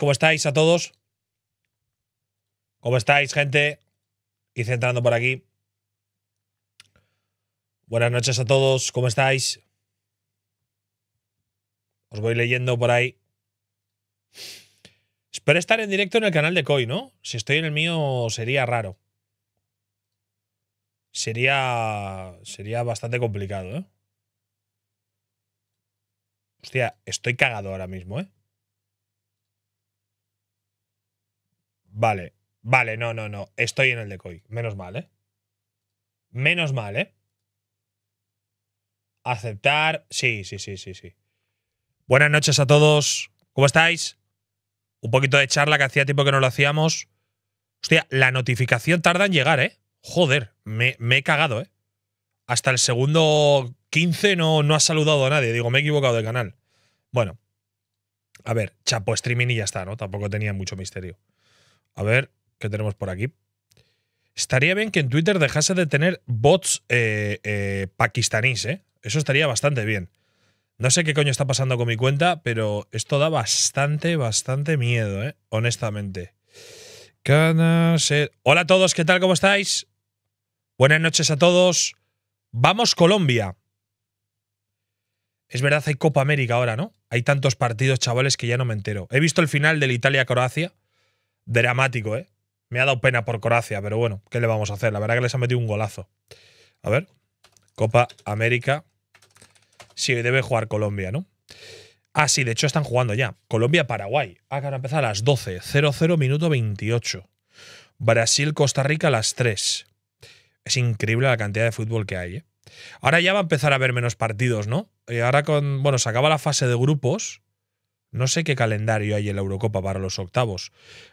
¿Cómo estáis a todos? ¿Cómo estáis, gente? Y entrando por aquí. Buenas noches a todos, ¿cómo estáis? Os voy leyendo por ahí. Espero estar en directo en el canal de Koi, ¿no? Si estoy en el mío sería raro. Sería. Sería bastante complicado, ¿eh? Hostia, estoy cagado ahora mismo, ¿eh? Vale, vale, no, no, no. Estoy en el decoy. Menos mal, ¿eh? Menos mal, ¿eh? Aceptar. Sí, sí, sí, sí, sí. Buenas noches a todos. ¿Cómo estáis? Un poquito de charla que hacía tiempo que no lo hacíamos. Hostia, la notificación tarda en llegar, ¿eh? Joder, me, he cagado, ¿eh? Hasta el segundo 15 no, no ha saludado a nadie. Digo, me he equivocado de canal. Bueno. A ver, chapo streaming y ya está, ¿no? Tampoco tenía mucho misterio. A ver, ¿qué tenemos por aquí? Estaría bien que en Twitter dejase de tener bots eh, eh, pakistaníes, ¿eh? Eso estaría bastante bien. No sé qué coño está pasando con mi cuenta, pero esto da bastante, bastante miedo, ¿eh? Honestamente. Hola a todos, ¿qué tal? ¿Cómo estáis? Buenas noches a todos. Vamos Colombia. Es verdad, hay Copa América ahora, ¿no? Hay tantos partidos, chavales, que ya no me entero. He visto el final del Italia-Croacia. Dramático, ¿eh? Me ha dado pena por Croacia, pero bueno, ¿qué le vamos a hacer? La verdad que les ha metido un golazo. A ver, Copa América. Sí, debe jugar Colombia, ¿no? Ah, sí, de hecho están jugando ya. Colombia-Paraguay. Ah, que a empezar a las 12. 0-0, minuto 28. Brasil-Costa Rica a las 3. Es increíble la cantidad de fútbol que hay. ¿eh? Ahora ya va a empezar a haber menos partidos, ¿no? Y ahora con. Bueno, se acaba la fase de grupos. No sé qué calendario hay en la Eurocopa para los octavos.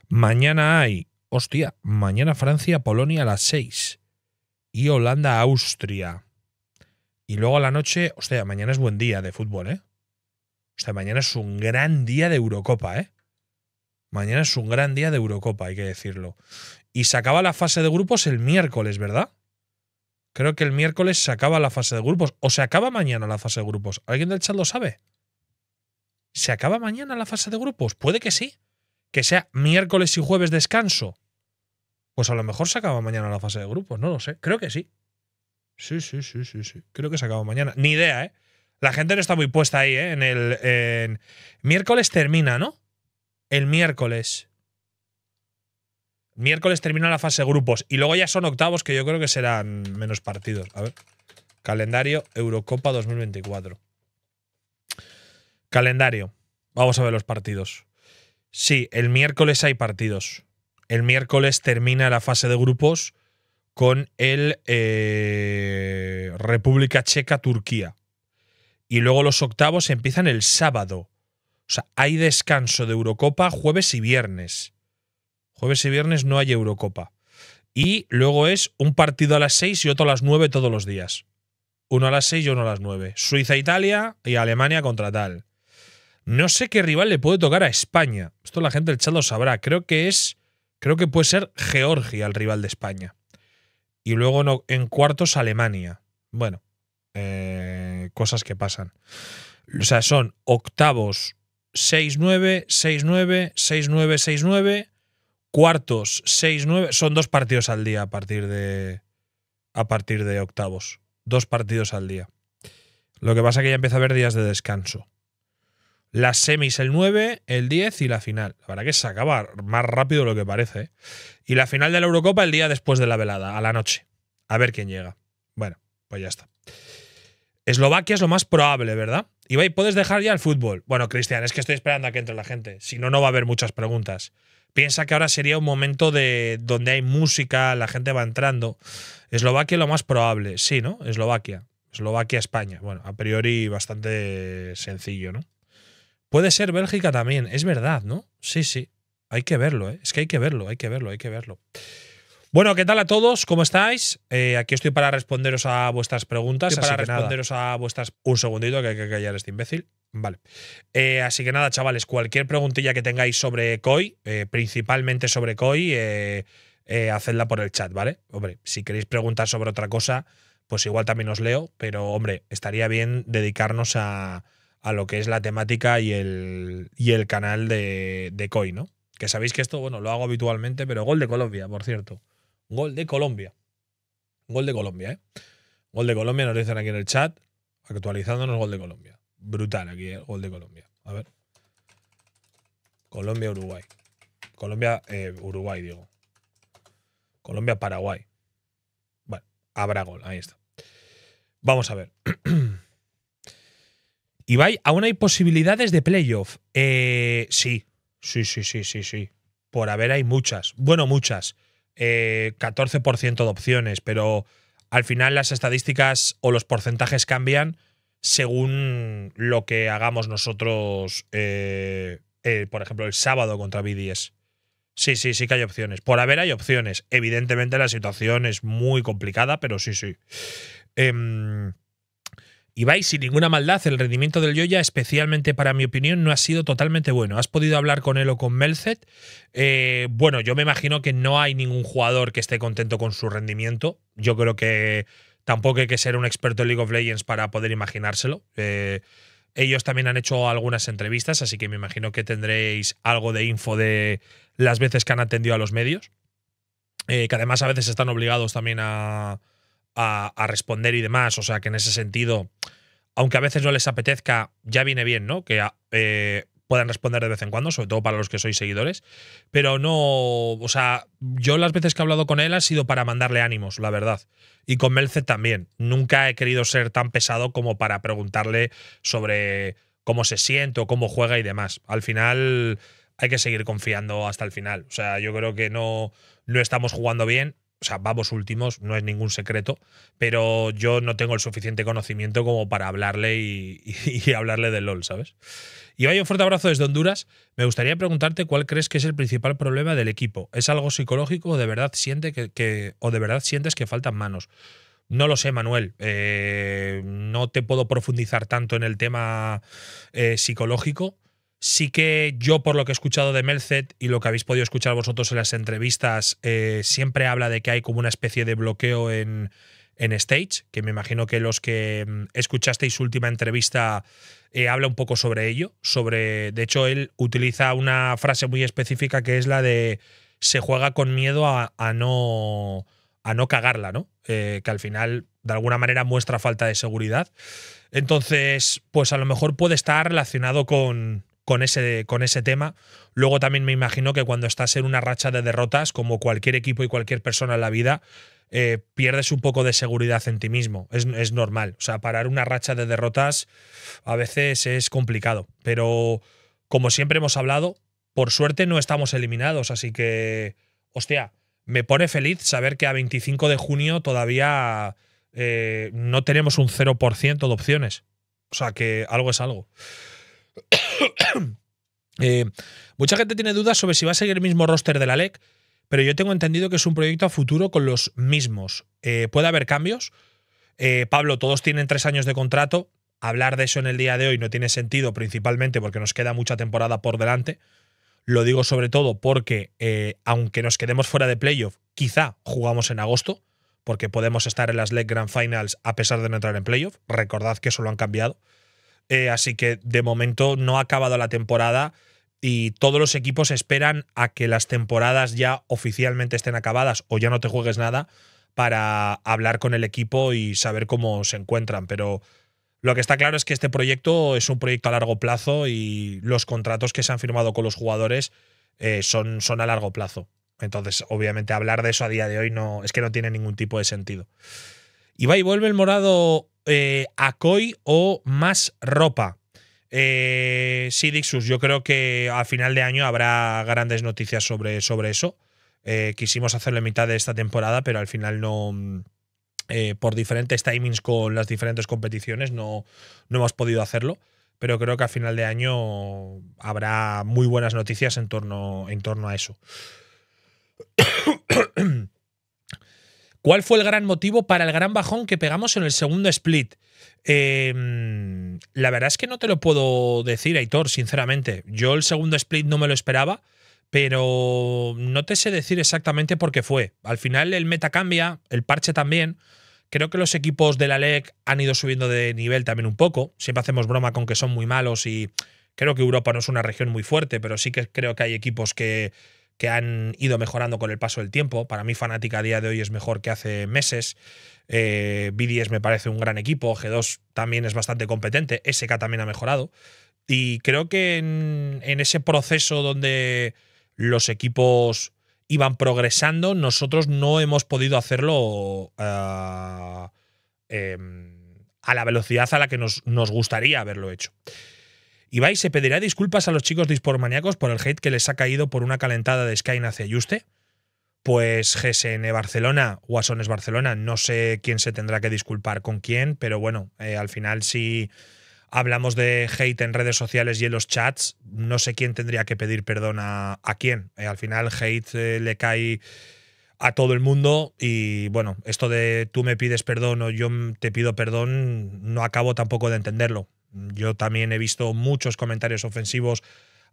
Mañana hay, hostia, mañana Francia, Polonia a las 6 y Holanda, Austria. Y luego a la noche, hostia, mañana es buen día de fútbol, ¿eh? Hostia, mañana es un gran día de Eurocopa, ¿eh? Mañana es un gran día de Eurocopa, hay que decirlo. Y se acaba la fase de grupos el miércoles, ¿verdad? Creo que el miércoles se acaba la fase de grupos. O se acaba mañana la fase de grupos. ¿Alguien del chat lo sabe? ¿Se acaba mañana la fase de grupos? Puede que sí. Que sea miércoles y jueves descanso. Pues a lo mejor se acaba mañana la fase de grupos, no lo sé. Creo que sí. Sí, sí, sí, sí, sí. Creo que se acaba mañana. Ni idea, ¿eh? La gente no está muy puesta ahí, ¿eh? En el. Miércoles termina, ¿no? El miércoles. Miércoles termina la fase de grupos. Y luego ya son octavos, que yo creo que serán menos partidos. A ver. Calendario Eurocopa 2024. Calendario. Vamos a ver los partidos. Sí, el miércoles hay partidos. El miércoles termina la fase de grupos con el eh, República Checa-Turquía. Y luego los octavos empiezan el sábado. O sea, hay descanso de Eurocopa jueves y viernes. Jueves y viernes no hay Eurocopa. Y luego es un partido a las seis y otro a las nueve todos los días. Uno a las seis y uno a las nueve. Suiza-Italia y Alemania contra tal. No sé qué rival le puede tocar a España. Esto la gente del chat lo sabrá. Creo que es. Creo que puede ser Georgia el rival de España. Y luego en cuartos Alemania. Bueno, eh, cosas que pasan. O sea, son octavos 6-9, 6-9, 6-9, 6-9, cuartos 6-9. Son dos partidos al día a partir de. A partir de octavos. Dos partidos al día. Lo que pasa es que ya empieza a haber días de descanso las semis el 9, el 10 y la final. La verdad que se acaba más rápido de lo que parece. ¿eh? Y la final de la Eurocopa el día después de la velada, a la noche. A ver quién llega. Bueno, pues ya está. Eslovaquia es lo más probable, ¿verdad? Ibai, ¿puedes dejar ya el fútbol? Bueno, Cristian, es que estoy esperando a que entre la gente. Si no, no va a haber muchas preguntas. Piensa que ahora sería un momento de donde hay música, la gente va entrando. Eslovaquia es lo más probable. Sí, ¿no? Eslovaquia. Eslovaquia, España. Bueno, a priori bastante sencillo, ¿no? Puede ser Bélgica también, es verdad, ¿no? Sí, sí. Hay que verlo, ¿eh? Es que hay que verlo, hay que verlo, hay que verlo. Bueno, ¿qué tal a todos? ¿Cómo estáis? Eh, aquí estoy para responderos a vuestras preguntas. para responderos a vuestras. Un segundito que hay que callar a este imbécil. Vale. Eh, así que nada, chavales, cualquier preguntilla que tengáis sobre COI, eh, principalmente sobre COI, hacedla por el chat, ¿vale? Hombre, si queréis preguntar sobre otra cosa, pues igual también os leo, pero hombre, estaría bien dedicarnos a, a lo que es la temática y el, y el canal de, de COI, ¿no? Que sabéis que esto, bueno, lo hago habitualmente, pero gol de Colombia, por cierto. Gol de Colombia. Gol de Colombia, ¿eh? Gol de Colombia, nos dicen aquí en el chat, actualizándonos gol de Colombia. Brutal aquí, el ¿eh? gol de Colombia. A ver. Colombia-Uruguay. Colombia-Uruguay, eh, digo. Colombia-Paraguay. Bueno, habrá gol, ahí está. Vamos a ver. Ibai, ¿aún hay posibilidades de playoff? Eh, sí, sí, sí, sí, sí, sí. Por haber hay muchas. Bueno, muchas. Eh, 14% de opciones, pero al final las estadísticas o los porcentajes cambian según lo que hagamos nosotros, eh, eh por ejemplo, el sábado contra BDS. Sí, sí, sí que hay opciones. Por haber hay opciones. Evidentemente la situación es muy complicada, pero sí, sí. Em, y vais sin ninguna maldad, el rendimiento del Yoya, especialmente para mi opinión, no ha sido totalmente bueno. ¿Has podido hablar con él o con Melzet? Eh, bueno, yo me imagino que no hay ningún jugador que esté contento con su rendimiento. Yo creo que tampoco hay que ser un experto en League of Legends para poder imaginárselo. Eh, ellos también han hecho algunas entrevistas, así que me imagino que tendréis algo de info de las veces que han atendido a los medios. Eh, que además a veces están obligados también a responder y demás. O sea que en ese sentido aunque a veces no les apetezca, ya viene bien, ¿no? Que ah, eh, puedan responder de vez en cuando, sobre todo para los que sois seguidores. Pero no, o sea, yo las veces que he hablado con él ha sido para mandarle ánimos, la verdad. Y con Melce también. Nunca he querido ser tan pesado como para preguntarle sobre cómo se siente o cómo juega y demás. Al final hay que seguir confiando hasta el final. O sea, yo creo que no, no estamos jugando bien o sea, vamos últimos, no es ningún secreto, pero yo no tengo el suficiente conocimiento como para hablarle y, hablarle de LOL, ¿sabes? Y vaya un fuerte abrazo desde Honduras. Me gustaría preguntarte cuál crees que es el principal problema del equipo. ¿Es algo psicológico o de verdad, siente que, o de verdad sientes que faltan manos? No lo sé, Manuel. Eh, no te puedo profundizar tanto en el tema eh, psicológico. Sí que yo, por lo que he escuchado de Melzet y lo que habéis podido escuchar vosotros en las entrevistas, eh, siempre habla de que hay como una especie de bloqueo en, Stage, que me imagino que los que mm, escuchasteis su última entrevista eh, habla un poco sobre ello. Sobre, de hecho, él utiliza una frase muy específica que es la de se juega con miedo a, no a no cagarla, ¿no? Eh, que al final, de alguna manera, muestra falta de seguridad. Entonces, pues a lo mejor puede estar relacionado con, con ese, con ese tema. Luego también me imagino que cuando estás en una racha de derrotas, como cualquier equipo y cualquier persona en la vida, eh, pierdes un poco de seguridad en ti mismo. Es, normal. O sea, parar una racha de derrotas a veces es complicado. Pero como siempre hemos hablado, por suerte no estamos eliminados. Así que, hostia, me pone feliz saber que a 25 de junio todavía eh, no tenemos un 0% de opciones. O sea, que algo es algo. Eh, mucha gente tiene dudas sobre si va a seguir el mismo roster de la LEC, pero yo tengo entendido que es un proyecto a futuro con los mismos. Eh, puede haber cambios. Eh, Pablo, todos tienen tres años de contrato. Hablar de eso en el día de hoy no tiene sentido, principalmente porque nos queda mucha temporada por delante. Lo digo sobre todo porque, aunque nos quedemos fuera de playoff, quizá jugamos en agosto, porque podemos estar en las LEC Grand Finals a pesar de no entrar en playoff. Recordad que eso lo han cambiado. Eh, así que de momento no ha acabado la temporada y todos los equipos esperan a que las temporadas ya oficialmente estén acabadas o ya no te juegues nada para hablar con el equipo y saber cómo se encuentran. Pero lo que está claro es que este proyecto es un proyecto a largo plazo y los contratos que se han firmado con los jugadores eh, son, son a largo plazo. Entonces, obviamente, hablar de eso a día de hoy no es que no tiene ningún tipo de sentido. Y va y vuelve el morado eh, Acoy o más ropa. Eh, sí, Dixus, yo creo que a final de año habrá grandes noticias sobre, sobre eso. Eh, quisimos hacerlo en mitad de esta temporada, pero al final no. Mm, por diferentes timings con las diferentes competiciones, no, no hemos podido hacerlo. Pero creo que a final de año habrá muy buenas noticias en torno, en torno a eso. ¿Cuál fue el gran motivo para el gran bajón que pegamos en el segundo split? Em, la verdad es que no te lo puedo decir, Aitor, sinceramente. Yo el segundo split no me lo esperaba, pero no te sé decir exactamente por qué fue. Al final el meta cambia, el parche también. Creo que los equipos de la LEC han ido subiendo de nivel también un poco. Siempre hacemos broma con que son muy malos y creo que Europa no es una región muy fuerte, pero sí que creo que hay equipos que, que han ido mejorando con el paso del tiempo. Para mí, Fanática a día de hoy es mejor que hace meses. Eh, BDS me parece un gran equipo. G2 también es bastante competente. SK también ha mejorado. Y creo que en, ese proceso donde los equipos iban progresando, nosotros no hemos podido hacerlo ah, em, a la velocidad a la que nos, nos gustaría haberlo hecho. Ibai se pedirá disculpas a los chicos dispormaniacos por el hate que les ha caído por una calentada de Sky hacia Juste. Pues GSN Barcelona, Guasones Barcelona, no sé quién se tendrá que disculpar con quién, pero bueno, eh, al final si hablamos de hate en redes sociales y en los chats, no sé quién tendría que pedir perdón a, quién. Eh, al final hate eh, le cae a todo el mundo y bueno, esto de tú me pides perdón o yo te pido perdón, no acabo tampoco de entenderlo. Yo también he visto muchos comentarios ofensivos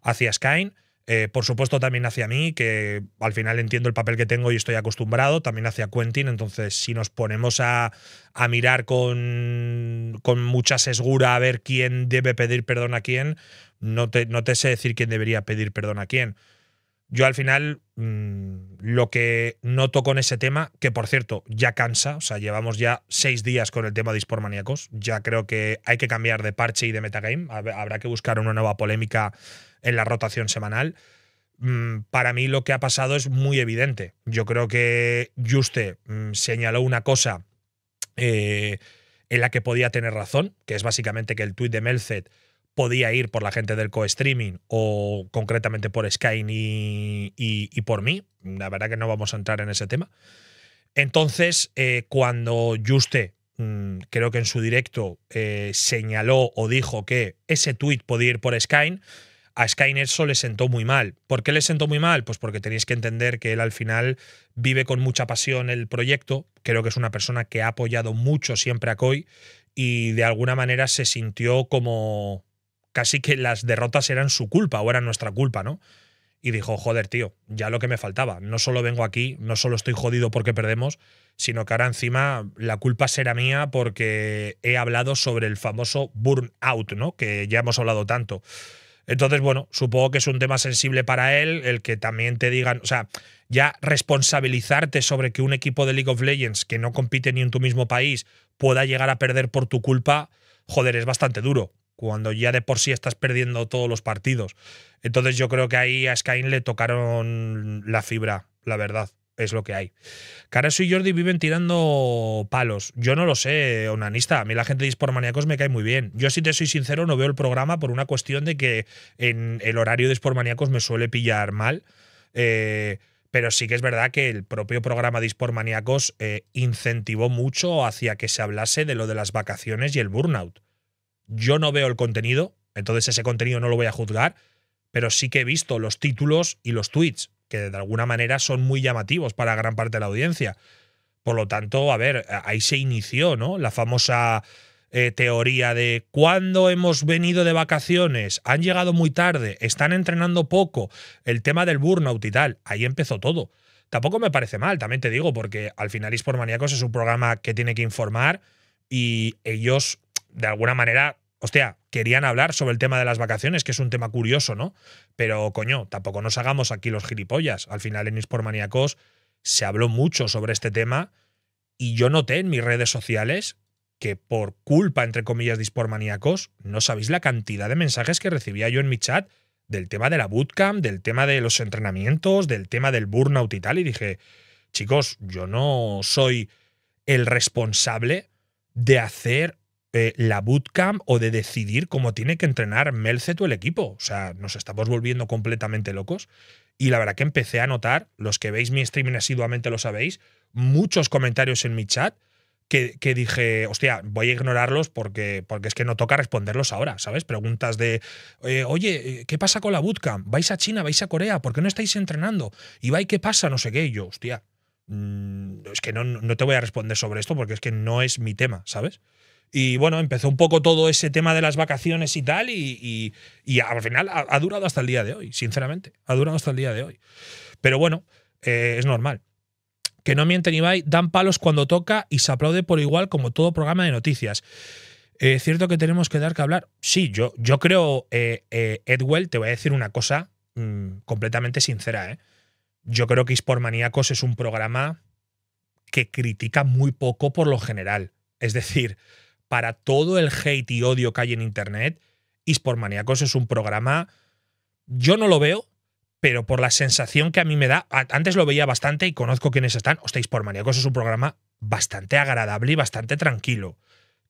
hacia Skyne. Eh, por supuesto, también hacia mí, que al final entiendo el papel que tengo y estoy acostumbrado, también hacia Quentin. Entonces, si nos ponemos a, mirar con, mucha sesgura a ver quién debe pedir perdón a quién, no te sé decir quién debería pedir perdón a quién. Yo al final mm, lo que noto con ese tema, que por cierto ya cansa, o sea, llevamos ya seis días con el tema de dispormaníacos, ya creo que hay que cambiar de parche y de metagame, habrá que buscar una nueva polémica en la rotación semanal. Mm, para mí lo que ha pasado es muy evidente. Yo creo que Juste mm, señaló una cosa eh, en la que podía tener razón, que es básicamente que el tuit de Melzet podía ir por la gente del co-streaming o concretamente por Sky y, y, por mí. La verdad que no vamos a entrar en ese tema. Entonces, eh, cuando Juste, mm, creo que en su directo, eh, señaló o dijo que ese tweet podía ir por Sky, a Skyne eso le sentó muy mal. ¿Por qué le sentó muy mal? Pues porque tenéis que entender que él al final vive con mucha pasión el proyecto. Creo que es una persona que ha apoyado mucho siempre a Koi y de alguna manera se sintió como casi que las derrotas eran su culpa o eran nuestra culpa, ¿no? Y dijo, joder, tío, ya lo que me faltaba. No solo vengo aquí, no solo estoy jodido porque perdemos, sino que ahora encima la culpa será mía porque he hablado sobre el famoso burnout, ¿no? Que ya hemos hablado tanto. Entonces, bueno, supongo que es un tema sensible para él, el que también te digan, o sea, ya responsabilizarte sobre que un equipo de League of Legends que no compite ni en tu mismo país pueda llegar a perder por tu culpa, joder, es bastante duro cuando ya de por sí estás perdiendo todos los partidos. Entonces yo creo que ahí a Skyne le tocaron la fibra, la verdad. Es lo que hay. Caraso y Jordi viven tirando palos. Yo no lo sé, onanista. A mí la gente de maniacos me cae muy bien. Yo, si te soy sincero, no veo el programa por una cuestión de que en el horario de maniacos me suele pillar mal. Eh, pero sí que es verdad que el propio programa de Sport eh, incentivó mucho hacia que se hablase de lo de las vacaciones y el burnout. Yo no veo el contenido, entonces ese contenido no lo voy a juzgar, pero sí que he visto los títulos y los tweets, que de alguna manera son muy llamativos para gran parte de la audiencia. Por lo tanto, a ver, ahí se inició, ¿no? La famosa eh, teoría de cuándo hemos venido de vacaciones, han llegado muy tarde, están entrenando poco, el tema del burnout y tal. Ahí empezó todo. Tampoco me parece mal, también te digo, porque al final por Maníacos es un programa que tiene que informar y ellos de alguna manera, hostia, querían hablar sobre el tema de las vacaciones, que es un tema curioso, ¿no? Pero coño, tampoco nos hagamos aquí los gilipollas. Al final en Ispor se habló mucho sobre este tema y yo noté en mis redes sociales que por culpa, entre comillas, de no sabéis la cantidad de mensajes que recibía yo en mi chat del tema de la bootcamp, del tema de los entrenamientos, del tema del burnout y tal. Y dije, chicos, yo no soy el responsable de hacer eh, la bootcamp o de decidir cómo tiene que entrenar Melce o el equipo. O sea, nos estamos volviendo completamente locos. Y la verdad que empecé a notar, los que veis mi streaming asiduamente lo sabéis, muchos comentarios en mi chat que, que, dije, hostia, voy a ignorarlos porque, porque es que no toca responderlos ahora, ¿sabes? Preguntas de, eh, oye, eh, ¿qué pasa con la bootcamp? ¿Vais a China? ¿Vais a Corea? ¿Por qué no estáis entrenando? ¿Y va y qué pasa? No sé qué. Y yo, hostia, mm, es que no te voy a responder sobre esto porque es que no es mi tema, ¿sabes? Y bueno, empezó un poco todo ese tema de las vacaciones y tal, y, y, al final ha, durado hasta el día de hoy, sinceramente. Ha durado hasta el día de hoy. Pero bueno, eh, es normal. Que no mienten Ibai, dan palos cuando toca y se aplaude por igual como todo programa de noticias. ¿Es eh, cierto que tenemos que dar que hablar? Sí, yo, yo creo, eh, Edwell, te voy a decir una cosa mm, completamente sincera. ¿eh? Yo creo que Ispor Maníacos es un programa que critica muy poco por lo general. Es decir, para todo el hate y odio que hay en Internet, por es un programa, yo no lo veo, pero por la sensación que a mí me da, antes lo veía bastante y conozco quiénes están, os por Maníacos es un programa bastante agradable y bastante tranquilo.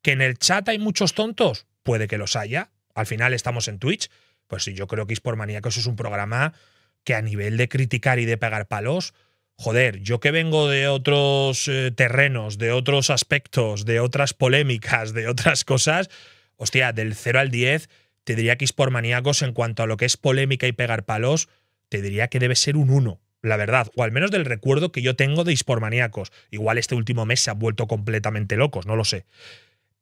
Que en el chat hay muchos tontos, puede que los haya, al final estamos en Twitch, pues sí, yo creo que por Maníacos es un programa que a nivel de criticar y de pegar palos, joder, yo que vengo de otros eh, terrenos, de otros aspectos, de otras polémicas, de otras cosas, hostia, del 0 al 10, te diría que por en cuanto a lo que es polémica y pegar palos, te diría que debe ser un 1. La verdad, o al menos del recuerdo que yo tengo de Hispormaníacos. Igual este último mes se ha vuelto completamente locos, no lo sé.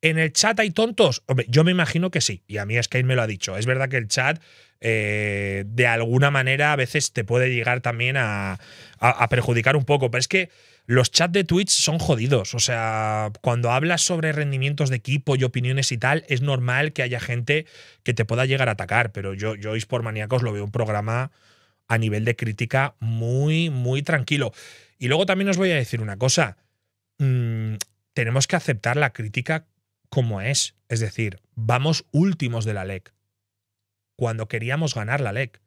En el chat hay tontos. yo me imagino que sí. Y a mí Sky me lo ha dicho. Es verdad que el chat, eh, de alguna manera, a veces te puede llegar también a, perjudicar un poco. Pero es que los chats de Twitch son jodidos. O sea, cuando hablas sobre rendimientos de equipo y opiniones y tal, es normal que haya gente que te pueda llegar a atacar. Pero yo, yo por Maníacos, lo veo un programa a nivel de crítica muy, muy tranquilo. Y luego también os voy a decir una cosa. Mm, tenemos que aceptar la crítica como es. Es decir, vamos últimos de la LEC. Cuando queríamos ganar la LEC.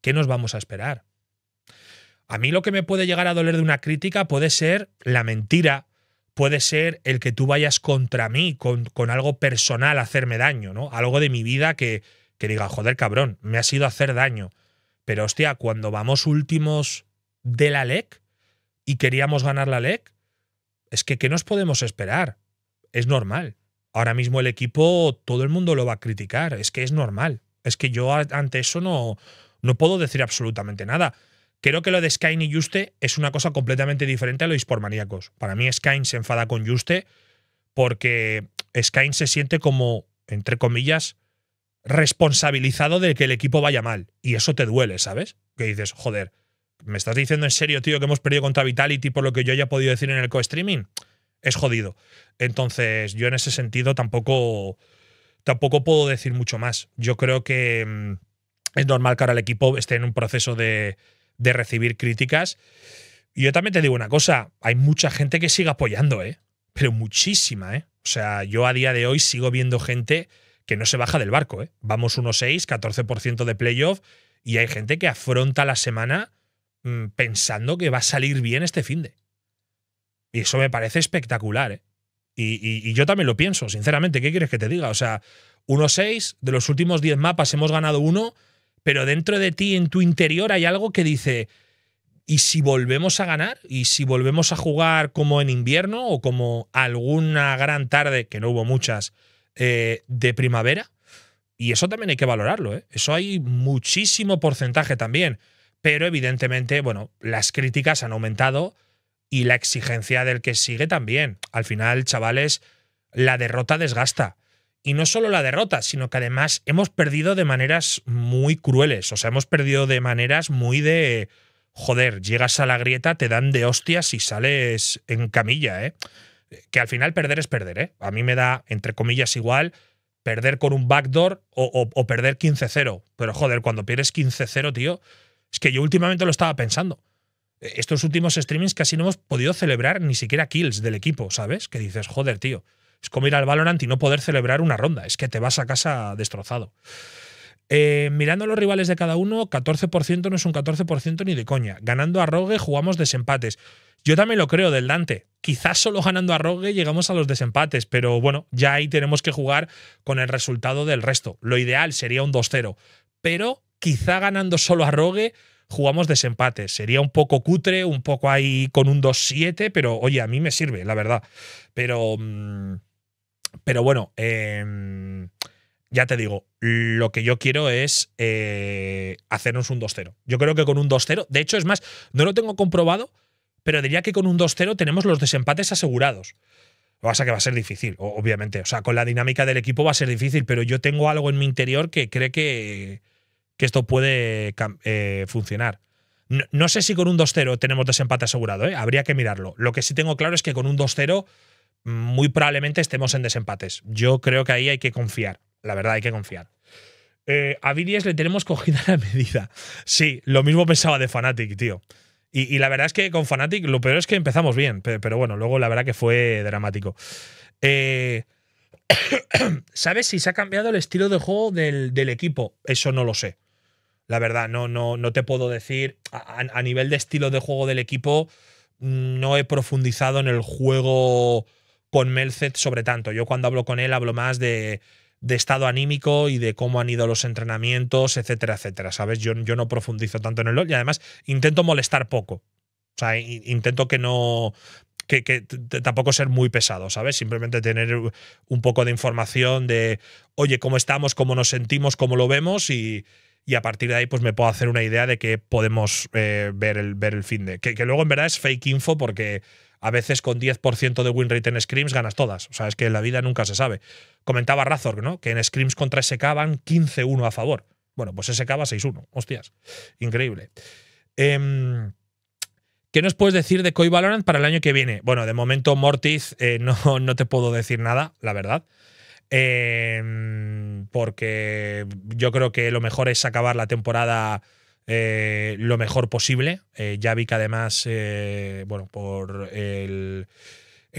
¿Qué nos vamos a esperar? A mí lo que me puede llegar a doler de una crítica puede ser la mentira, puede ser el que tú vayas contra mí con, algo personal a hacerme daño, ¿no? Algo de mi vida que, que diga, joder, cabrón, me ha sido hacer daño. Pero hostia, cuando vamos últimos de la LEC y queríamos ganar la LEC, es que ¿qué nos podemos esperar? es normal. Ahora mismo el equipo, todo el mundo lo va a criticar, es que es normal. Es que yo ante eso no, no puedo decir absolutamente nada. Creo que lo de Sky y Juste es una cosa completamente diferente a lo de Spormaníacos. Para mí Sky se enfada con Juste porque Skyne se siente como, entre comillas, responsabilizado de que el equipo vaya mal. Y eso te duele, ¿sabes? Que dices, joder, ¿me estás diciendo en serio, tío, que hemos perdido contra Vitality por lo que yo haya podido decir en el co-streaming? es jodido. Entonces, yo en ese sentido tampoco, tampoco puedo decir mucho más. Yo creo que mm, es normal que ahora el equipo esté en un proceso de, de recibir críticas. Y yo también te digo una cosa, hay mucha gente que sigue apoyando, ¿eh? Pero muchísima, ¿eh? O sea, yo a día de hoy sigo viendo gente que no se baja del barco, ¿eh? Vamos 1-6, 14% de playoff, y hay gente que afronta la semana mm, pensando que va a salir bien este fin de. Y eso me parece espectacular, ¿eh? Y, yo también lo pienso, sinceramente. ¿Qué quieres que te diga? O sea, 1-6, de los últimos 10 mapas hemos ganado uno, pero dentro de ti, en tu interior, hay algo que dice, ¿y si volvemos a ganar? ¿Y si volvemos a jugar como en invierno o como alguna gran tarde, que no hubo muchas, eh, de primavera? Y eso también hay que valorarlo, ¿eh? Eso hay muchísimo porcentaje también. Pero evidentemente, bueno, las críticas han aumentado y la exigencia del que sigue también. Al final, chavales, la derrota desgasta. Y no solo la derrota, sino que además hemos perdido de maneras muy crueles. O sea, hemos perdido de maneras muy de. Joder, llegas a la grieta, te dan de hostias y sales en camilla, ¿eh? Que al final perder es perder, ¿eh? A mí me da, entre comillas, igual perder con un backdoor o, perder 15-0. Pero joder, cuando pierdes 15-0, tío, es que yo últimamente lo estaba pensando. Eh, estos últimos streamings casi no hemos podido celebrar ni siquiera kills del equipo, ¿sabes? Que dices, joder, tío, es como ir al Valorant y no poder celebrar una ronda, es que te vas a casa destrozado. Eh, mirando los rivales de cada uno, 14% no es un 14% ni de coña. Ganando a Rogue jugamos desempates. Yo también lo creo del Dante. Quizás solo ganando a Rogue llegamos a los desempates, pero bueno, ya ahí tenemos que jugar con el resultado del resto. Lo ideal sería un 2-0, pero quizá ganando solo a Rogue jugamos desempates. Sería un poco cutre, un poco ahí con un 2-7, pero oye, a mí me sirve, la verdad. Pero, mm, pero bueno, em, ya te digo, lo que yo quiero es eh, hacernos un 2-0. Yo creo que con un 2-0, de hecho, es más, no lo tengo comprobado, pero diría que con un 2-0 tenemos los desempates asegurados. O sea que va a ser difícil, obviamente. O sea, con la dinámica del equipo va a ser difícil, pero yo tengo algo en mi interior que cree que, que esto puede eh, funcionar. No, sé si con un 2-0 tenemos desempate asegurado, ¿eh? habría que mirarlo. Lo que sí tengo claro es que con un 2-0 mm, muy probablemente estemos en desempates. Yo creo que ahí hay que confiar, la verdad hay que confiar. Eh, a Vidies le tenemos cogida la medida. Sí, lo mismo pensaba de Fnatic, tío. Y, la verdad es que con Fnatic lo peor es que empezamos bien, pero, bueno, luego la verdad que fue dramático. ¿Sabes si se ha cambiado el estilo de juego del equipo? Eso no lo sé la verdad, no, no, no te puedo decir. A, nivel de estilo de juego del equipo, mm, no he profundizado en el juego con Melzet sobre tanto. Yo cuando hablo con él hablo más de, estado anímico y de cómo han ido los entrenamientos, etcétera, etcétera. ¿Sabes? Yo, yo no profundizo tanto en el LOL y además intento molestar poco. O sea, intento que no. que tampoco ser muy pesado, ¿sabes? Simplemente tener un poco de información de, oye, cómo estamos, cómo nos sentimos, cómo lo vemos y, y a partir de ahí pues me puedo hacer una idea de que podemos eh, ver el, ver el fin de. Que, que, luego en verdad es fake info porque a veces con 10% de win rate en scrims ganas todas. O sea, es que en la vida nunca se sabe. Comentaba Razor, ¿no? Que en scrims contra SK van 15-1 a favor. Bueno, pues SK va 6-1. Hostias. Increíble. Em, ¿Qué nos puedes decir de Coi Valorant para el año que viene? Bueno, de momento, Mortiz, eh, no, no te puedo decir nada, la verdad. Em, porque yo creo que lo mejor es acabar la temporada eh, lo mejor posible. Eh, ya vi que además, eh, bueno, por el,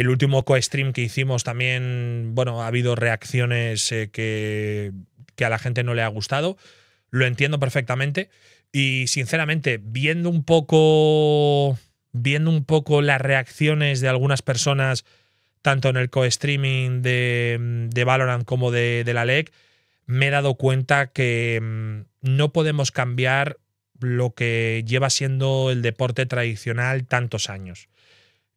último co-stream que hicimos también, bueno, ha habido reacciones que, que a la gente no le ha gustado. Lo entiendo perfectamente. Y sinceramente, viendo un poco. Viendo un poco las reacciones de algunas personas tanto en el co-streaming de, de, Valorant como de, de la LEC, me he dado cuenta que mm, no podemos cambiar lo que lleva siendo el deporte tradicional tantos años.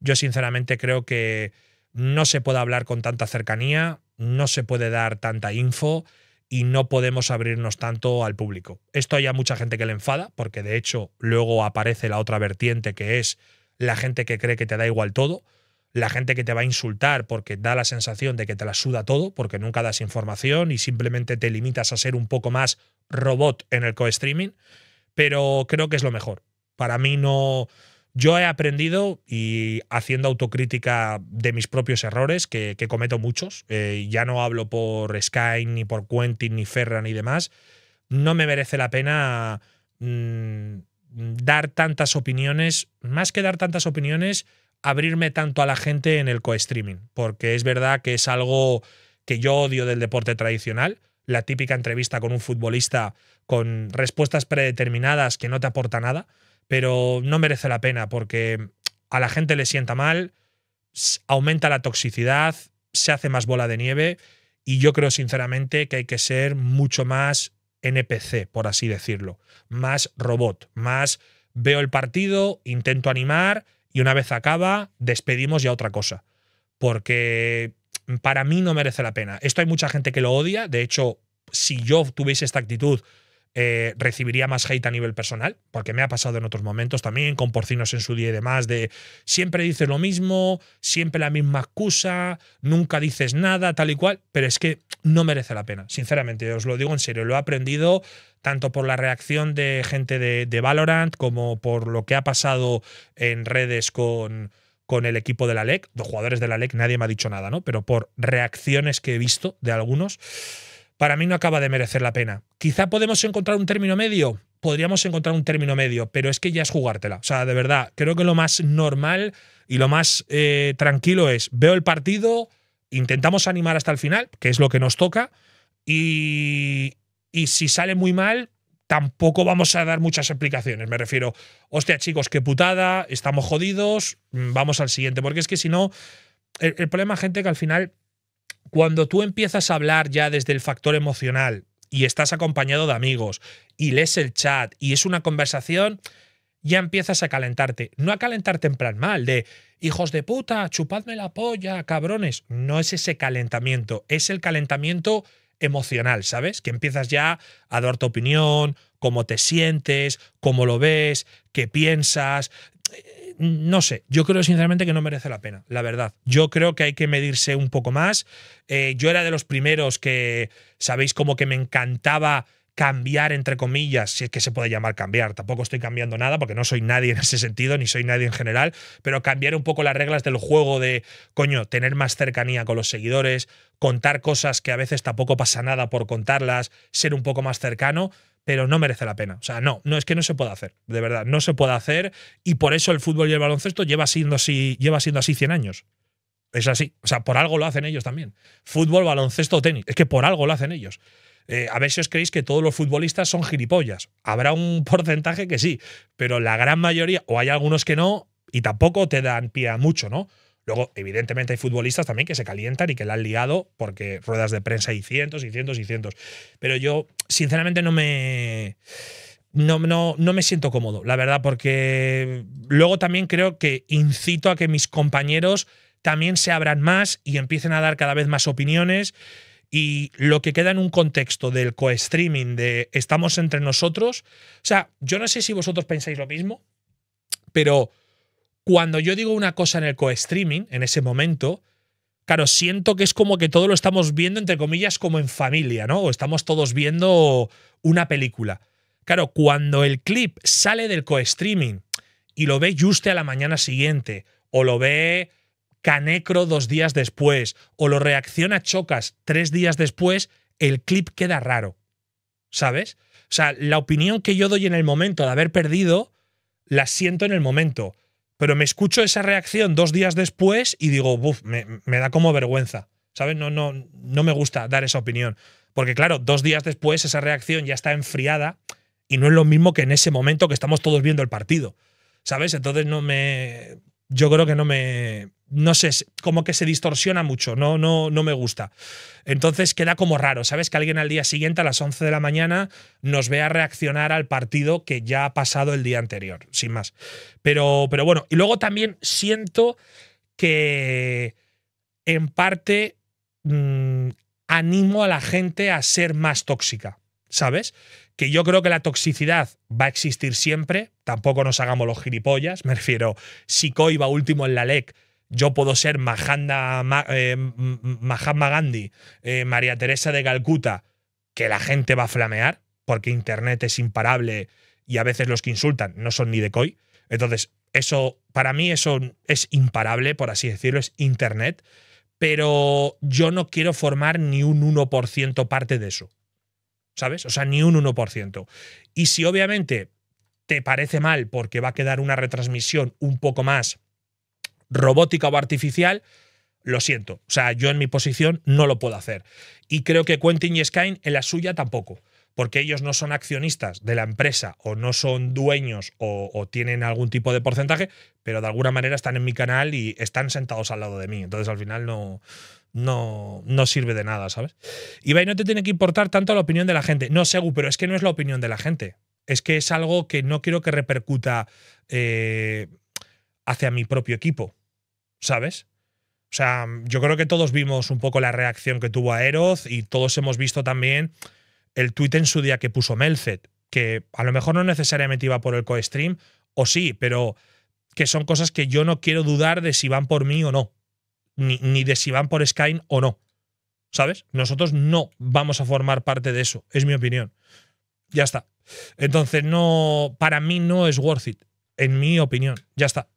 Yo sinceramente creo que no se puede hablar con tanta cercanía, no se puede dar tanta info y no podemos abrirnos tanto al público. Esto hay mucha gente que le enfada, porque de hecho luego aparece la otra vertiente que es la gente que cree que te da igual todo la gente que te va a insultar porque da la sensación de que te la suda todo, porque nunca das información y simplemente te limitas a ser un poco más robot en el co-streaming, pero creo que es lo mejor. Para mí no... Yo he aprendido y haciendo autocrítica de mis propios errores, que, cometo muchos, eh, ya no hablo por Sky, ni por Quentin, ni Ferran ni demás, no me merece la pena mm, dar tantas opiniones, más que dar tantas opiniones, abrirme tanto a la gente en el co-streaming, porque es verdad que es algo que yo odio del deporte tradicional, la típica entrevista con un futbolista con respuestas predeterminadas que no te aporta nada, pero no merece la pena porque a la gente le sienta mal, aumenta la toxicidad, se hace más bola de nieve y yo creo sinceramente que hay que ser mucho más NPC, por así decirlo, más robot, más veo el partido, intento animar, y una vez acaba, despedimos ya otra cosa. Porque para mí no merece la pena. Esto hay mucha gente que lo odia. De hecho, si yo tuviese esta actitud, eh, recibiría más hate a nivel personal, porque me ha pasado en otros momentos también, con porcinos en su día y demás, de siempre dices lo mismo, siempre la misma excusa, nunca dices nada, tal y cual, pero es que no merece la pena, sinceramente, os lo digo en serio, lo he aprendido tanto por la reacción de gente de, Valorant como por lo que ha pasado en redes con, con el equipo de la LEC, los jugadores de la LEC, nadie me ha dicho nada, ¿no? Pero por reacciones que he visto de algunos, para mí no acaba de merecer la pena. Quizá podemos encontrar un término medio, podríamos encontrar un término medio, pero es que ya es jugártela. O sea, de verdad, creo que lo más normal y lo más eh, tranquilo es, veo el partido, intentamos animar hasta el final, que es lo que nos toca, y, y si sale muy mal, tampoco vamos a dar muchas explicaciones. Me refiero, hostia chicos, qué putada, estamos jodidos, mm, vamos al siguiente. Porque es que si no, el, problema, gente, que al final, cuando tú empiezas a hablar ya desde el factor emocional y estás acompañado de amigos y lees el chat y es una conversación, ya empiezas a calentarte. No a calentarte en plan mal, de hijos de puta, chupadme la polla, cabrones. No es ese calentamiento, es el calentamiento emocional, ¿sabes? Que empiezas ya a dar tu opinión, cómo te sientes, cómo lo ves, qué piensas. Eh, no sé, yo creo sinceramente que no merece la pena, la verdad. Yo creo que hay que medirse un poco más. Eh, yo era de los primeros que, sabéis, como que me encantaba cambiar, entre comillas, si es que se puede llamar cambiar, tampoco estoy cambiando nada porque no soy nadie en ese sentido, ni soy nadie en general, pero cambiar un poco las reglas del juego de, coño, tener más cercanía con los seguidores, contar cosas que a veces tampoco pasa nada por contarlas, ser un poco más cercano. Pero no merece la pena. O sea, no, no es que no se puede hacer. De verdad, no se puede hacer. Y por eso el fútbol y el baloncesto lleva siendo así, lleva siendo así 100 años. Es así. O sea, por algo lo hacen ellos también. Fútbol, baloncesto, tenis. Es que por algo lo hacen ellos. Eh, ver si os creéis que todos los futbolistas son gilipollas. Habrá un porcentaje que sí, pero la gran mayoría, o hay algunos que no, y tampoco te dan pie a mucho, ¿no? Luego, evidentemente, hay futbolistas también que se calientan y que la han liado porque ruedas de prensa y cientos y cientos y cientos. Pero yo, sinceramente, no me. no, no, me siento cómodo, la verdad, porque luego también creo que incito a que mis compañeros también se abran más y empiecen a dar cada vez más opiniones y lo que queda en un contexto del co-streaming, de estamos entre nosotros. O sea, yo no sé si vosotros pensáis lo mismo, pero cuando yo digo una cosa en el co-streaming, en ese momento, claro, siento que es como que todo lo estamos viendo, entre comillas, como en familia, ¿no? O estamos todos viendo una película. Claro, cuando el clip sale del co-streaming y lo ve Juste a la mañana siguiente, o lo ve Canecro dos días después o lo reacciona Chocas tres días después, el clip queda raro. ¿Sabes? O sea, la opinión que yo doy en el momento de haber perdido, la siento en el momento. Pero me escucho esa reacción dos días después y digo, Buf, me, da como vergüenza. ¿Sabes? No, no, no me gusta dar esa opinión. Porque claro, dos días después esa reacción ya está enfriada y no es lo mismo que en ese momento que estamos todos viendo el partido. ¿Sabes? Entonces no me. Yo creo que no me no sé, como que se distorsiona mucho, no, no, no me gusta. Entonces queda como raro, ¿sabes? Que alguien al día siguiente, a las 11 de la mañana, nos vea reaccionar al partido que ya ha pasado el día anterior, sin más. Pero, pero bueno, y luego también siento que en parte mm, animo a la gente a ser más tóxica, ¿sabes? que yo creo que la toxicidad va a existir siempre, tampoco nos hagamos los gilipollas, me refiero, si Coy va último en la LEC, yo puedo ser eh, Mahatma Gandhi, eh, María Teresa de Calcuta, que la gente va a flamear, porque Internet es imparable y a veces los que insultan no son ni de coi Entonces, eso, para mí, eso es imparable, por así decirlo, es Internet. Pero yo no quiero formar ni un 1% parte de eso. ¿Sabes? O sea, ni un 1%. Y si obviamente te parece mal porque va a quedar una retransmisión un poco más robótica o artificial, lo siento. O sea, yo en mi posición no lo puedo hacer. Y creo que Quentin y Skyne en la suya tampoco, porque ellos no son accionistas de la empresa o no son dueños o, tienen algún tipo de porcentaje, pero de alguna manera están en mi canal y están sentados al lado de mí. Entonces al final no, no, no sirve de nada, ¿sabes? Ibai, no te tiene que importar tanto la opinión de la gente. No, Segu, pero es que no es la opinión de la gente. Es que es algo que no quiero que repercuta eh, hacia mi propio equipo. ¿sabes? O sea, yo creo que todos vimos un poco la reacción que tuvo Aeroz y todos hemos visto también el tweet en su día que puso Melzet, que a lo mejor no necesariamente iba por el co-stream, o sí, pero que son cosas que yo no quiero dudar de si van por mí o no, ni, ni de si van por Skyne o no. ¿Sabes? Nosotros no vamos a formar parte de eso, es mi opinión. Ya está. Entonces, no, para mí no es worth it, en mi opinión. Ya está.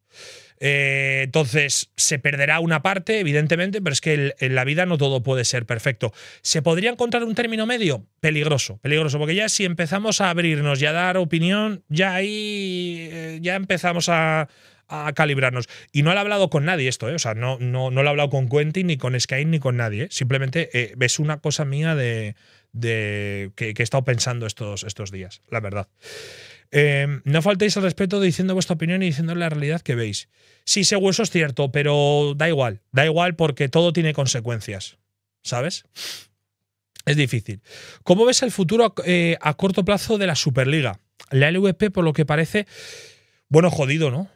Eh, entonces, se perderá una parte, evidentemente, pero es que en la vida no todo puede ser perfecto. ¿Se podría encontrar un término medio? Peligroso, peligroso, porque ya si empezamos a abrirnos y a dar opinión, ya ahí eh, ya empezamos a, calibrarnos. Y no lo he hablado con nadie esto, ¿eh? o sea, no, no, no lo he hablado con Quentin, ni con Sky, ni con nadie. Simplemente es una cosa mía de, que, he estado pensando estos, estos días, la verdad. Em, no faltéis al respeto diciendo vuestra opinión y diciendo la realidad que veis. Sí, seguro eso es cierto, pero da igual. Da igual porque todo tiene consecuencias. ¿Sabes? Es difícil. ¿Cómo ves el futuro a eh, corto plazo de la Superliga? La LVP, por lo que parece, bueno, jodido, ¿no?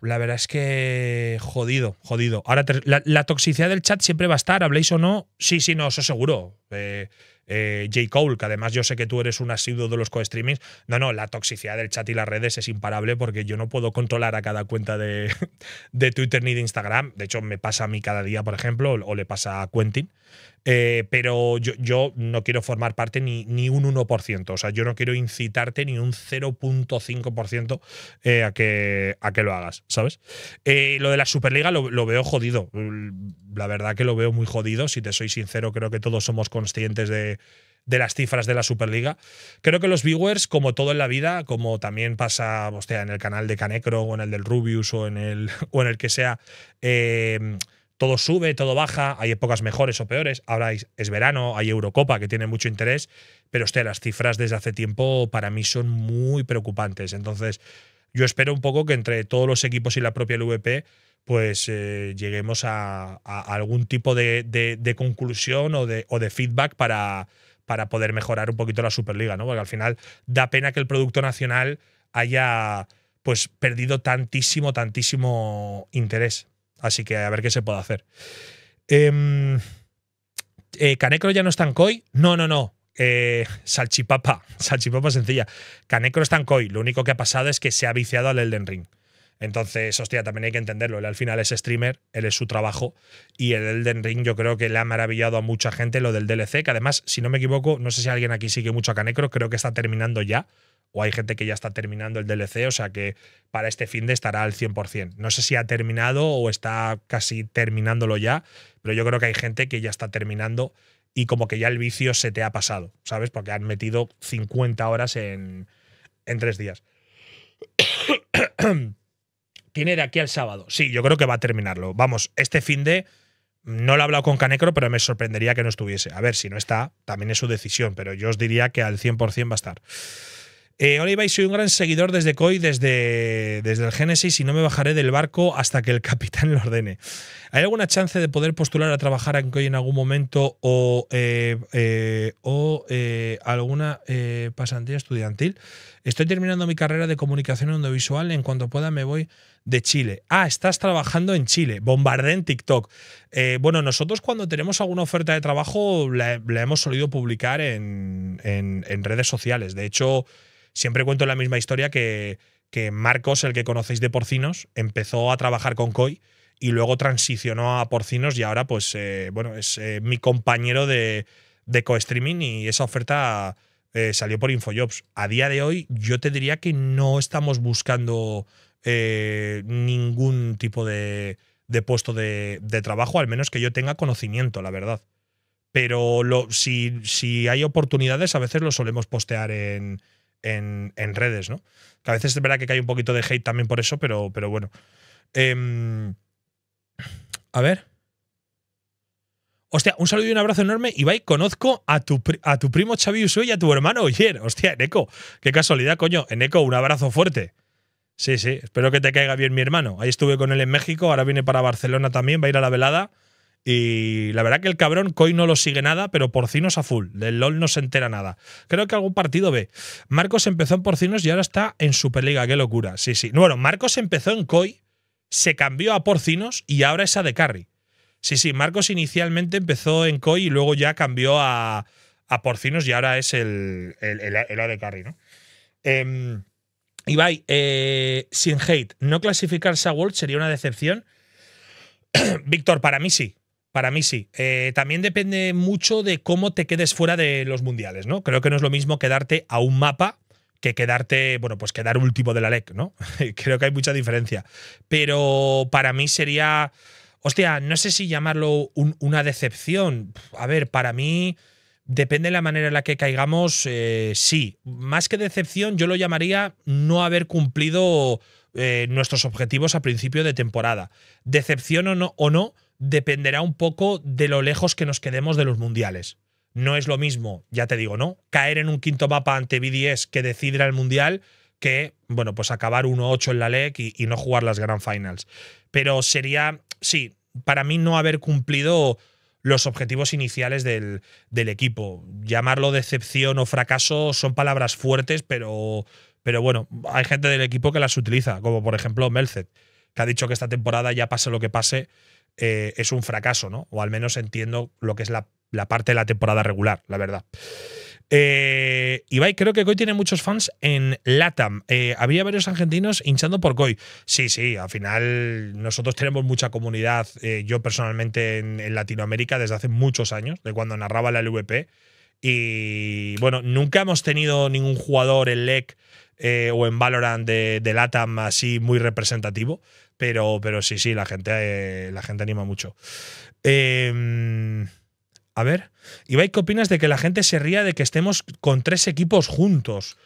La verdad es que jodido, jodido. Ahora, la, toxicidad del chat siempre va a estar, habléis o no. Sí, sí, no, eso seguro. Eh, eh, J. Cole, que además yo sé que tú eres un asiduo de los co-streamings. No, no, la toxicidad del chat y las redes es imparable porque yo no puedo controlar a cada cuenta de, de Twitter ni de Instagram. De hecho, me pasa a mí cada día, por ejemplo, o le pasa a Quentin. Eh, pero yo, no quiero formar parte ni, ni un 1%. O sea, yo no quiero incitarte ni un 0.5% eh, a, que, a que lo hagas, ¿sabes? Eh, lo de la Superliga lo, veo jodido. Mm, la verdad que lo veo muy jodido. Si te soy sincero, creo que todos somos conscientes de, las cifras de la Superliga. Creo que los viewers, como todo en la vida, como también pasa en el canal de Canecro o en el del Rubius o en el, o en el que sea, todo sube, todo baja, hay épocas mejores o peores, ahora es, verano, hay Eurocopa que tiene mucho interés, pero las cifras desde hace tiempo para mí son muy preocupantes. Entonces, yo espero un poco que entre todos los equipos y la propia LVP pues eh, lleguemos a, algún tipo de, conclusión o de, o de feedback para, para poder mejorar un poquito la Superliga, ¿no? Porque al final da pena que el Producto Nacional haya pues perdido tantísimo, tantísimo interés. Así que a ver qué se puede hacer. Em, eh, Canecro ya no está en COI. No, no, no. Eh, salchipapa, salchipapa sencilla. Canecro está en Koi. Lo único que ha pasado es que se ha viciado al Elden Ring. Entonces, hostia, también hay que entenderlo. Él al final es streamer, él es su trabajo. Y el Elden Ring, yo creo que le ha maravillado a mucha gente lo del DLC, que además, si no me equivoco, no sé si alguien aquí sigue mucho a Canecro, creo que está terminando ya. O hay gente que ya está terminando el DLC, o sea que para este fin de estará al 100%. No sé si ha terminado o está casi terminándolo ya, pero yo creo que hay gente que ya está terminando y como que ya el vicio se te ha pasado, ¿sabes? Porque han metido 50 horas en, en tres días. tiene de aquí al sábado. Sí, yo creo que va a terminarlo. Vamos, este fin de. No lo he hablado con Canecro, pero me sorprendería que no estuviese. A ver, si no está, también es su decisión, pero yo os diría que al 100% va a estar. Eh, soy un gran seguidor desde COI, desde, desde el Génesis, y no me bajaré del barco hasta que el capitán lo ordene. ¿Hay alguna chance de poder postular a trabajar en COI en algún momento o, eh, eh, o eh, alguna pasantía estudiantil? Estoy terminando mi carrera de comunicación audiovisual. En cuanto pueda, me voy de Chile. Ah, estás trabajando en Chile. Bombardé en TikTok. Eh, bueno, nosotros cuando tenemos alguna oferta de trabajo la, hemos solido publicar en, redes sociales. De hecho, siempre cuento la misma historia que, que Marcos, el que conocéis de porcinos, empezó a trabajar con COI y luego transicionó a porcinos y ahora pues eh, bueno, es eh, mi compañero de, de co-streaming y esa oferta... salió por Infojobs. A día de hoy, yo te diría que no estamos buscando eh, ningún tipo de, puesto de, trabajo, al menos que yo tenga conocimiento, la verdad. Pero si, si, hay oportunidades, a veces lo solemos postear en, redes, ¿no? Que a veces es verdad que hay un poquito de hate también por eso, pero, pero bueno. Em, a ver. Hostia, un saludo y un abrazo enorme. Ibai, conozco a tu, a tu primo Xavi Usue y a tu hermano Oyer. Hostia, Eneco, qué casualidad, coño. Eneco, un abrazo fuerte. Sí, sí, espero que te caiga bien mi hermano. Ahí estuve con él en México, ahora viene para Barcelona también, va a ir a la velada. Y la verdad que el cabrón Coy no lo sigue nada, pero Porcinos a full. Del LOL no se entera nada. Creo que algún partido ve. Marcos empezó en Porcinos y ahora está en Superliga. Qué locura. Sí, sí. Bueno, Marcos empezó en Coy, se cambió a Porcinos y ahora es a de Carry. Sí, sí. Marcos inicialmente empezó en Coy y luego ya cambió a, Porcinos y ahora es el, el, a de Carry, ¿no? Eh, Ibai, eh, sin hate, no clasificarse a World sería una decepción. Víctor, para mí sí. Para mí sí. Eh, también depende mucho de cómo te quedes fuera de los mundiales, ¿no? Creo que no es lo mismo quedarte a un mapa que quedarte, bueno, pues quedar último de la LEC, ¿no? Creo que hay mucha diferencia. Pero para mí sería, hostia, no sé si llamarlo una decepción. A ver, para mí Depende de la manera en la que caigamos, eh, sí. Más que decepción, yo lo llamaría no haber cumplido eh, nuestros objetivos a principio de temporada. Decepción o no, o no, dependerá un poco de lo lejos que nos quedemos de los mundiales. No es lo mismo, ya te digo, ¿no? Caer en un quinto mapa ante BDS que decidra el mundial que, bueno, pues acabar 1-8 en la LEC y no jugar las Grand Finals. Pero sería, sí, para mí no haber cumplido los objetivos iniciales del, equipo. Llamarlo decepción o fracaso son palabras fuertes, pero, pero bueno, hay gente del equipo que las utiliza, como por ejemplo Melzet, que ha dicho que esta temporada, ya pase lo que pase, eh, es un fracaso, ¿no? O al menos entiendo lo que es la, la parte de la temporada regular, la verdad. Eh, Ibai, creo que Goy tiene muchos fans en LATAM. Eh, había varios argentinos hinchando por Goy. Sí, sí, al final nosotros tenemos mucha comunidad, eh, yo personalmente en, Latinoamérica desde hace muchos años, de cuando narraba la LVP. Y bueno, nunca hemos tenido ningún jugador en LEC eh, o en Valorant de, LATAM así muy representativo. Pero, pero sí, sí, la gente, la gente anima mucho. Eh, a ver, Ibai, ¿qué opinas de que la gente se ría de que estemos con tres equipos juntos?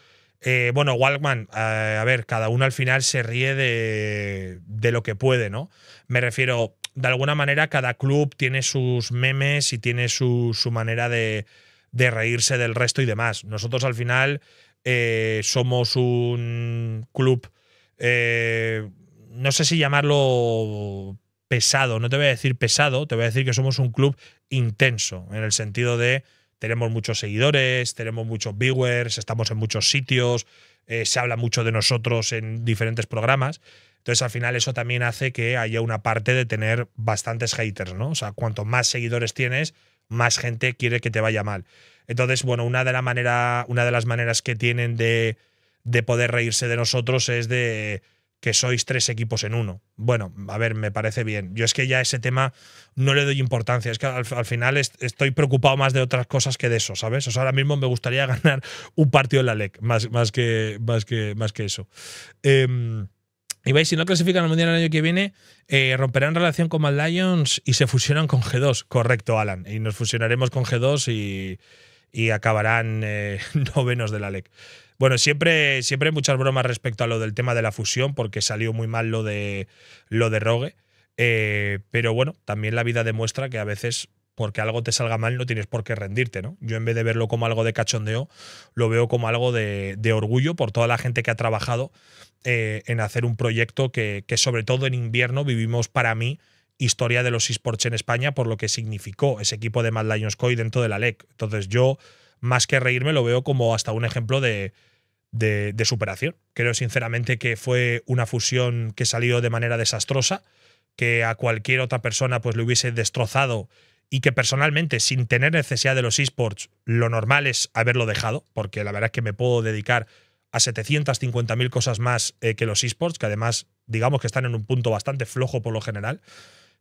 Eh, bueno, Walkman, eh, a ver, cada uno al final se ríe de, lo que puede, ¿no? Me refiero, de alguna manera, cada club tiene sus memes y tiene su, manera de, reírse del resto y demás. Nosotros al final eh, somos un club, eh, no sé si llamarlo pesado, no te voy a decir pesado, te voy a decir que somos un club intenso, en el sentido de tenemos muchos seguidores, tenemos muchos viewers, estamos en muchos sitios, eh, se habla mucho de nosotros en diferentes programas. Entonces, al final, eso también hace que haya una parte de tener bastantes haters, ¿no? O sea, cuanto más seguidores tienes, más gente quiere que te vaya mal. Entonces, bueno, una de, la manera, una de las maneras que tienen de poder reírse de nosotros es de que sois tres equipos en uno. Bueno, a ver, me parece bien. Yo es que ya ese tema no le doy importancia. Es que al, final estoy preocupado más de otras cosas que de eso, ¿sabes? O sea, ahora mismo me gustaría ganar un partido en la LEC, más, que, más, que, eso. y em, veis, si no clasifican al Mundial el año que viene, eh, romperán relación con Mad Lions y se fusionan con G2. Correcto, Alan. Y nos fusionaremos con G2 y, acabarán eh, novenos de la LEC. Bueno, siempre, siempre hay muchas bromas respecto a lo del tema de la fusión, porque salió muy mal lo de, lo de Rogue. Eh, pero bueno, también la vida demuestra que a veces porque algo te salga mal no tienes por qué rendirte, ¿no? Yo en vez de verlo como algo de cachondeo, lo veo como algo de, orgullo por toda la gente que ha trabajado eh, en hacer un proyecto que, sobre todo en invierno vivimos para mí historia de los esports en España por lo que significó ese equipo de Mad Lions dentro de la LEC. Entonces yo más que reírme, lo veo como hasta un ejemplo de, superación. Creo sinceramente que fue una fusión que salió de manera desastrosa, que a cualquier otra persona pues le hubiese destrozado y que personalmente, sin tener necesidad de los esports, lo normal es haberlo dejado, porque la verdad es que me puedo dedicar a 750.000 cosas más eh, que los esports, que además digamos que están en un punto bastante flojo por lo general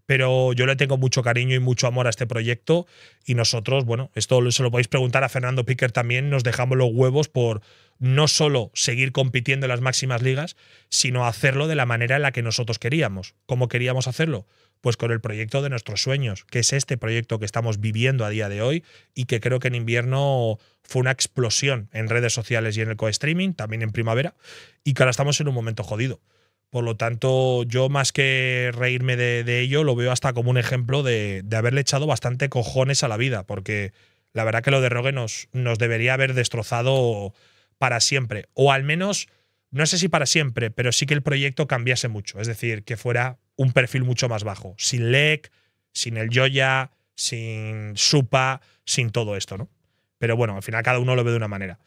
pero yo le tengo mucho cariño y mucho amor a este proyecto y nosotros, bueno, esto se lo podéis preguntar a Fernando Picker también, nos dejamos los huevos por no solo seguir compitiendo en las máximas ligas, sino hacerlo de la manera en la que nosotros queríamos. ¿Cómo queríamos hacerlo? Pues con el proyecto de nuestros sueños, que es este proyecto que estamos viviendo a día de hoy y que creo que en invierno fue una explosión en redes sociales y en el co-streaming, también en primavera, y que ahora estamos en un momento jodido. Por lo tanto, yo más que reírme de, ello, lo veo hasta como un ejemplo de, haberle echado bastante cojones a la vida, porque la verdad que lo de Rogue nos, nos debería haber destrozado para siempre, o al menos, no sé si para siempre, pero sí que el proyecto cambiase mucho, es decir, que fuera un perfil mucho más bajo, sin LEC, sin el Joya, sin Supa, sin todo esto, ¿no? Pero bueno, al final cada uno lo ve de una manera.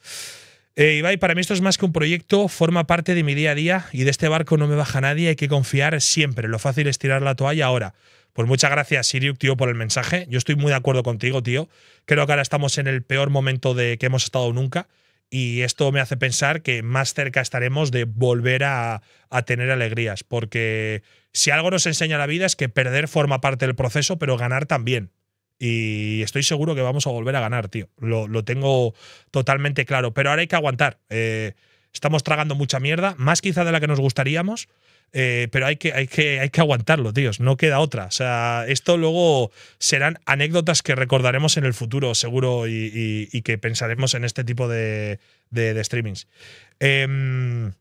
Eh, Ibai, para mí esto es más que un proyecto, forma parte de mi día a día y de este barco no me baja nadie, hay que confiar siempre. Lo fácil es tirar la toalla ahora. Pues muchas gracias, Siriuk, tío, por el mensaje. Yo estoy muy de acuerdo contigo, tío. Creo que ahora estamos en el peor momento de que hemos estado nunca. Y esto me hace pensar que más cerca estaremos de volver a tener alegrías. Porque si algo nos enseña la vida es que perder forma parte del proceso, pero ganar también y estoy seguro que vamos a volver a ganar, tío. Lo, tengo totalmente claro. Pero ahora hay que aguantar. Eh, estamos tragando mucha mierda, más quizá de la que nos gustaríamos. Eh, pero hay que, hay, que, hay que aguantarlo, tíos. No queda otra. O sea, esto luego serán anécdotas que recordaremos en el futuro, seguro, y, que pensaremos en este tipo de, de, streamings. Em,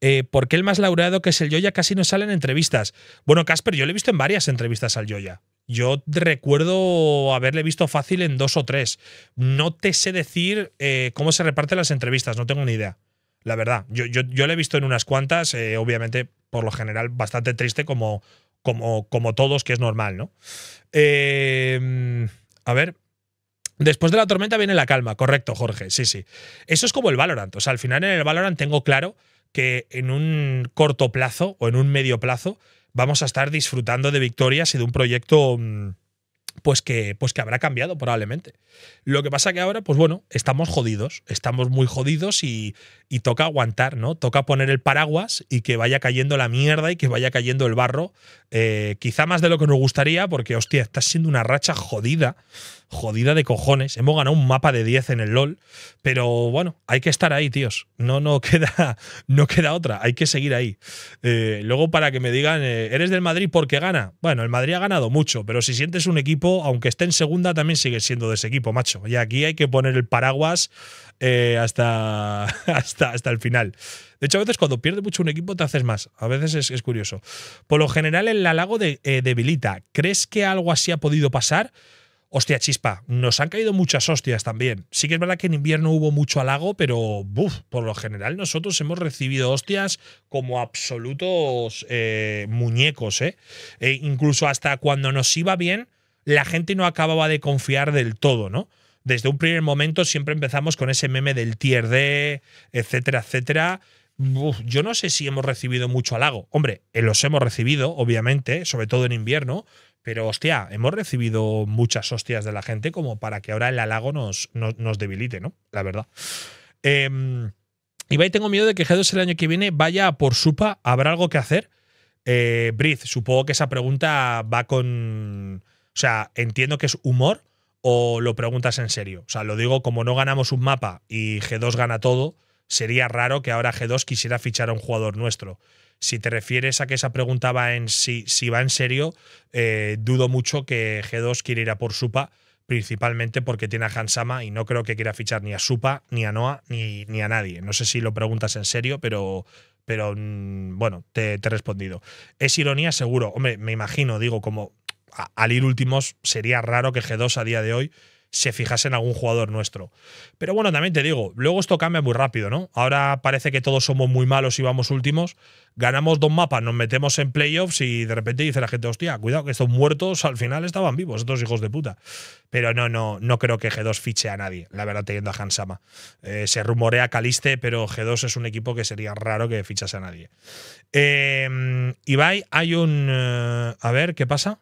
eh, ¿Por qué el más laureado que es el Yoya casi no sale en entrevistas? Bueno, Casper, yo lo he visto en varias entrevistas al Yoya. Yo recuerdo haberle visto fácil en dos o tres. No te sé decir eh, cómo se reparten las entrevistas, no tengo ni idea. La verdad, yo, yo, le he visto en unas cuantas, eh, obviamente, por lo general, bastante triste como, como, como todos, que es normal, ¿no? Eh, a ver, Después de la tormenta viene la calma, correcto, Jorge. Sí, sí. Eso es como el Valorant. O sea, al final en el Valorant tengo claro que en un corto plazo o en un medio plazo vamos a estar disfrutando de victorias y de un proyecto mm, pues que, pues que habrá cambiado probablemente. Lo que pasa que ahora, pues bueno, estamos jodidos, estamos muy jodidos y, toca aguantar, ¿no? Toca poner el paraguas y que vaya cayendo la mierda y que vaya cayendo el barro, eh, quizá más de lo que nos gustaría, porque hostia, está siendo una racha jodida jodida de cojones. Hemos ganado un mapa de 10 en el LOL, pero bueno, hay que estar ahí, tíos. No, no, queda, no queda otra, hay que seguir ahí. Eh, luego, para que me digan, eh, ¿eres del Madrid porque gana? Bueno, el Madrid ha ganado mucho, pero si sientes un equipo, aunque esté en segunda, también sigue siendo de ese equipo, macho. Y aquí hay que poner el paraguas eh, hasta, hasta, hasta el final. De hecho, a veces cuando pierde mucho un equipo te haces más. A veces es, curioso. Por lo general, el halago debilita. ¿Crees que algo así ha podido pasar? Hostia, chispa, nos han caído muchas hostias también. Sí que es verdad que en invierno hubo mucho halago, pero por lo general nosotros hemos recibido hostias como absolutos eh, muñecos. ¿eh? E incluso hasta cuando nos iba bien, la gente no acababa de confiar del todo, ¿no? Desde un primer momento siempre empezamos con ese meme del tier D, etcétera, etcétera. yo no sé si hemos recibido mucho halago. Hombre, eh, los hemos recibido, obviamente, sobre todo en invierno, pero hostia, hemos recibido muchas hostias de la gente como para que ahora el halago nos, nos, debilite, ¿no? La verdad. Eh, Ibai, tengo miedo de que G2 el año que viene vaya por Supa. ¿Habrá algo que hacer? Eh, supongo que esa pregunta va con. O sea, entiendo que es humor o lo preguntas en serio. O sea, lo digo, como no ganamos un mapa y G2 gana todo, sería raro que ahora G2 quisiera fichar a un jugador nuestro si te refieres a que esa pregunta va en si, si va en serio, eh, dudo mucho que G2 quiera ir a por Supa, principalmente porque tiene a Hansama y no creo que quiera fichar ni a Supa, ni a Noah, ni, ni a nadie. No sé si lo preguntas en serio, pero, pero mm, bueno, te, he respondido. Es ironía, seguro. Hombre, me imagino, digo, como al ir últimos, sería raro que G2 a día de hoy se fijase en algún jugador nuestro. Pero bueno, también te digo, luego esto cambia muy rápido, ¿no? Ahora parece que todos somos muy malos y vamos últimos. Ganamos dos mapas, nos metemos en playoffs y de repente dice la gente, hostia, cuidado, que estos muertos al final estaban vivos, estos hijos de puta. Pero no, no, no creo que G2 fiche a nadie, la verdad, teniendo a Hansama. Eh, se rumorea Caliste, pero G2 es un equipo que sería raro que fichase a nadie. Eh, Ibai, hay un. Eh, a ver, ¿qué pasa?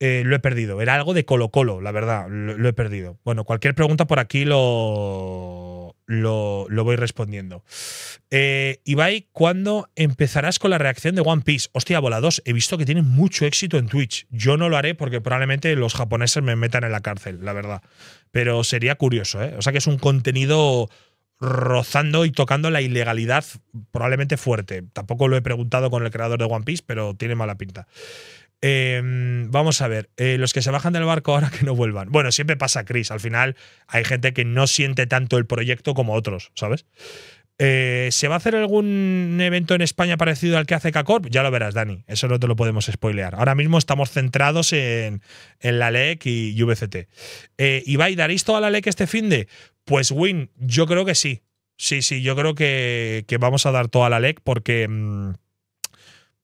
Eh, lo he perdido. Era algo de Colo Colo, la verdad, lo, he perdido. Bueno, cualquier pregunta por aquí lo, lo, voy respondiendo. Eh, Ibai, ¿cuándo empezarás con la reacción de One Piece? Hostia, volados, he visto que tiene mucho éxito en Twitch. Yo no lo haré porque probablemente los japoneses me metan en la cárcel, la verdad. Pero sería curioso, ¿eh? O sea que es un contenido rozando y tocando la ilegalidad probablemente fuerte. Tampoco lo he preguntado con el creador de One Piece, pero tiene mala pinta. Em, vamos a ver, eh, los que se bajan del barco ahora que no vuelvan. Bueno, siempre pasa, Chris. Al final hay gente que no siente tanto el proyecto como otros, ¿sabes? Eh, ¿Se va a hacer algún evento en España parecido al que hace k Ya lo verás, Dani. Eso no te lo podemos spoilear. Ahora mismo estamos centrados en, la LEC y VCT. Eh, Ibai, ¿daréis toda la LEC este fin de? Pues Win, yo creo que sí. Sí, sí, yo creo que, vamos a dar toda la LEC porque. Mm,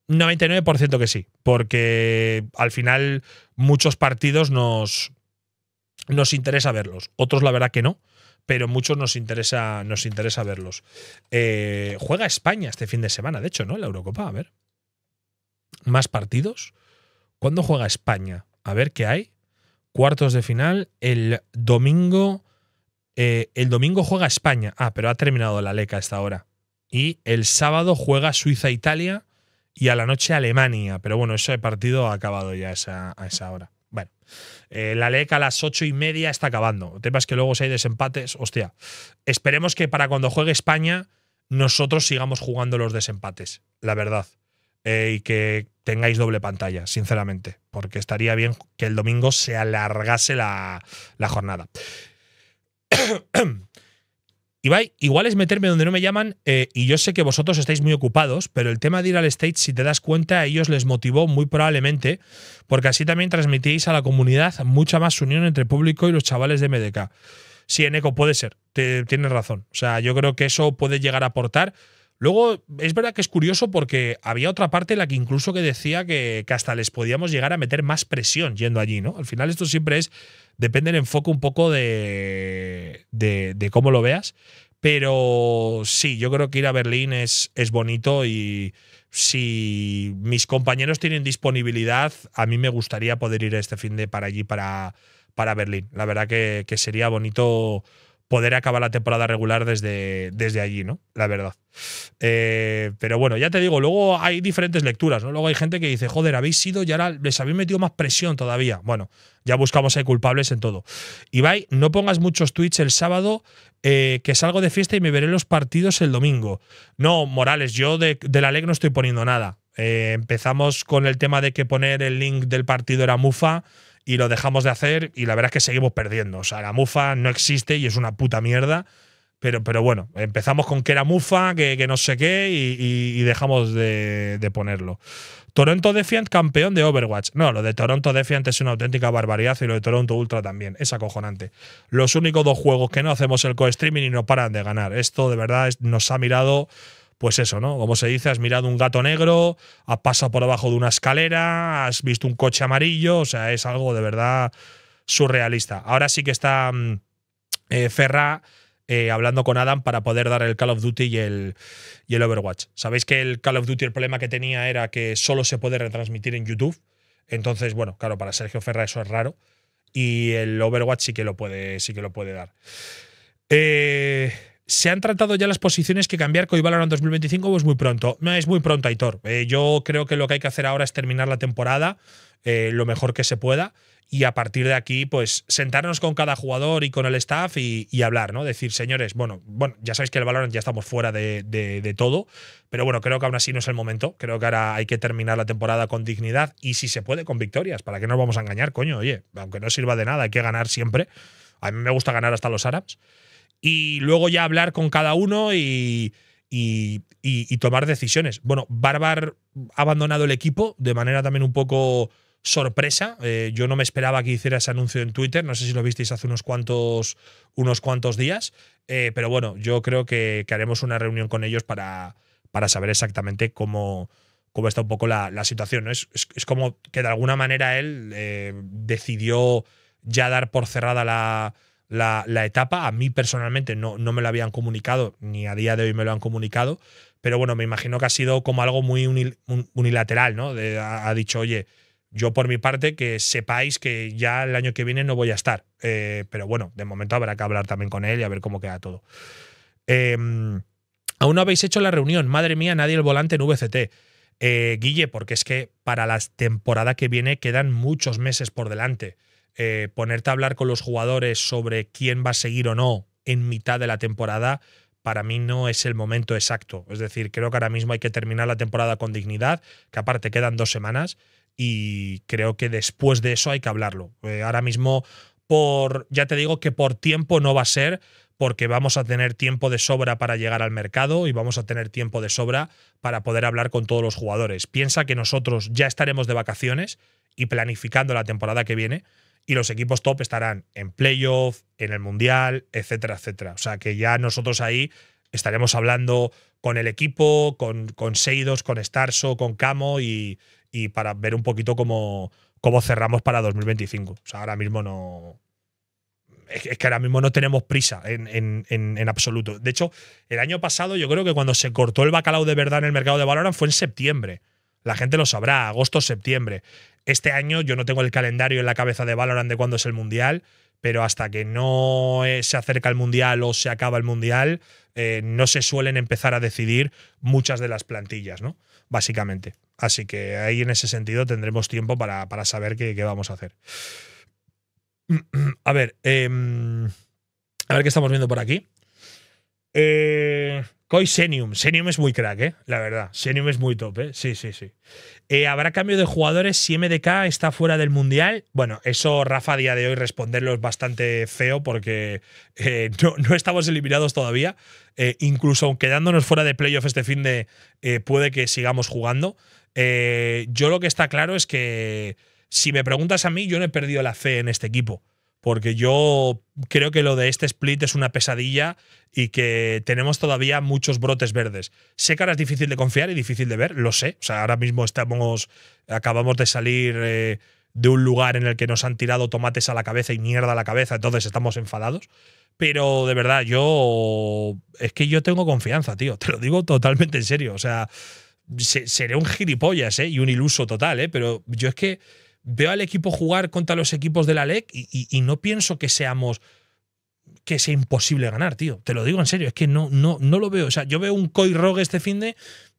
99% que sí, porque al final muchos partidos nos, nos interesa verlos, otros la verdad que no, pero muchos nos interesa, nos interesa verlos. Eh, juega España este fin de semana, de hecho, ¿no? La Eurocopa, a ver. ¿Más partidos? ¿Cuándo juega España? A ver qué hay. Cuartos de final, el domingo. Eh, el domingo juega España. Ah, pero ha terminado la leca esta hora. Y el sábado juega Suiza-Italia y a la noche Alemania. Pero bueno, ese partido ha acabado ya a esa, hora. Bueno, eh, la LEC a las ocho y media está acabando. El tema es que luego si hay desempates, hostia. Esperemos que para cuando juegue España nosotros sigamos jugando los desempates, la verdad. Eh, y que tengáis doble pantalla, sinceramente. Porque estaría bien que el domingo se alargase la, la jornada. Ibai, igual es meterme donde no me llaman eh, y yo sé que vosotros estáis muy ocupados, pero el tema de ir al stage, si te das cuenta, a ellos les motivó muy probablemente, porque así también transmitíais a la comunidad mucha más unión entre público y los chavales de MDK. Sí, Eneco, puede ser, tienes razón. O sea, yo creo que eso puede llegar a aportar. Luego, es verdad que es curioso porque había otra parte en la que incluso que decía que, hasta les podíamos llegar a meter más presión yendo allí, ¿no? Al final esto siempre es, depende del enfoque un poco de, cómo lo veas. Pero sí, yo creo que ir a Berlín es, es bonito y si mis compañeros tienen disponibilidad, a mí me gustaría poder ir este fin de para allí, para, para Berlín. La verdad que sería bonito poder acabar la temporada regular desde, desde allí, ¿no? La verdad. Eh, pero bueno, ya te digo, luego hay diferentes lecturas, ¿no? Luego hay gente que dice, joder, habéis sido ya les habéis metido más presión todavía. Bueno, ya buscamos hay culpables en todo. Ibai, no pongas muchos tweets el sábado, eh, que salgo de fiesta y me veré los partidos el domingo. No, Morales, yo de, la LEC no estoy poniendo nada. Eh, empezamos con el tema de que poner el link del partido era mufa y lo dejamos de hacer y la verdad es que seguimos perdiendo. O sea, la mufa no existe y es una puta mierda. Pero, pero bueno, empezamos con que era mufa, que, no sé qué, y, dejamos de, ponerlo. Toronto Defiant, campeón de Overwatch. No, lo de Toronto Defiant es una auténtica barbaridad y lo de Toronto Ultra también. Es acojonante. Los únicos dos juegos que no hacemos el co-streaming y no paran de ganar. Esto de verdad nos ha mirado pues eso, ¿no? Como se dice, has mirado un gato negro, has pasado por debajo de una escalera, has visto un coche amarillo, o sea, es algo de verdad surrealista. Ahora sí que está mm, eh, Ferra eh, hablando con Adam para poder dar el Call of Duty y el, y el Overwatch. Sabéis que el Call of Duty el problema que tenía era que solo se puede retransmitir en YouTube. Entonces, bueno, claro, para Sergio Ferra eso es raro. Y el Overwatch sí que lo puede, sí que lo puede dar. Eh, ¿Se han tratado ya las posiciones que cambiar con Valorant 2025 o es muy pronto? No, es muy pronto, Aitor. Eh, yo creo que lo que hay que hacer ahora es terminar la temporada eh, lo mejor que se pueda y a partir de aquí, pues sentarnos con cada jugador y con el staff y, hablar, ¿no? Decir, señores, bueno, bueno, ya sabéis que el Valorant ya estamos fuera de, de, todo, pero bueno, creo que aún así no es el momento. Creo que ahora hay que terminar la temporada con dignidad y si se puede, con victorias. ¿Para qué nos vamos a engañar, coño? Oye, aunque no sirva de nada, hay que ganar siempre. A mí me gusta ganar hasta los árabes y luego ya hablar con cada uno y, y, tomar decisiones. Bueno, Barbar ha abandonado el equipo de manera también un poco sorpresa. Eh, yo no me esperaba que hiciera ese anuncio en Twitter. No sé si lo visteis hace unos cuantos, unos cuantos días. Eh, pero bueno, yo creo que, haremos una reunión con ellos para, para saber exactamente cómo, cómo está un poco la, situación. Es, como que de alguna manera él eh, decidió ya dar por cerrada la, la, etapa. A mí personalmente no, no me lo habían comunicado, ni a día de hoy me lo han comunicado, pero bueno, me imagino que ha sido como algo muy unilateral, ¿no? ha, dicho, oye, yo por mi parte que sepáis que ya el año que viene no voy a estar. Eh, pero bueno, de momento habrá que hablar también con él y a ver cómo queda todo. Em, aún no habéis hecho la reunión. Madre mía, nadie el volante en VCT. Eh, Guille, porque es que para la temporada que viene quedan muchos meses por delante. Eh, ponerte a hablar con los jugadores sobre quién va a seguir o no en mitad de la temporada, para mí no es el momento exacto. Es decir, creo que ahora mismo hay que terminar la temporada con dignidad, que aparte quedan dos semanas, y creo que después de eso hay que hablarlo. Eh, ahora mismo, por, ya te digo que por tiempo no va a ser, porque vamos a tener tiempo de sobra para llegar al mercado y vamos a tener tiempo de sobra para poder hablar con todos los jugadores. Piensa que nosotros ya estaremos de vacaciones y planificando la temporada que viene, y los equipos top estarán en playoff, en el mundial, etcétera, etcétera. O sea que ya nosotros ahí estaremos hablando con el equipo, con, con Seidos, con Starso, con Camo y, para ver un poquito cómo, cómo cerramos para 2025. O sea, ahora mismo no. Es que ahora mismo no tenemos prisa en, en, absoluto. De hecho, el año pasado yo creo que cuando se cortó el bacalao de verdad en el mercado de Valorant fue en septiembre. La gente lo sabrá, agosto, septiembre. Este año yo no tengo el calendario en la cabeza de Valorant de cuándo es el Mundial, pero hasta que no eh, se acerca el Mundial o se acaba el Mundial, eh, no se suelen empezar a decidir muchas de las plantillas, ¿no? Básicamente. Así que ahí en ese sentido tendremos tiempo para, saber qué, vamos a hacer. A ver, em, a ver qué estamos viendo por aquí. Eh, hoy Senium. Senium es muy crack, ¿eh? La verdad. Senium es muy top, ¿eh? Sí, sí, sí. Eh, ¿Habrá cambio de jugadores si MDK está fuera del Mundial? Bueno, eso, Rafa, a día de hoy responderlo es bastante feo porque eh, no, estamos eliminados todavía. Eh, incluso quedándonos fuera de playoff este fin de eh, puede que sigamos jugando. yo lo que está claro es que si me preguntas a mí, yo no he perdido la fe en este equipo porque yo creo que lo de este split es una pesadilla y que tenemos todavía muchos brotes verdes. Sé que ahora es difícil de confiar y difícil de ver, lo sé. O sea, ahora mismo estamos, acabamos de salir eh, de un lugar en el que nos han tirado tomates a la cabeza y mierda a la cabeza, entonces estamos enfadados. Pero de verdad, yo es que yo tengo confianza, tío. Te lo digo totalmente en serio. O sea, seré un gilipollas, ¿eh? Y un iluso total, ¿eh? Pero yo es que veo al equipo jugar contra los equipos de la LEC y, no pienso que seamos que sea imposible ganar, tío. Te lo digo en serio, es que no, no, no lo veo. O sea, yo veo un Koi Rogue este fin de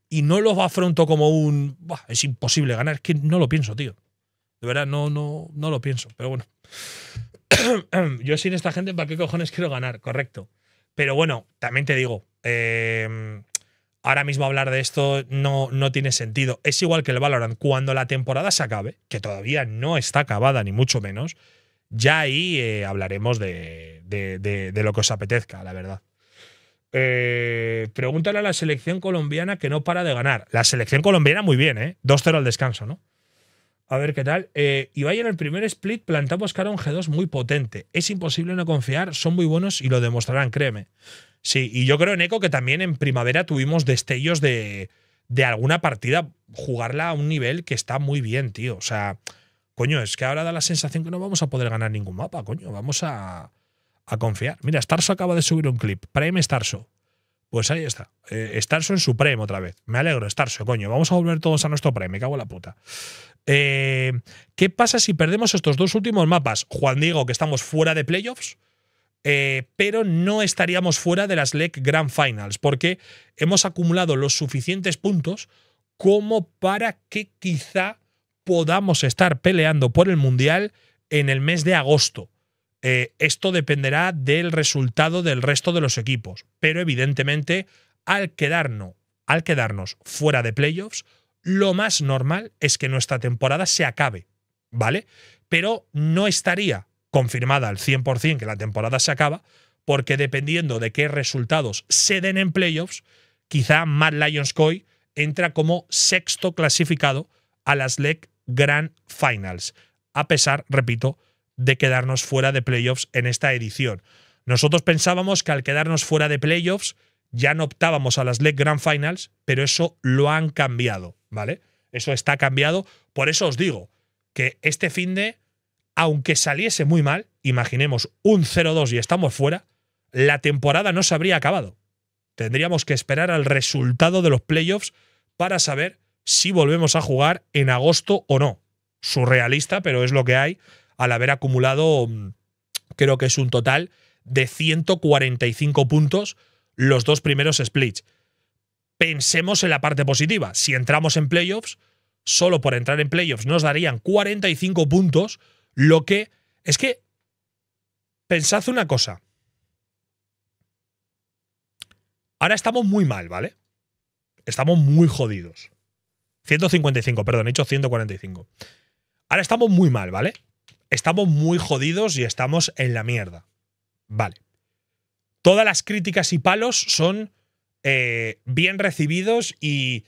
y no lo afronto como un es imposible ganar, es que no lo pienso, tío. De verdad, no, no, no lo pienso, pero bueno. yo sin esta gente, ¿para qué cojones quiero ganar? Correcto. Pero bueno, también te digo, eh, ahora mismo hablar de esto no, no tiene sentido. Es igual que el Valorant. Cuando la temporada se acabe, que todavía no está acabada, ni mucho menos, ya ahí eh, hablaremos de, lo que os apetezca, la verdad. Eh, pregúntale a la selección colombiana que no para de ganar. La selección colombiana muy bien, ¿eh? 2-0 al descanso, ¿no? A ver qué tal. Eh, Ibai en el primer split plantamos cara a un G2 muy potente. Es imposible no confiar, son muy buenos y lo demostrarán, créeme. Sí, y yo creo, en Eco que también en primavera tuvimos destellos de, de alguna partida, jugarla a un nivel que está muy bien, tío. O sea, coño, es que ahora da la sensación que no vamos a poder ganar ningún mapa, coño. Vamos a, a confiar. Mira, Starso acaba de subir un clip. Prime Starso. Pues ahí está. Eh, Starso en su Prime otra vez. Me alegro, Starso, coño. Vamos a volver todos a nuestro Prime. Me cago en la puta. Eh, ¿Qué pasa si perdemos estos dos últimos mapas? Juan Diego, que estamos fuera de playoffs. Eh, pero no estaríamos fuera de las Leg Grand Finals, porque hemos acumulado los suficientes puntos como para que quizá podamos estar peleando por el Mundial en el mes de agosto. Eh, esto dependerá del resultado del resto de los equipos, pero evidentemente al quedarnos, al quedarnos fuera de playoffs, lo más normal es que nuestra temporada se acabe, ¿vale? Pero no estaría confirmada al 100% que la temporada se acaba, porque dependiendo de qué resultados se den en playoffs, quizá Matt Lions Coy entra como sexto clasificado a las LEC Grand Finals, a pesar, repito, de quedarnos fuera de playoffs en esta edición. Nosotros pensábamos que al quedarnos fuera de playoffs ya no optábamos a las LEC Grand Finals, pero eso lo han cambiado, ¿vale? Eso está cambiado. Por eso os digo que este fin de aunque saliese muy mal, imaginemos un 0-2 y estamos fuera, la temporada no se habría acabado. Tendríamos que esperar al resultado de los playoffs para saber si volvemos a jugar en agosto o no. Surrealista, pero es lo que hay al haber acumulado, mm, creo que es un total de 145 puntos los dos primeros splits. Pensemos en la parte positiva. Si entramos en playoffs, solo por entrar en playoffs nos darían 45 puntos, lo que es que, pensad una cosa. Ahora estamos muy mal, ¿vale? Estamos muy jodidos. 155, perdón, he hecho 145. Ahora estamos muy mal, ¿vale? Estamos muy jodidos y estamos en la mierda. Vale. Todas las críticas y palos son eh, bien recibidos y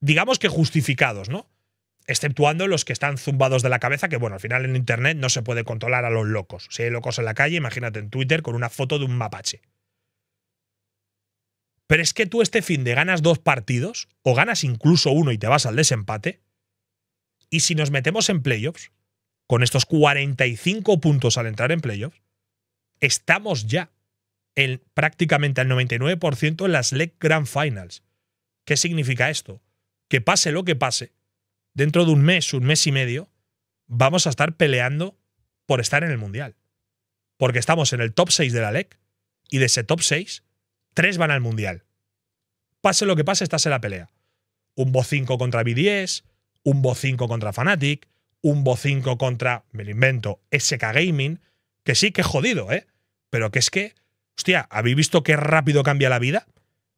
digamos que justificados, ¿no? exceptuando los que están zumbados de la cabeza, que bueno, al final en Internet no se puede controlar a los locos. Si hay locos en la calle, imagínate en Twitter con una foto de un mapache. Pero es que tú este fin de ganas dos partidos, o ganas incluso uno y te vas al desempate, y si nos metemos en playoffs, con estos 45 puntos al entrar en playoffs, estamos ya en prácticamente al 99% en las leg Grand Finals. ¿Qué significa esto? Que pase lo que pase, dentro de un mes, un mes y medio, vamos a estar peleando por estar en el Mundial. Porque estamos en el top 6 de la LEC y de ese top 6, 3 van al Mundial. Pase lo que pase, estás en la pelea. Un Bo 5 contra B10, un Bo 5 contra Fnatic, un Bo 5 contra, me lo invento, SK Gaming, que sí que jodido, ¿eh? Pero que es que, hostia, ¿habéis visto qué rápido cambia la vida?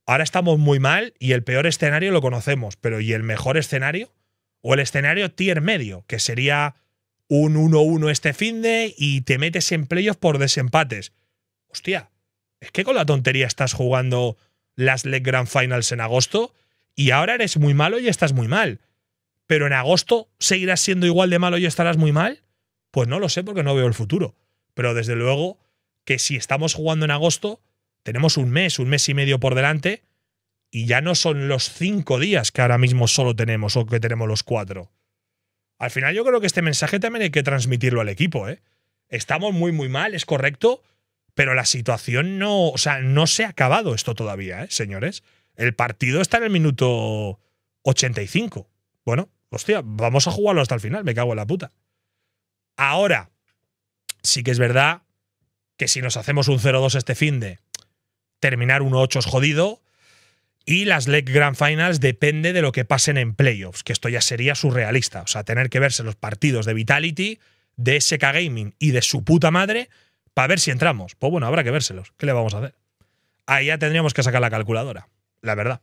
Ahora estamos muy mal y el peor escenario lo conocemos, pero ¿y el mejor escenario? O el escenario tier medio, que sería un 1-1 este fin de y te metes en playoffs por desempates. Hostia, es que con la tontería estás jugando las Leg Grand Finals en agosto y ahora eres muy malo y estás muy mal. Pero en agosto seguirás siendo igual de malo y estarás muy mal. Pues no lo sé porque no veo el futuro. Pero desde luego que si estamos jugando en agosto, tenemos un mes, un mes y medio por delante y ya no son los cinco días que ahora mismo solo tenemos o que tenemos los cuatro. Al final yo creo que este mensaje también hay que transmitirlo al equipo, ¿eh? Estamos muy, muy mal, es correcto, pero la situación no, o sea, no se ha acabado esto todavía, ¿eh, señores? El partido está en el minuto 85. Bueno, hostia, vamos a jugarlo hasta el final, me cago en la puta. Ahora, sí que es verdad que si nos hacemos un 0-2 este fin de terminar un 8 es jodido, y las Leg Grand Finals depende de lo que pasen en playoffs, que esto ya sería surrealista. O sea, tener que verse los partidos de Vitality, de SK Gaming y de su puta madre para ver si entramos. Pues bueno, habrá que vérselos. ¿Qué le vamos a hacer? Ahí ya tendríamos que sacar la calculadora, la verdad.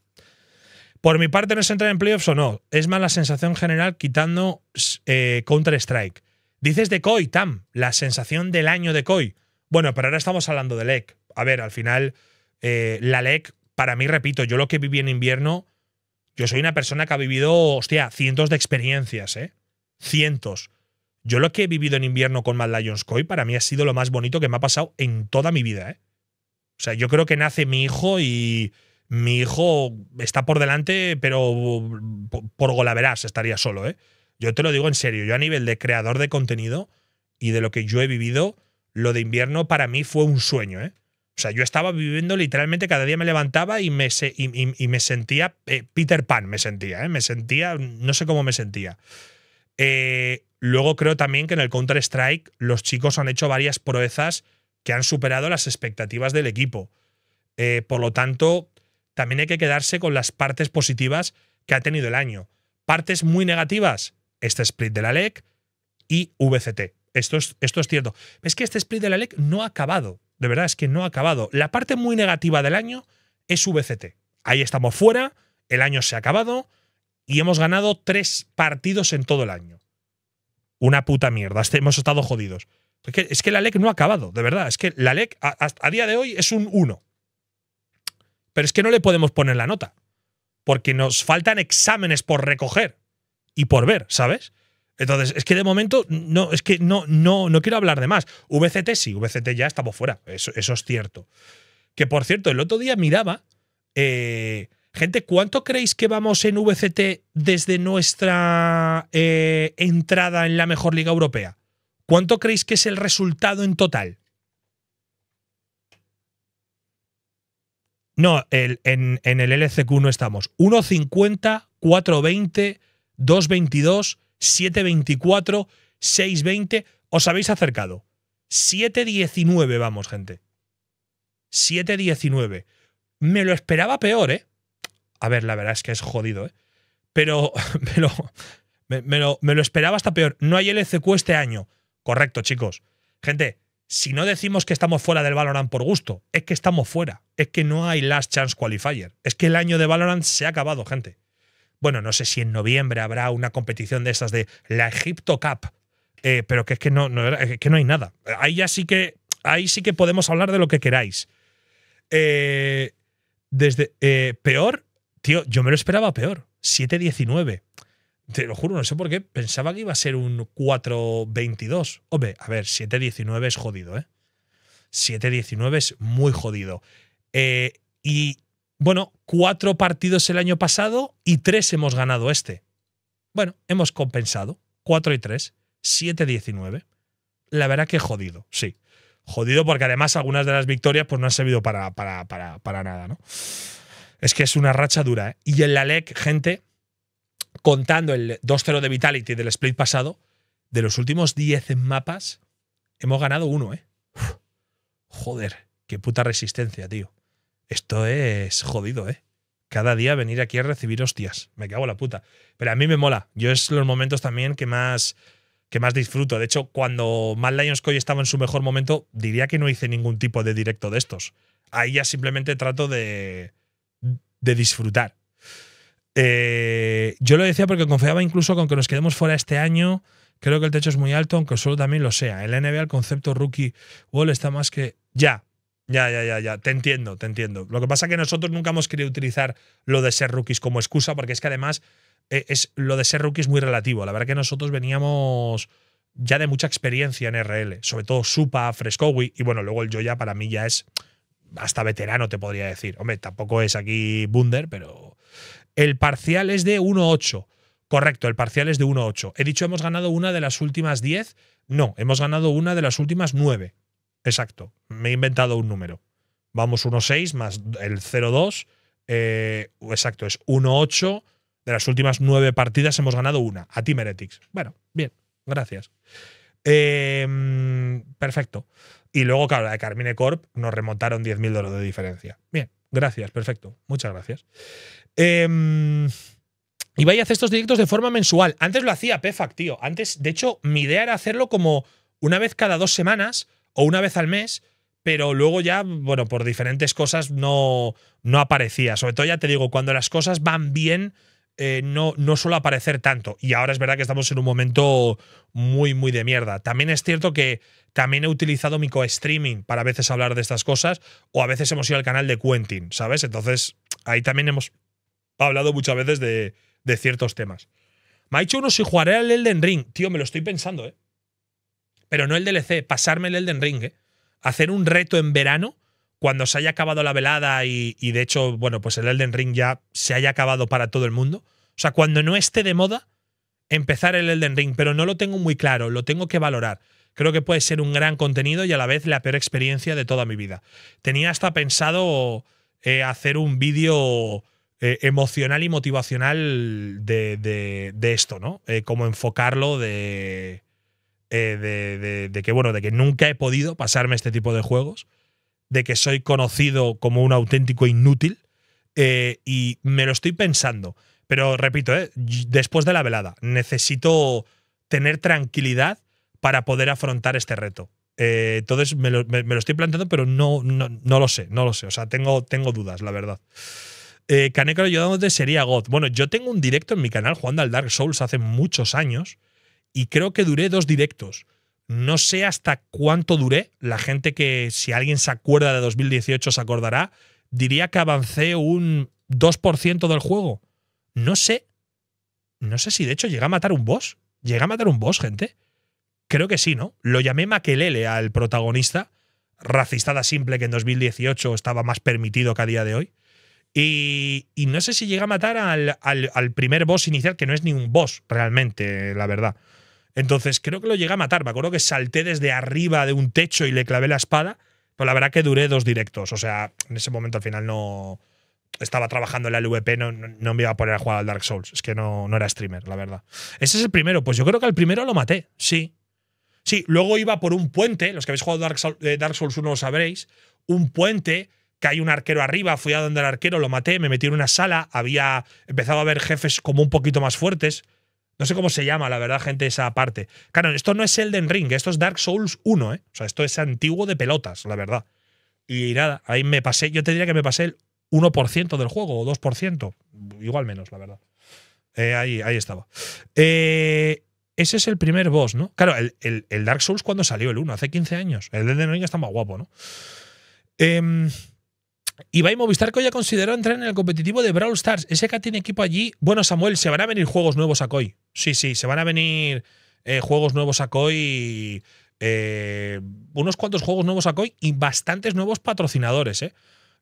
Por mi parte, no es entrar en playoffs o no. Es más la sensación general quitando eh, Counter-Strike. Dices de Koi, Tam, la sensación del año de Koi. Bueno, pero ahora estamos hablando de LEC. A ver, al final, eh, la LEC para mí, repito, yo lo que viví en invierno, yo soy una persona que ha vivido, hostia, cientos de experiencias, ¿eh? Cientos. Yo lo que he vivido en invierno con Mad Lions Coy para mí ha sido lo más bonito que me ha pasado en toda mi vida, ¿eh? O sea, yo creo que nace mi hijo y mi hijo está por delante, pero por golaveras estaría solo, ¿eh? Yo te lo digo en serio, yo a nivel de creador de contenido y de lo que yo he vivido, lo de invierno para mí fue un sueño, ¿eh? O sea, yo estaba viviendo literalmente, cada día me levantaba y me, y, me sentía eh, Peter Pan, me sentía, ¿eh? me sentía, no sé cómo me sentía. Eh, luego creo también que en el Counter-Strike los chicos han hecho varias proezas que han superado las expectativas del equipo. Eh, por lo tanto, también hay que quedarse con las partes positivas que ha tenido el año. Partes muy negativas, este split de la LEC y VCT. Esto es, esto es cierto. Es que este split de la LEC no ha acabado de verdad es que no ha acabado. La parte muy negativa del año es VCT. Ahí estamos fuera, el año se ha acabado y hemos ganado tres partidos en todo el año. Una puta mierda, hemos estado jodidos. es que la LEC no ha acabado, de verdad. Es que la LEC a, a día de hoy es un 1. Pero es que no le podemos poner la nota. Porque nos faltan exámenes por recoger y por ver, ¿sabes? Entonces, es que de momento no, es que no, no, no quiero hablar de más. VCT sí, VCT ya estamos fuera. Eso, es cierto. Que por cierto, el otro día miraba. Eh, gente, ¿cuánto creéis que vamos en VCT desde nuestra eh, entrada en la mejor liga europea? ¿Cuánto creéis que es el resultado en total? No, el, en, en, el LCQ no estamos. 1.50, 4.20, 2.22. 724, 620. Os habéis acercado. 719, vamos, gente. 719. Me lo esperaba peor, ¿eh? A ver, la verdad es que es jodido, ¿eh? Pero me lo, me, lo, me lo esperaba hasta peor. No hay LCQ este año. Correcto, chicos. Gente, si no decimos que estamos fuera del Valorant por gusto, es que estamos fuera. Es que no hay Last Chance Qualifier. Es que el año de Valorant se ha acabado, gente bueno, no sé si en noviembre habrá una competición de estas de la Egipto Cup, eh, pero que es que no, que no hay nada. Ahí ya sí que, ahí sí que podemos hablar de lo que queráis. Eh, desde eh, peor, tío, yo me lo esperaba peor. 7-19. Te lo juro, no sé por qué. Pensaba que iba a ser un 4-22. Hombre, a ver, 7-19 es jodido, ¿eh? 7-19 es muy jodido. y bueno, cuatro partidos el año pasado y tres hemos ganado este. Bueno, hemos compensado. Cuatro y tres. 7-19. La verdad que jodido, sí. Jodido porque además algunas de las victorias pues, no han servido para, para, nada, ¿no? Es que es una racha dura. ¿eh? Y en la LEC, gente, contando el 2-0 de Vitality del split pasado, de los últimos 10 mapas, hemos ganado uno, ¿eh? joder, qué puta resistencia, tío. Esto es jodido, ¿eh? Cada día venir aquí a recibir hostias. Me cago en la puta. Pero a mí me mola. Yo es los momentos también que más, que más disfruto. De hecho, cuando Mad Lions Coy estaba en su mejor momento, diría que no hice ningún tipo de directo de estos. Ahí ya simplemente trato de, de disfrutar. Eh, yo lo decía porque confiaba incluso con que nos quedemos fuera este año. Creo que el techo es muy alto, aunque solo también lo sea. En la NBA el concepto rookie wall está más que. Ya, ya, ya, ya, ya. Te entiendo, te entiendo. Lo que pasa es que nosotros nunca hemos querido utilizar lo de ser rookies como excusa, porque es que además eh, es, lo de ser rookies es muy relativo. La verdad que nosotros veníamos ya de mucha experiencia en RL, sobre todo Supa, Frescowi, y bueno, luego el Joya para mí ya es hasta veterano, te podría decir. Hombre, tampoco es aquí Bunder, pero. El parcial es de 1-8. Correcto, el parcial es de 1-8. He dicho hemos ganado una de las últimas 10. No, hemos ganado una de las últimas 9 exacto. Me he inventado un número. Vamos 1,6 más el 0,2. Eh, exacto, es 1,8. De las últimas nueve partidas hemos ganado una. A Team Bueno, bien, gracias. Em, perfecto. Y luego, claro, la de Carmine Corp nos remontaron 10.000 dólares de diferencia. Bien, gracias, perfecto. Muchas gracias. Eh, em, a hacer estos directos de forma mensual. Antes lo hacía PEFAC, tío. Antes, de hecho, mi idea era hacerlo como una vez cada dos semanas o una vez al mes, pero luego ya, bueno, por diferentes cosas no, no aparecía. Sobre todo, ya te digo, cuando las cosas van bien, eh, no, no suele aparecer tanto. Y ahora es verdad que estamos en un momento muy, muy de mierda. También es cierto que también he utilizado mi co-streaming para a veces hablar de estas cosas, o a veces hemos ido al canal de Quentin, ¿sabes? Entonces, ahí también hemos hablado muchas veces de, de ciertos temas. Me ha dicho uno si jugaré al Elden Ring. Tío, me lo estoy pensando, ¿eh? pero no el DLC, pasarme el Elden Ring, ¿eh? hacer un reto en verano cuando se haya acabado la velada y, de hecho, bueno, pues el Elden Ring ya se haya acabado para todo el mundo. O sea, cuando no esté de moda, empezar el Elden Ring, pero no lo tengo muy claro, lo tengo que valorar. Creo que puede ser un gran contenido y a la vez la peor experiencia de toda mi vida. Tenía hasta pensado eh, hacer un vídeo eh, emocional y motivacional de, esto, ¿no? como enfocarlo de eh, de, que, bueno, de que nunca he podido pasarme este tipo de juegos, de que soy conocido como un auténtico inútil, eh, y me lo estoy pensando. Pero repito, eh, después de la velada, necesito tener tranquilidad para poder afrontar este reto. entonces me lo, estoy planteando, pero no, no, no, lo sé, no lo sé. O sea, tengo, tengo dudas, la verdad. Eh, ¿yo dónde sería God. Bueno, yo tengo un directo en mi canal jugando al Dark Souls hace muchos años y creo que duré dos directos. No sé hasta cuánto duré. La gente que, si alguien se acuerda de 2018, se acordará. Diría que avancé un 2% del juego. No sé. No sé si de hecho llega a matar un boss. ¿Llega a matar un boss, gente. Creo que sí, ¿no? Lo llamé Maquelele al protagonista. Racistada simple que en 2018 estaba más permitido que a día de hoy. Y, no sé si llega a matar al, al primer boss inicial, que no es ni un boss realmente, la verdad. Entonces creo que lo llegué a matar. Me acuerdo que salté desde arriba de un techo y le clavé la espada. Pero la verdad que duré dos directos. O sea, en ese momento al final no. Estaba trabajando en la LVP, no, no me iba a poner a jugar al Dark Souls. Es que no, no era streamer, la verdad. Ese es el primero. Pues yo creo que al primero lo maté, sí. Sí, luego iba por un puente. Los que habéis jugado Dark, eh, Souls 1 lo sabréis. Un puente que hay un arquero arriba, fui a donde el arquero, lo maté, me metí en una sala, había empezado a ver jefes como un poquito más fuertes. No sé cómo se llama, la verdad, gente, esa parte. Claro, esto no es Elden Ring, esto es Dark Souls 1, ¿eh? O sea, esto es antiguo de pelotas, la verdad. Y nada, ahí me pasé, yo te diría que me pasé el 1% del juego o 2%, igual menos, la verdad. Eh, ahí, ahí estaba. Eh, ese es el primer boss, ¿no? Claro, el, Dark Souls cuando salió el 1, hace 15 años. El Elden Ring está más guapo, ¿no? Eh, y va ya consideró ha considerado entrar en el competitivo de Brawl Stars. Ese que tiene equipo allí. Bueno, Samuel, se van a venir juegos nuevos a Coy. Sí, sí, se van a venir eh, juegos nuevos a Coy. Eh, unos cuantos juegos nuevos a Coy y bastantes nuevos patrocinadores. Eh.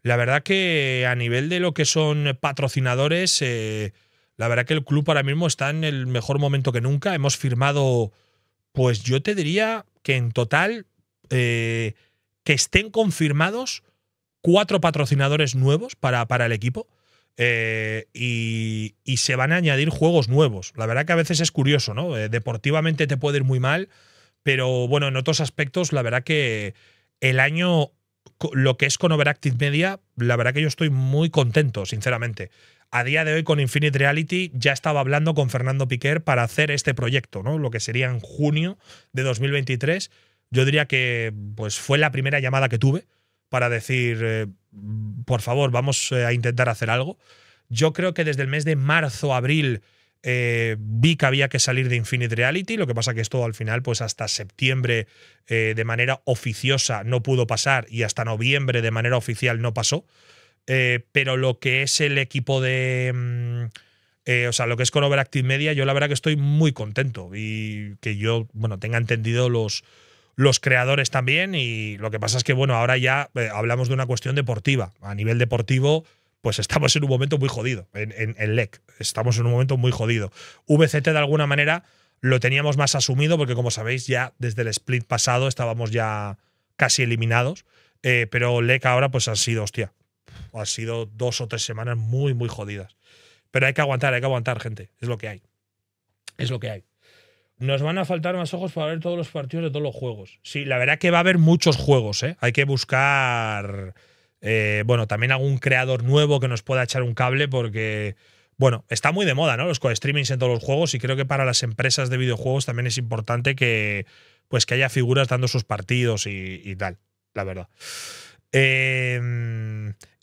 La verdad que a nivel de lo que son patrocinadores, la verdad que el club ahora mismo está en el mejor momento que nunca. Hemos firmado, pues yo te diría que en total, que estén confirmados cuatro patrocinadores nuevos para, para el equipo. Eh, y, se van a añadir juegos nuevos. La verdad que a veces es curioso, ¿no? Eh, deportivamente te puede ir muy mal, pero bueno, en otros aspectos, la verdad que el año, lo que es con Overactive Media, la verdad que yo estoy muy contento, sinceramente. A día de hoy con Infinite Reality ya estaba hablando con Fernando Piquer para hacer este proyecto, ¿no? Lo que sería en junio de 2023. Yo diría que pues, fue la primera llamada que tuve para decir, eh, por favor, vamos eh, a intentar hacer algo. Yo creo que desde el mes de marzo, abril, eh, vi que había que salir de Infinite Reality, lo que pasa que esto al final, pues hasta septiembre de manera oficiosa no pudo pasar y hasta noviembre de manera oficial no pasó. pero lo que es el equipo de... Mm, o sea, lo que es con Overactive Media, yo la verdad que estoy muy contento y que yo, bueno, tenga entendido los, los creadores también. Y lo que pasa es que, bueno, ahora ya eh, hablamos de una cuestión deportiva. A nivel deportivo, pues estamos en un momento muy jodido, en, LEC. Estamos en un momento muy jodido. VCT, de alguna manera, lo teníamos más asumido, porque como sabéis, ya desde el split pasado estábamos ya casi eliminados. Eh, pero LEC ahora, pues ha sido, hostia, Ha sido dos o tres semanas muy, muy jodidas. Pero hay que aguantar, hay que aguantar, gente. Es lo que hay. Es lo que hay nos van a faltar más ojos para ver todos los partidos de todos los juegos. Sí, la verdad que va a haber muchos juegos, ¿eh? Hay que buscar, eh, bueno, también algún creador nuevo que nos pueda echar un cable porque, bueno, está muy de moda, ¿no? Los co-streamings en todos los juegos y creo que para las empresas de videojuegos también es importante que, pues, que haya figuras dando sus partidos y, tal, la verdad. Eh,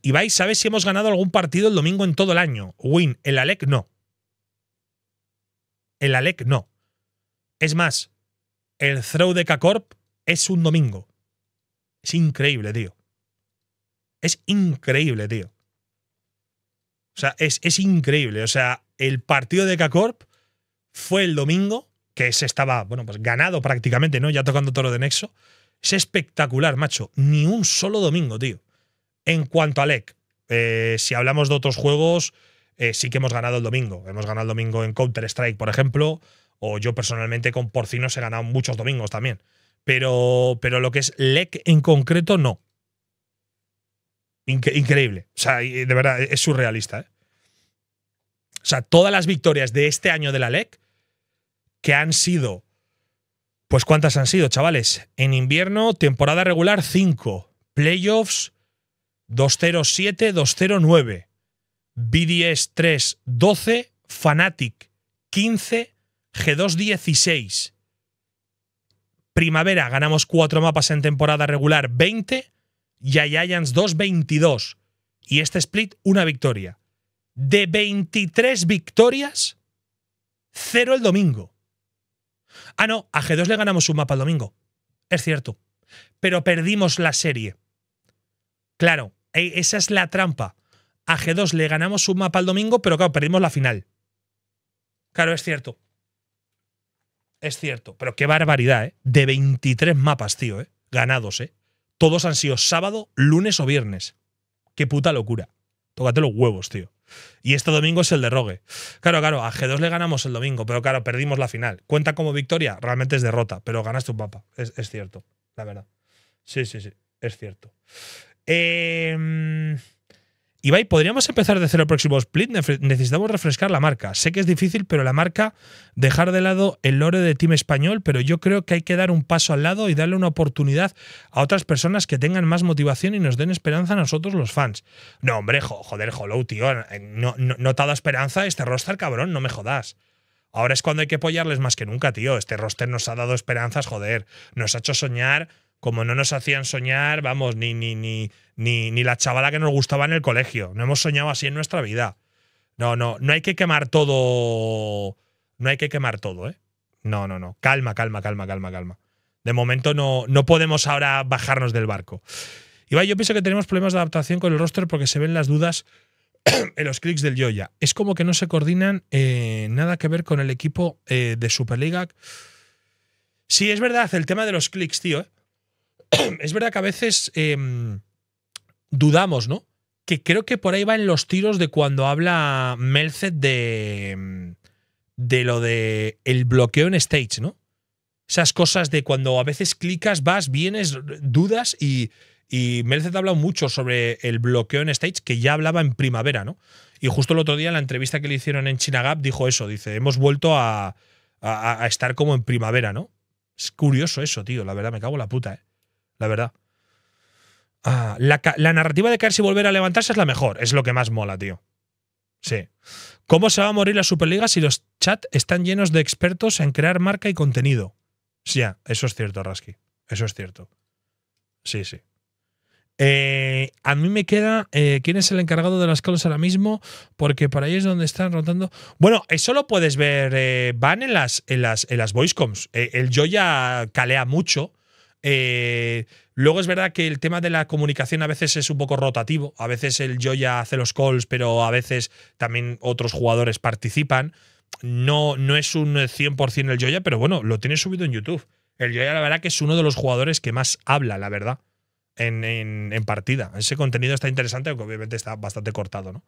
Ibai, ¿sabes si hemos ganado algún partido el domingo en todo el año? Win, el Alec no. El Alec no. Es más, el throw de K-Corp es un domingo. Es increíble, tío. Es increíble, tío. O sea, es, es increíble. O sea, el partido de K-Corp fue el domingo, que se estaba, bueno, pues ganado prácticamente, ¿no? Ya tocando toro de nexo. Es espectacular, macho. Ni un solo domingo, tío. En cuanto a LEC, eh, si hablamos de otros juegos, eh, sí que hemos ganado el domingo. Hemos ganado el domingo en Counter-Strike, por ejemplo o yo personalmente con porcinos he ganado muchos domingos también. Pero, pero lo que es LEC en concreto, no. increíble. O sea, de verdad, es surrealista. ¿eh? O sea, todas las victorias de este año de la LEC, que han sido, pues cuántas han sido, chavales. En invierno, temporada regular 5, playoffs 2-0-7, 2-0-9. BDS 3, 12, Fanatic 15, G2-16. Primavera ganamos cuatro mapas en temporada regular, 20. Y a Giants 2-22. Y este split, una victoria. De 23 victorias, 0 el domingo. Ah, no, a G2 le ganamos un mapa el domingo. Es cierto. Pero perdimos la serie. Claro, e, esa es la trampa. A G2 le ganamos un mapa el domingo, pero claro, perdimos la final. Claro, es cierto es cierto, pero qué barbaridad, ¿eh? De 23 mapas, tío, ¿eh? Ganados, ¿eh? Todos han sido sábado, lunes o viernes. Qué puta locura. Tócate los huevos, tío. Y este domingo es el derrogue. Claro, claro, a G2 le ganamos el domingo, pero claro, perdimos la final. ¿Cuenta como victoria? Realmente es derrota, pero ganaste un mapa. Es, es cierto, la verdad. Sí, sí, sí, es cierto. Eh. Ibai, podríamos empezar de cero el próximo split. Necesitamos refrescar la marca. Sé que es difícil, pero la marca, dejar de lado el lore de Team Español, pero yo creo que hay que dar un paso al lado y darle una oportunidad a otras personas que tengan más motivación y nos den esperanza a nosotros los fans. No, hombre, joder, holo, tío. No, no, no te ha dado esperanza este roster, cabrón, no me jodas. Ahora es cuando hay que apoyarles más que nunca, tío. Este roster nos ha dado esperanzas, joder. Nos ha hecho soñar como no nos hacían soñar, vamos, ni, ni, ni, ni, la chavala que nos gustaba en el colegio. No hemos soñado así en nuestra vida. No, no, no hay que quemar todo. No hay que quemar todo, ¿eh? No, no, no. Calma, calma, calma, calma, calma. De momento no, no podemos ahora bajarnos del barco. Ibai, yo pienso que tenemos problemas de adaptación con el roster porque se ven las dudas en los clics del Yoya. Es como que no se coordinan eh, nada que ver con el equipo eh, de Superliga. Sí, es verdad, el tema de los clics, tío. ¿eh? es verdad que a veces em, dudamos, ¿no? Que creo que por ahí va en los tiros de cuando habla Melcet de, em, de lo de el bloqueo en stage, ¿no? Esas cosas de cuando a veces clicas, vas, vienes, dudas y, y ha hablado mucho sobre el bloqueo en stage que ya hablaba en primavera, ¿no? Y justo el otro día en la entrevista que le hicieron en Chinagap dijo eso, dice, hemos vuelto a, a estar como en primavera, ¿no? Es curioso eso, tío, la verdad, me cago en la puta, ¿eh? la verdad. Ah, la, narrativa de caerse y volver a levantarse es la mejor. Es lo que más mola, tío. Sí. ¿Cómo se va a morir la Superliga si los chats están llenos de expertos en crear marca y contenido? Sí, eso es cierto, Rasky. Eso es cierto. Sí, sí. Eh, a mí me queda eh, quién es el encargado de las cosas ahora mismo, porque para ahí es donde están rotando. Bueno, eso eh, lo puedes ver, van en las, en las, en las voicecoms. el Joya calea mucho eh, luego es verdad que el tema de la comunicación a veces es un poco rotativo. A veces el Joya hace los calls, pero a veces también otros jugadores participan. No, no es un 100% el Joya, pero bueno, lo tiene subido en YouTube. El Joya, la verdad, que es uno de los jugadores que más habla, la verdad, en, partida. Ese contenido está interesante, aunque obviamente está bastante cortado, ¿no?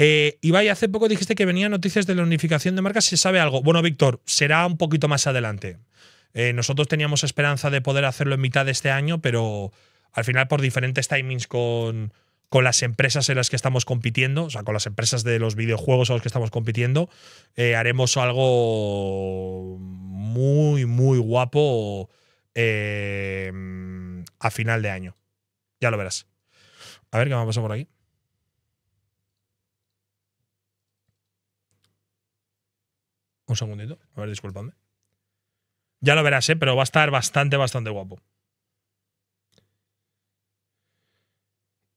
Eh, Ibai, hace poco dijiste que venían noticias de la unificación de marcas. ¿Se sabe algo? Bueno, Víctor, será un poquito más adelante. Eh, nosotros teníamos esperanza de poder hacerlo en mitad de este año, pero al final por diferentes timings con, las empresas en las que estamos compitiendo, o sea, con las empresas de los videojuegos a los que estamos compitiendo, eh, haremos algo muy, muy guapo eh, a final de año. Ya lo verás. A ver qué me ha pasado por aquí. Un segundito. A ver, discúlpame. Ya lo verás, ¿eh? pero va a estar bastante, bastante guapo.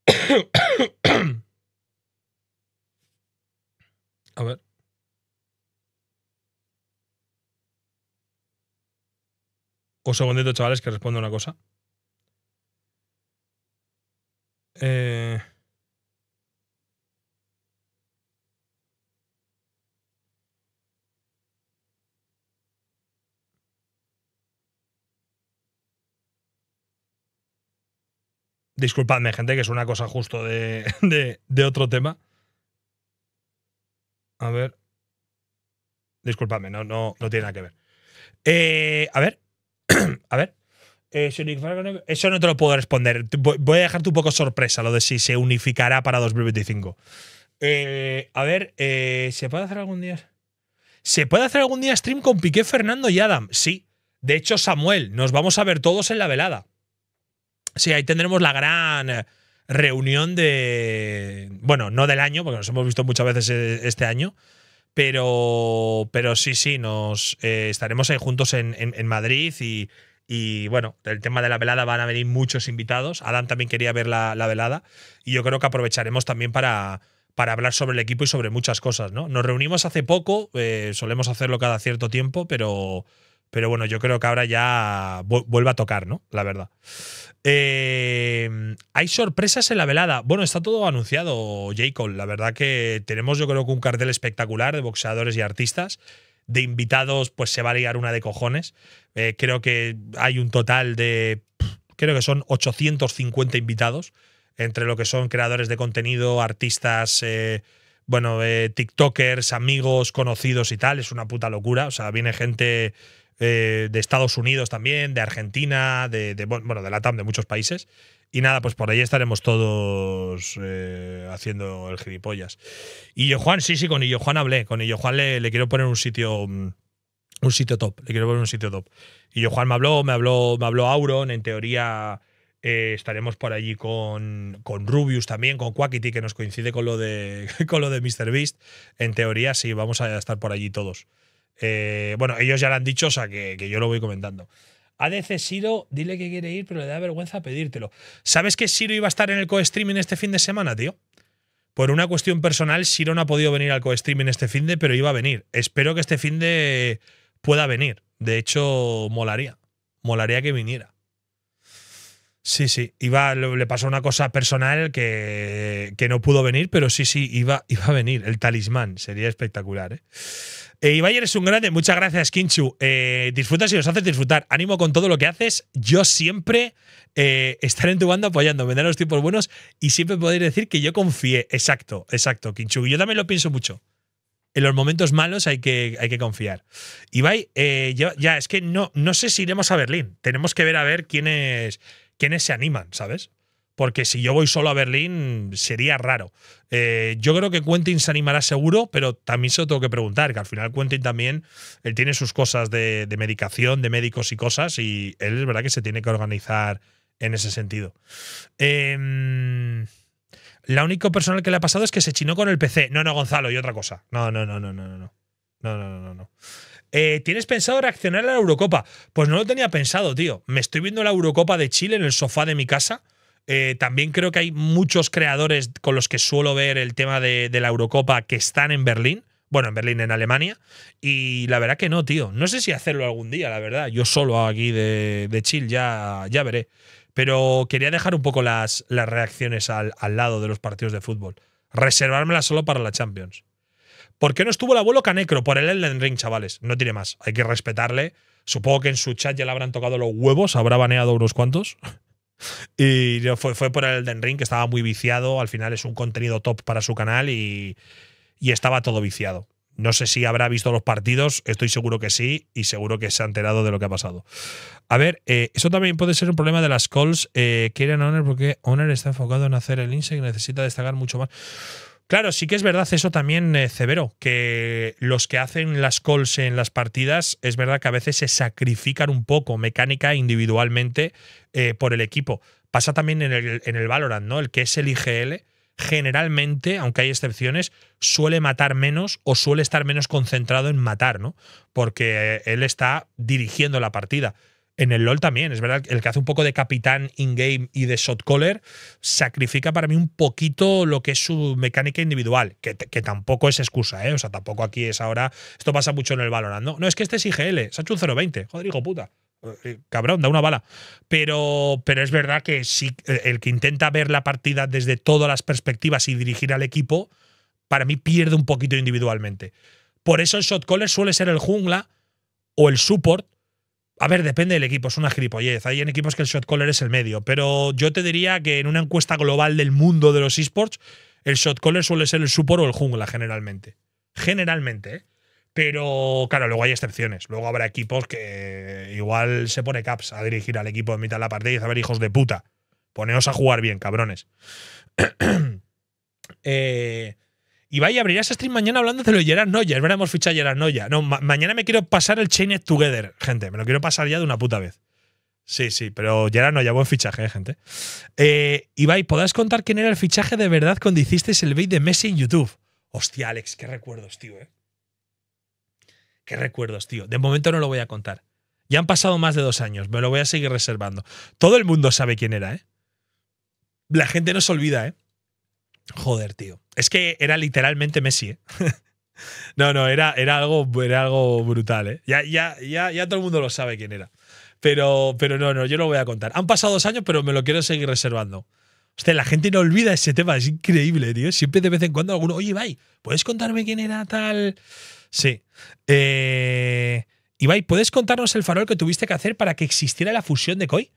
A ver. Un segundito, chavales, que responda una cosa. Eh... Disculpadme, gente, que es una cosa justo de, otro tema. A ver. Disculpadme, no, no, no tiene nada que ver. Eh, a ver. a ver. Eh, eso no te lo puedo responder. Voy a dejarte un poco sorpresa lo de si se unificará para 2025. Eh, a ver, eh, ¿se puede hacer algún día? ¿Se puede hacer algún día stream con Piqué, Fernando y Adam? Sí. De hecho, Samuel, nos vamos a ver todos en la velada. Sí, ahí tendremos la gran eh, reunión de. Bueno, no del año, porque nos hemos visto muchas veces eh, este año. Pero, pero sí, sí, nos eh, estaremos ahí juntos en, Madrid y, bueno, del tema de la velada van a venir muchos invitados. Adam también quería ver la, velada y yo creo que aprovecharemos también para, para hablar sobre el equipo y sobre muchas cosas, ¿no? Nos reunimos hace poco, solemos hacerlo cada cierto tiempo, pero, pero bueno, yo creo que ahora ya vuelve a tocar, ¿no? La verdad. Em, hay sorpresas en la velada. Bueno, está todo anunciado, Jacob. La verdad que tenemos, yo creo que un cartel espectacular de boxeadores y artistas. De invitados, pues se va a liar una de cojones. Eh, creo que hay un total de. Creo que son 850 invitados. Entre lo que son creadores de contenido, artistas. Eh, bueno, eh, TikTokers, amigos, conocidos y tal, es una puta locura. O sea, viene gente eh, de Estados Unidos también, de Argentina, de, de bueno, de Latam, de muchos países. Y nada, pues por ahí estaremos todos eh, haciendo el gilipollas. Y yo Juan, sí, sí, con Illo Juan hablé. Con Illo Juan le, quiero poner un sitio mm, un sitio top. Le quiero poner un sitio top. Y yo, Juan me habló, me habló, me habló Auron. En teoría eh, estaremos por allí con, Rubius también, con Quackity, que nos coincide con lo de con lo de Mr. Beast. En teoría, sí, vamos a estar por allí todos. Eh, bueno, ellos ya lo han dicho, o sea que, yo lo voy comentando. ADC Siro, dile que quiere ir, pero le da vergüenza pedírtelo. ¿Sabes que Siro iba a estar en el co-streaming este fin de semana, tío? Por una cuestión personal, Siro no ha podido venir al co-streaming este fin de, pero iba a venir. Espero que este fin de pueda venir. De hecho, molaría. Molaría que viniera. Sí, sí, iba, le pasó una cosa personal que, no pudo venir, pero sí, sí, iba, iba a venir. El talismán sería espectacular. ¿eh? Eh, Ibai, eres un grande. Muchas gracias, Kinchu. Disfrutas eh, disfruta si los haces disfrutar. Ánimo con todo lo que haces. Yo siempre eh, estaré en tu banda apoyando. Vendrán los tiempos buenos y siempre podéis decir que yo confié. Exacto, exacto, Kinchu. Yo también lo pienso mucho. En los momentos malos hay que, hay que confiar. Ibai, eh, ya, ya, es que no, no sé si iremos a Berlín. Tenemos que ver a ver quién es quiénes se animan, ¿sabes? Porque si yo voy solo a Berlín sería raro. yo creo que Quentin se animará seguro, pero también se lo tengo que preguntar, que al final Quentin también, él tiene sus cosas de, medicación, de médicos y cosas, y él es verdad que se tiene que organizar en ese sentido. la única persona que le ha pasado es que se chinó con el PC. No, no, Gonzalo, y otra cosa. No, no, no, no, no, no. No, no, no, no. no. Eh, ¿Tienes pensado reaccionar a la Eurocopa? Pues no lo tenía pensado, tío. Me estoy viendo la Eurocopa de Chile en el sofá de mi casa. Eh, también creo que hay muchos creadores con los que suelo ver el tema de, la Eurocopa que están en Berlín. Bueno, en Berlín, en Alemania. Y la verdad que no, tío. No sé si hacerlo algún día, la verdad. Yo solo aquí de, Chile, ya, ya veré. Pero quería dejar un poco las, reacciones al, lado de los partidos de fútbol. Reservármela solo para la Champions. ¿Por qué no estuvo el abuelo Canecro? Por el Elden Ring, chavales. No tiene más. Hay que respetarle. Supongo que en su chat ya le habrán tocado los huevos, habrá baneado unos cuantos. y fue, fue por el Elden Ring, que estaba muy viciado. Al final es un contenido top para su canal y, estaba todo viciado. No sé si habrá visto los partidos, estoy seguro que sí, y seguro que se ha enterado de lo que ha pasado. A ver, eh, eso también puede ser un problema de las calls. Eh, quieren Honor porque Honor está enfocado en hacer el inseg y necesita destacar mucho más. Claro, sí que es verdad eso también, Cebero, eh, que los que hacen las calls en las partidas, es verdad que a veces se sacrifican un poco mecánica individualmente eh, por el equipo. Pasa también en el, en el Valorant, ¿no? El que es el IGL, generalmente, aunque hay excepciones, suele matar menos o suele estar menos concentrado en matar, ¿no? Porque eh, él está dirigiendo la partida. En el LOL también, es verdad, el que hace un poco de capitán in-game y de shot caller sacrifica para mí un poquito lo que es su mecánica individual, que, tampoco es excusa, ¿eh? O sea, tampoco aquí es ahora. Esto pasa mucho en el Valorant. No, es que este es IGL, se ha hecho un 0.20. Joder, hijo puta eh, eh, cabrón, da una bala. Pero, pero es verdad que si eh, el que intenta ver la partida desde todas las perspectivas y dirigir al equipo, para mí pierde un poquito individualmente. Por eso el shot caller suele ser el jungla o el support a ver, depende del equipo, es una gilipollez. Hay en equipos que el shot caller es el medio, pero yo te diría que en una encuesta global del mundo de los esports, el shot caller suele ser el support o el jungla generalmente. Generalmente, ¿eh? Pero claro, luego hay excepciones. Luego habrá equipos que igual se pone caps a dirigir al equipo en mitad de la partida y dice, a ver, hijos de puta, poneos a jugar bien, cabrones. eh, Ibai ¿abrirás ese stream mañana hablando de lo Gerard Noya. Es verdad, hemos fichado a Noya. No, mañana me quiero pasar el Chain Together, gente. Me lo quiero pasar ya de una puta vez. Sí, sí, pero Gerard Noya, buen fichaje, eh, gente. Eh, Ibai, ¿podrás contar quién era el fichaje de verdad cuando hicisteis el bait de Messi en YouTube? Hostia, Alex, qué recuerdos, tío, ¿eh? Qué recuerdos, tío. De momento no lo voy a contar. Ya han pasado más de dos años, me lo voy a seguir reservando. Todo el mundo sabe quién era, ¿eh? La gente no se olvida, ¿eh? Joder, tío. Es que era literalmente Messi. ¿eh? no, no, era, era, algo, era algo brutal. ¿eh? Ya, ya, ya, ya todo el mundo lo sabe quién era. Pero, pero no, no, yo no lo voy a contar. Han pasado dos años, pero me lo quiero seguir reservando. Hostia, la gente no olvida ese tema, es increíble, tío. Siempre de vez en cuando alguno, oye, Ibai, ¿puedes contarme quién era tal? Sí. Eh, Ibai, ¿puedes contarnos el farol que tuviste que hacer para que existiera la fusión de COI?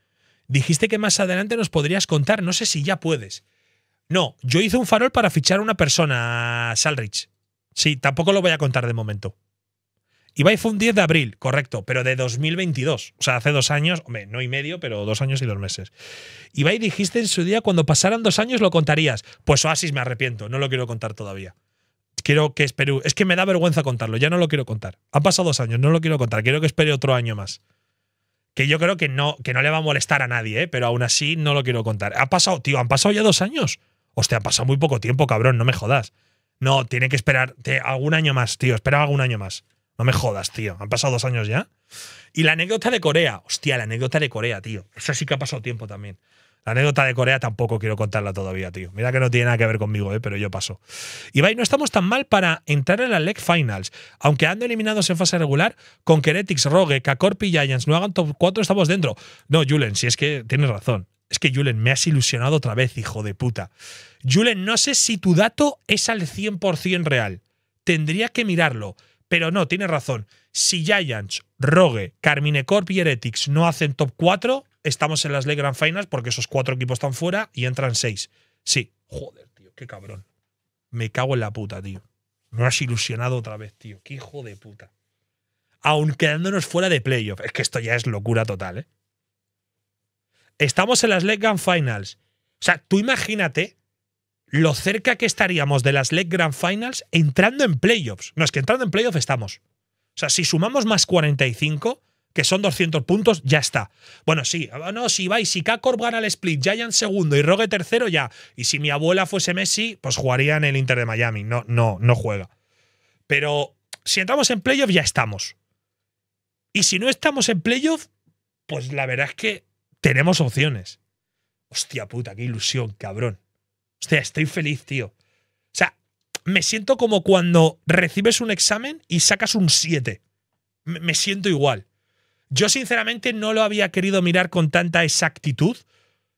Dijiste que más adelante nos podrías contar, no sé si ya puedes. No, yo hice un farol para fichar a una persona, Salrich. Sí, tampoco lo voy a contar de momento. Ibai fue un 10 de abril, correcto, pero de 2022. O sea, hace dos años, no y medio, pero dos años y dos meses. Ibai dijiste en su día, cuando pasaran dos años lo contarías. Pues Oasis me arrepiento, no lo quiero contar todavía. Quiero que espere. Es que me da vergüenza contarlo, ya no lo quiero contar. Han pasado dos años, no lo quiero contar. Quiero que espere otro año más. Que yo creo que no, que no le va a molestar a nadie, ¿eh? pero aún así no lo quiero contar. Ha pasado, tío, han pasado ya dos años. Hostia, ha pasado muy poco tiempo, cabrón, no me jodas. No, tiene que esperar algún año más, tío. Espera algún año más. No me jodas, tío. Han pasado dos años ya. Y la anécdota de Corea. Hostia, la anécdota de Corea, tío. Eso sí que ha pasado tiempo también. La anécdota de Corea tampoco quiero contarla todavía, tío. Mira que no tiene nada que ver conmigo, ¿eh? pero yo paso. Y no estamos tan mal para entrar en la leg Finals. Aunque ando eliminados en fase regular, con Keretics, Rogue, Kakorpi y Giants no hagan top 4, estamos dentro. No, Julen, si es que tienes razón. Es que Julen, me has ilusionado otra vez, hijo de puta. Julen, no sé si tu dato es al 100% real. Tendría que mirarlo. Pero no, tienes razón. Si Giants, Rogue, Carmine Corp y Heretics no hacen top 4, estamos en las Le Grand Finals porque esos cuatro equipos están fuera y entran seis. Sí. Joder, tío, qué cabrón. Me cago en la puta, tío. Me has ilusionado otra vez, tío. Qué hijo de puta. Aun quedándonos fuera de playoff. Es que esto ya es locura total, ¿eh? Estamos en las Leg Grand Finals. O sea, tú imagínate lo cerca que estaríamos de las Leg Grand Finals entrando en playoffs. No, es que entrando en playoffs estamos. O sea, si sumamos más 45, que son 200 puntos, ya está. Bueno, sí, ah, no, si vais, si Kakor gana el split, Giant segundo y Rogue tercero, ya. Y si mi abuela fuese Messi, pues jugaría en el Inter de Miami. No, no, no juega. Pero si entramos en playoff, ya estamos. Y si no estamos en playoffs pues la verdad es que tenemos opciones. Hostia puta, qué ilusión, cabrón. Hostia, estoy feliz, tío. O sea, me siento como cuando recibes un examen y sacas un 7. Me siento igual. Yo sinceramente no lo había querido mirar con tanta exactitud,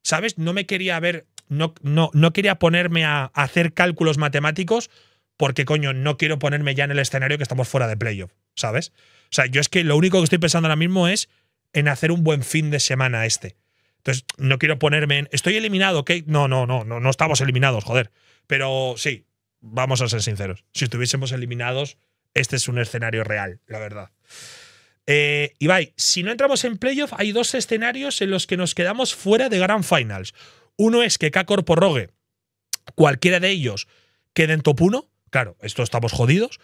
¿sabes? No me quería ver, no, no, no quería ponerme a, a hacer cálculos matemáticos porque, coño, no quiero ponerme ya en el escenario que estamos fuera de playoff, ¿sabes? O sea, yo es que lo único que estoy pensando ahora mismo es en hacer un buen fin de semana este. Entonces, no quiero ponerme en. Estoy eliminado, ¿ok? No, no, no, no, no estamos eliminados, joder. Pero sí, vamos a ser sinceros. Si estuviésemos eliminados, este es un escenario real, la verdad. Y eh, Ibai, si no entramos en playoff, hay dos escenarios en los que nos quedamos fuera de Grand Finals. Uno es que K Rogue, cualquiera de ellos quede en top 1. Claro, esto estamos jodidos.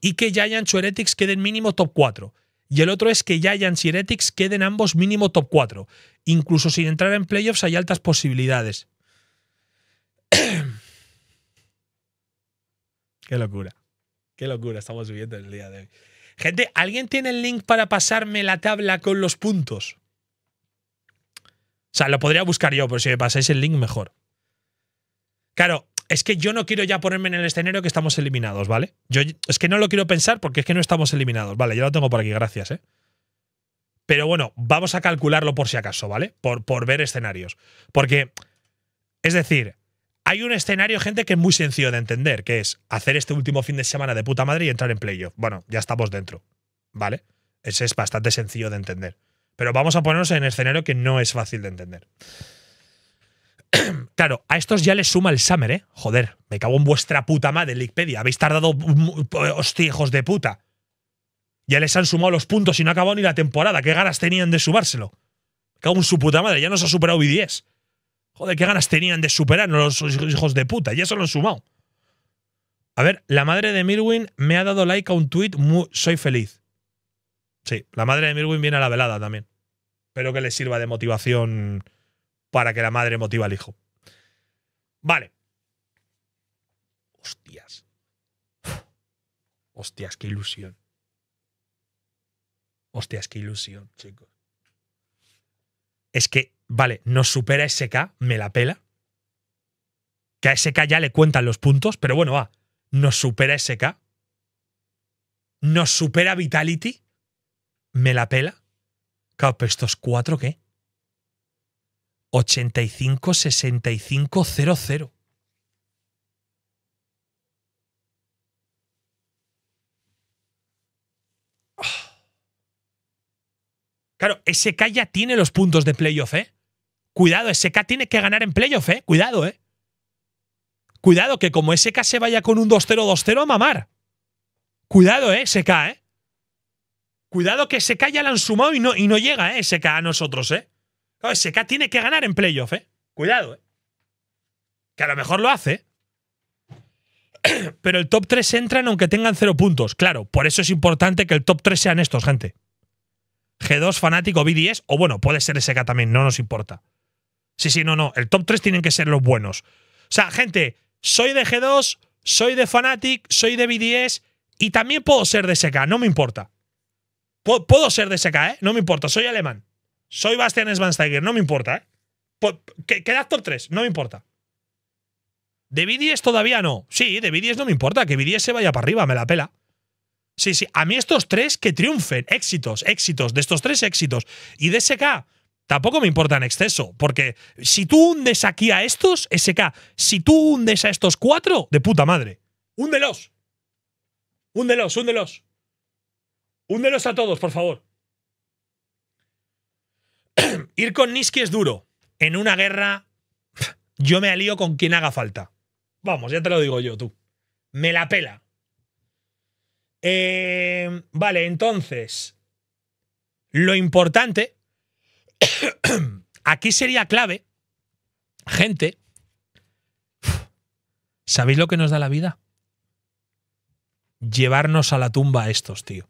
Y que Giant Heretics queden mínimo top 4. Y el otro es que Giants y Heretics queden ambos mínimo top 4. Incluso sin entrar en playoffs hay altas posibilidades. Qué locura. Qué locura estamos viviendo en el día de hoy. Gente, ¿alguien tiene el link para pasarme la tabla con los puntos? O sea, lo podría buscar yo, pero si me pasáis el link, mejor. Claro, es que yo no quiero ya ponerme en el escenario que estamos eliminados, ¿vale? Yo es que no lo quiero pensar porque es que no estamos eliminados. Vale, ya lo tengo por aquí, gracias, ¿eh? Pero bueno, vamos a calcularlo por si acaso, ¿vale? Por, por ver escenarios. Porque, es decir, hay un escenario, gente, que es muy sencillo de entender, que es hacer este último fin de semana de puta madre y entrar en playoff. Bueno, ya estamos dentro, ¿vale? Ese es bastante sencillo de entender. Pero vamos a ponernos en el escenario que no es fácil de entender. claro, a estos ya les suma el Summer, ¿eh? Joder, me cago en vuestra puta madre, Lickpedia. Habéis tardado. Hostia, hijos de puta. Ya les han sumado los puntos y no ha acabado ni la temporada. ¿Qué ganas tenían de sumárselo? Me cago en su puta madre, ya nos ha superado B10. Joder, qué ganas tenían de superarnos los hijos de puta. Ya se lo han sumado. A ver, la madre de Mirwin me ha dado like a un tweet. soy feliz. Sí, la madre de Mirwin viene a la velada también. Espero que le sirva de motivación para que la madre motive al hijo. Vale. Hostias. Hostias, qué ilusión. Hostias, qué ilusión, chicos. Es que, vale, nos supera SK, me la pela. Que a SK ya le cuentan los puntos, pero bueno, va. nos supera SK. Nos supera Vitality. Me la pela. Claro, pero estos cuatro, ¿qué? 85 65 0 0 Claro, SK ya tiene los puntos de playoff, ¿eh? Cuidado, SK tiene que ganar en playoff, ¿eh? Cuidado, ¿eh? Cuidado, que como SK se vaya con un 2-0, 2-0 a mamar. Cuidado, ¿eh? SK, ¿eh? Cuidado que SK ya la han sumado y no, y no llega, ¿eh? SK a nosotros, ¿eh? SK tiene que ganar en playoff, ¿eh? Cuidado, ¿eh? Que a lo mejor lo hace. Pero el top 3 entran aunque tengan 0 puntos. Claro, por eso es importante que el top 3 sean estos, gente. G2, Fanático, BDS, o bueno, puede ser SK también, no nos importa. Sí, sí, no, no. El top 3 tienen que ser los buenos. O sea, gente, soy de G2, soy de Fnatic, soy de BDS y también puedo ser de SK, no me importa. Puedo, puedo ser de SK, ¿eh? No me importa, soy alemán. Soy Bastian Svansteiger. no me importa, ¿eh? Pues, ¿Qué actor 3, no me importa. De Vidies todavía no. Sí, de Vidies no me importa, que Vidies se vaya para arriba, me la pela. Sí, sí, a mí estos tres que triunfen, éxitos, éxitos, de estos tres éxitos. Y de SK, tampoco me importa en exceso, porque si tú hundes aquí a estos, SK, si tú hundes a estos cuatro, de puta madre. Húndelos. Húndelos, húndelos. Húndelos a todos, por favor. ir con Niski es duro. En una guerra, yo me alío con quien haga falta. Vamos, ya te lo digo yo, tú. Me la pela. Eh, vale, entonces, lo importante, aquí sería clave, gente, ¿sabéis lo que nos da la vida? Llevarnos a la tumba a estos, tío.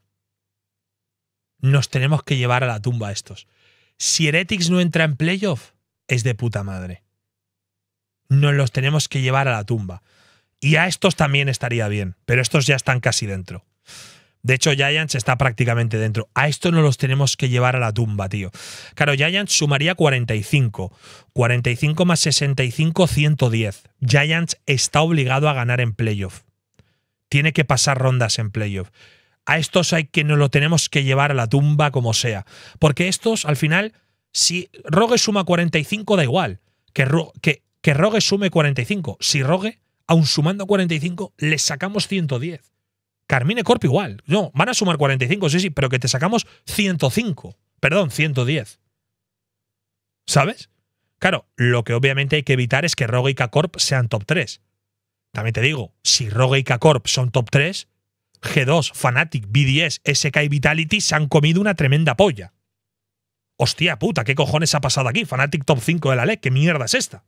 Nos tenemos que llevar a la tumba a estos. Si Heretics no entra en playoff, es de puta madre. Nos los tenemos que llevar a la tumba. Y a estos también estaría bien, pero estos ya están casi dentro. De hecho, Giants está prácticamente dentro. A estos no los tenemos que llevar a la tumba, tío. Claro, Giants sumaría 45. 45 más 65, 110. Giants está obligado a ganar en playoff. Tiene que pasar rondas en playoff a estos hay que nos lo tenemos que llevar a la tumba como sea. Porque estos, al final, si Rogue suma 45, da igual. Que, que, que Rogue sume 45. Si Rogue, aun sumando 45, le sacamos 110. Carmine Corp igual. No, van a sumar 45, sí, sí, pero que te sacamos 105. Perdón, 110. ¿Sabes? Claro, lo que obviamente hay que evitar es que Rogue y K-Corp sean top 3. También te digo, si Rogue y K-Corp son top 3, G2, Fnatic, BDS, SK y Vitality se han comido una tremenda polla. Hostia puta, ¿qué cojones ha pasado aquí? Fnatic top 5 de la LEC, ¿qué mierda es esta?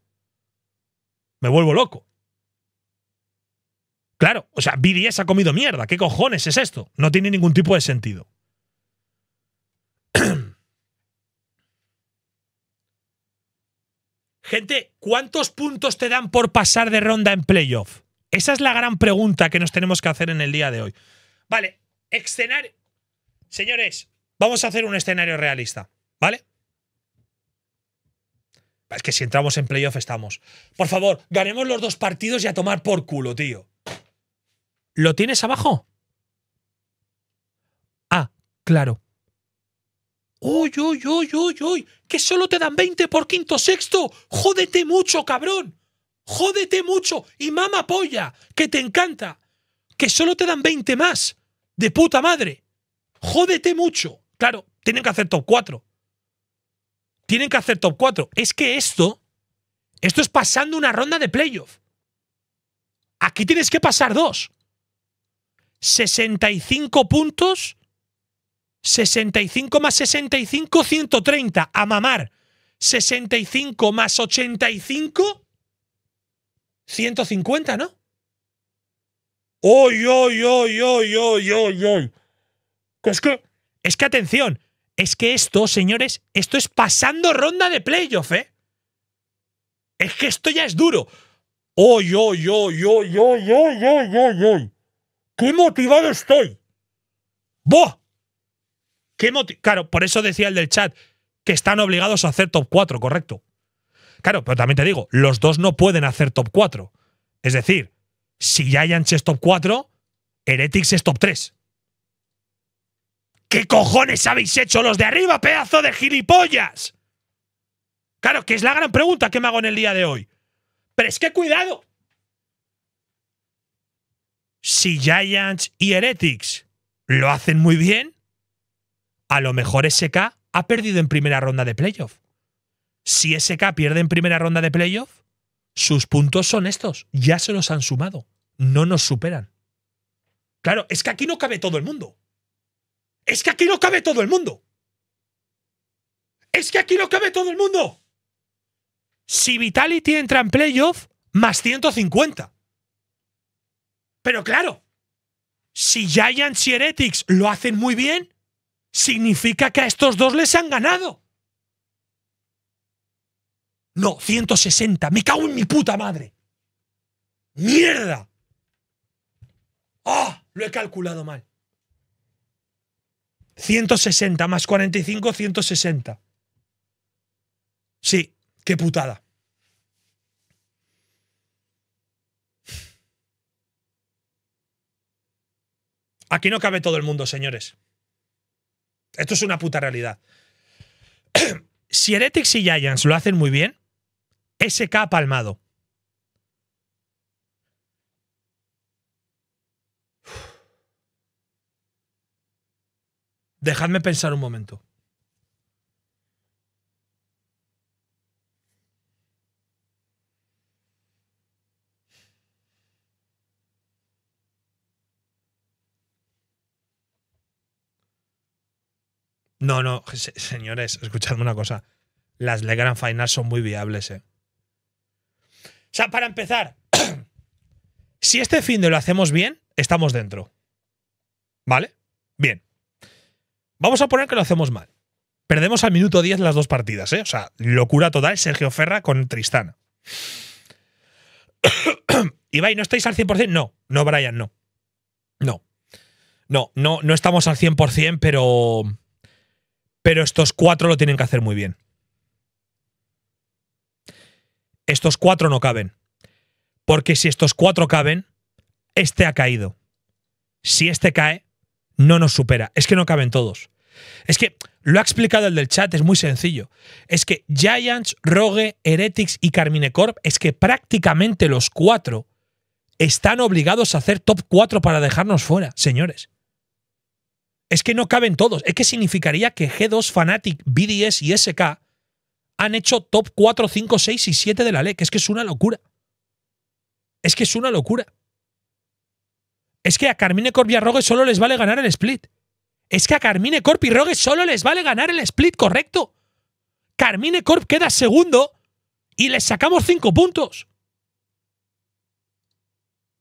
Me vuelvo loco. Claro, o sea, BDS ha comido mierda, ¿qué cojones es esto? No tiene ningún tipo de sentido. Gente, ¿cuántos puntos te dan por pasar de ronda en playoff? Esa es la gran pregunta que nos tenemos que hacer en el día de hoy. Vale, escenario. Señores, vamos a hacer un escenario realista, ¿vale? Es que si entramos en playoff estamos. Por favor, ganemos los dos partidos y a tomar por culo, tío. ¿Lo tienes abajo? Ah, claro. ¡Uy, uy, uy, uy, uy! ¡Que solo te dan 20 por quinto sexto! ¡Jódete mucho, cabrón! Jódete mucho y mama polla, que te encanta, que solo te dan 20 más. De puta madre. Jódete mucho. Claro, tienen que hacer top 4. Tienen que hacer top 4. Es que esto, esto es pasando una ronda de playoff. Aquí tienes que pasar dos. 65 puntos. 65 más 65, 130. A mamar. 65 más 85, 150, ¿no? ¡Oy, oy, oy, oy, oy, oy, Es que, es que atención, es que esto, señores, esto es pasando ronda de playoff, ¿eh? Es que esto ya es duro. ¡Oy, oy, oy, oy, oy, oy, oy, oy, oy! ¡Qué motivado estoy! ¡Buah! ¿Qué claro, por eso decía el del chat que están obligados a hacer top 4, correcto. Claro, pero también te digo, los dos no pueden hacer top 4. Es decir, si Giants es top 4, Heretics es top 3. ¿Qué cojones habéis hecho los de arriba, pedazo de gilipollas? Claro, que es la gran pregunta que me hago en el día de hoy. Pero es que cuidado. Si Giants y Heretics lo hacen muy bien, a lo mejor SK ha perdido en primera ronda de playoff si SK pierde en primera ronda de playoff, sus puntos son estos. Ya se los han sumado. No nos superan. Claro, es que aquí no cabe todo el mundo. Es que aquí no cabe todo el mundo. Es que aquí no cabe todo el mundo. Si Vitality entra en playoff, más 150. Pero claro, si Giants y Heretics lo hacen muy bien, significa que a estos dos les han ganado. No, 160. Me cago en mi puta madre. ¡Mierda! ¡Ah! Lo he calculado mal. 160 más 45, 160. Sí, qué putada. Aquí no cabe todo el mundo, señores. Esto es una puta realidad. si Heretics y Giants lo hacen muy bien, SK Palmado. Dejadme pensar un momento. No, no, señores, escuchadme una cosa. Las Legrand Finals son muy viables, eh sea, para empezar, si este fin de lo hacemos bien, estamos dentro. ¿Vale? Bien. Vamos a poner que lo hacemos mal. Perdemos al minuto 10 las dos partidas, ¿eh? O sea, locura total Sergio Ferra con Tristana. Ibai, ¿no estáis al 100%? No, no, Brian, no. No. No, no, no estamos al 100%, pero. Pero estos cuatro lo tienen que hacer muy bien estos cuatro no caben. Porque si estos cuatro caben, este ha caído. Si este cae, no nos supera. Es que no caben todos. Es que lo ha explicado el del chat, es muy sencillo. Es que Giants, Rogue, Heretics y Carmine Corp, es que prácticamente los cuatro están obligados a hacer top 4 para dejarnos fuera, señores. Es que no caben todos. Es que significaría que G2, Fnatic, BDS y SK han hecho top 4, 5, 6 y 7 de la LEC. Es que es una locura. Es que es una locura. Es que a Carmine Corp y a Rogue solo les vale ganar el split. Es que a Carmine Corp y Rogue solo les vale ganar el split, correcto. Carmine Corp queda segundo y les sacamos 5 puntos.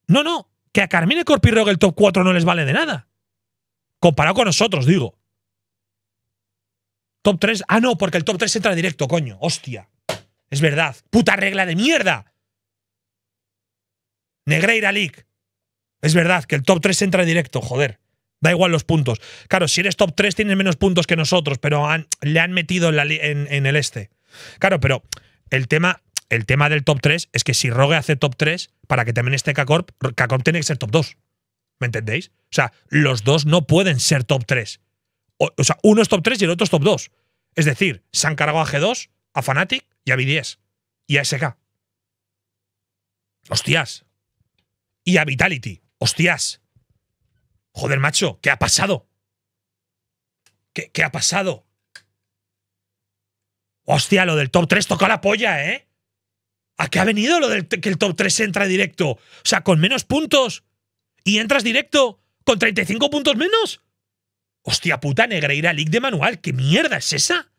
No, no, que a Carmine Corp y Rogue el top 4 no les vale de nada. Comparado con nosotros, digo. Top 3. Ah, no, porque el top 3 entra directo, coño. Hostia. Es verdad. Puta regla de mierda. Negreira League. Es verdad que el top 3 entra directo, joder. Da igual los puntos. Claro, si eres top 3 tienes menos puntos que nosotros, pero le han metido en, el este. Claro, pero el tema, del top 3 es que si Rogue hace top 3, para que también esté K-Corp, tiene que ser top 2. ¿Me entendéis? O sea, los dos no pueden ser top 3. O, o sea, uno es top 3 y el otro es top 2. Es decir, se han cargado a G2, a Fnatic y a B10 y a SK. Hostias. Y a Vitality. Hostias. Joder, macho, ¿qué ha pasado? ¿Qué, qué ha pasado? Hostia, lo del top 3 toca la polla, ¿eh? ¿A qué ha venido lo del que el top 3 entra directo? O sea, con menos puntos y entras directo con 35 puntos menos. Hostia puta, irá League de manual. ¿Qué mierda es esa?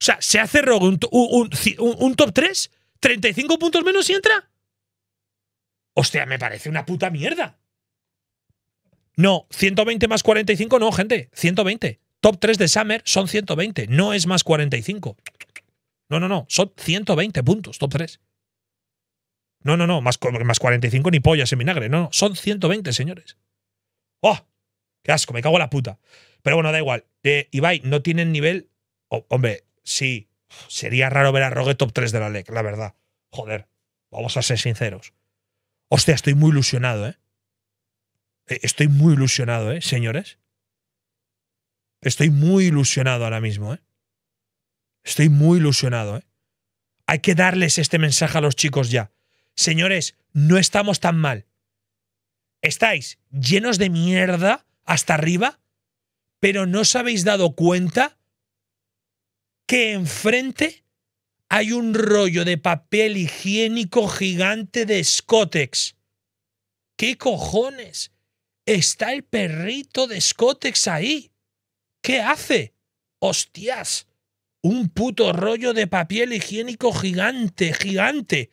O sea, ¿se hace Rogue un, un, top 3? ¿35 puntos menos y entra? Hostia, me parece una puta mierda. No, 120 más 45 no, gente. 120. Top 3 de Summer son 120. No es más 45. No, no, no. Son 120 puntos, top 3. No, no, no. Más, más 45 ni pollas en vinagre. No, no. Son 120, señores. ¡Oh! Qué asco, me cago en la puta. Pero bueno, da igual. de eh, Ibai, no tienen nivel. hombre, sí. Sería raro ver a Rogue top 3 de la LEC, la verdad. Joder, vamos a ser sinceros. Hostia, estoy muy ilusionado, ¿eh? E, estoy muy ilusionado, ¿eh, señores? Estoy muy ilusionado ahora mismo, ¿eh? Estoy muy ilusionado, ¿eh? Hay que darles este mensaje a los chicos ya. Señores, no estamos tan mal. Estáis llenos de mierda hasta arriba, pero no os habéis dado cuenta que enfrente hay un rollo de papel higiénico gigante de Scotex. ¿Qué cojones? Está el perrito de Scotex ahí. ¿Qué hace? ¡Hostias! Un puto rollo de papel higiénico gigante, gigante.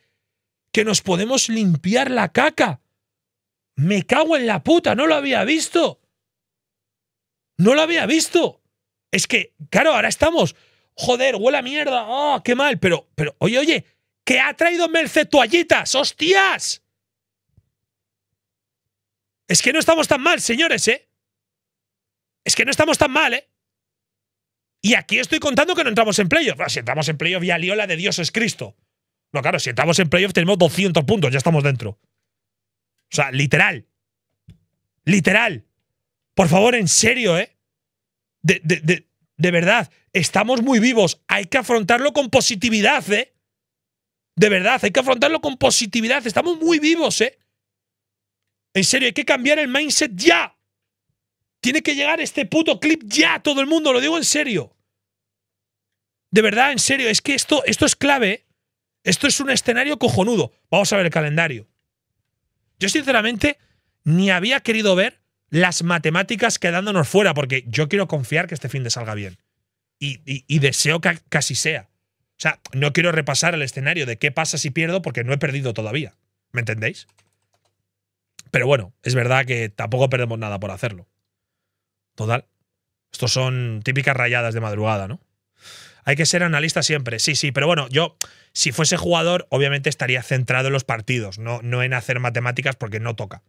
Que nos podemos limpiar la caca. Me cago en la puta, no lo había visto. No lo había visto. Es que, claro, ahora estamos. Joder, huele a mierda. Oh, qué mal. Pero, pero, oye, oye, que ha traído Merce toallitas. ¡Hostias! Es que no estamos tan mal, señores, ¿eh? Es que no estamos tan mal, ¿eh? Y aquí estoy contando que no entramos en playoff. Ah, si entramos en playoff, ya lió de Dios es Cristo. No, claro, si entramos en playoff tenemos 200 puntos, ya estamos dentro. O sea, literal. Literal. Por favor, en serio, ¿eh? De, verdad, estamos muy vivos. Hay que afrontarlo con positividad, ¿eh? De verdad, hay que afrontarlo con positividad. Estamos muy vivos, ¿eh? En serio, hay que cambiar el mindset ya. Tiene que llegar este puto clip ya, todo el mundo, lo digo en serio. De verdad, en serio, es que esto, esto es clave. ¿eh? Esto es un escenario cojonudo. Vamos a ver el calendario. Yo, sinceramente, ni había querido ver las matemáticas quedándonos fuera, porque yo quiero confiar que este fin de salga bien. Y, deseo que casi sea. O sea, no quiero repasar el escenario de qué pasa si pierdo, porque no he perdido todavía. ¿Me entendéis? Pero bueno, es verdad que tampoco perdemos nada por hacerlo. Total. Estos son típicas rayadas de madrugada, ¿no? Hay que ser analista siempre, sí, sí, pero bueno, yo, si fuese jugador, obviamente estaría centrado en los partidos, no en hacer matemáticas porque no toca.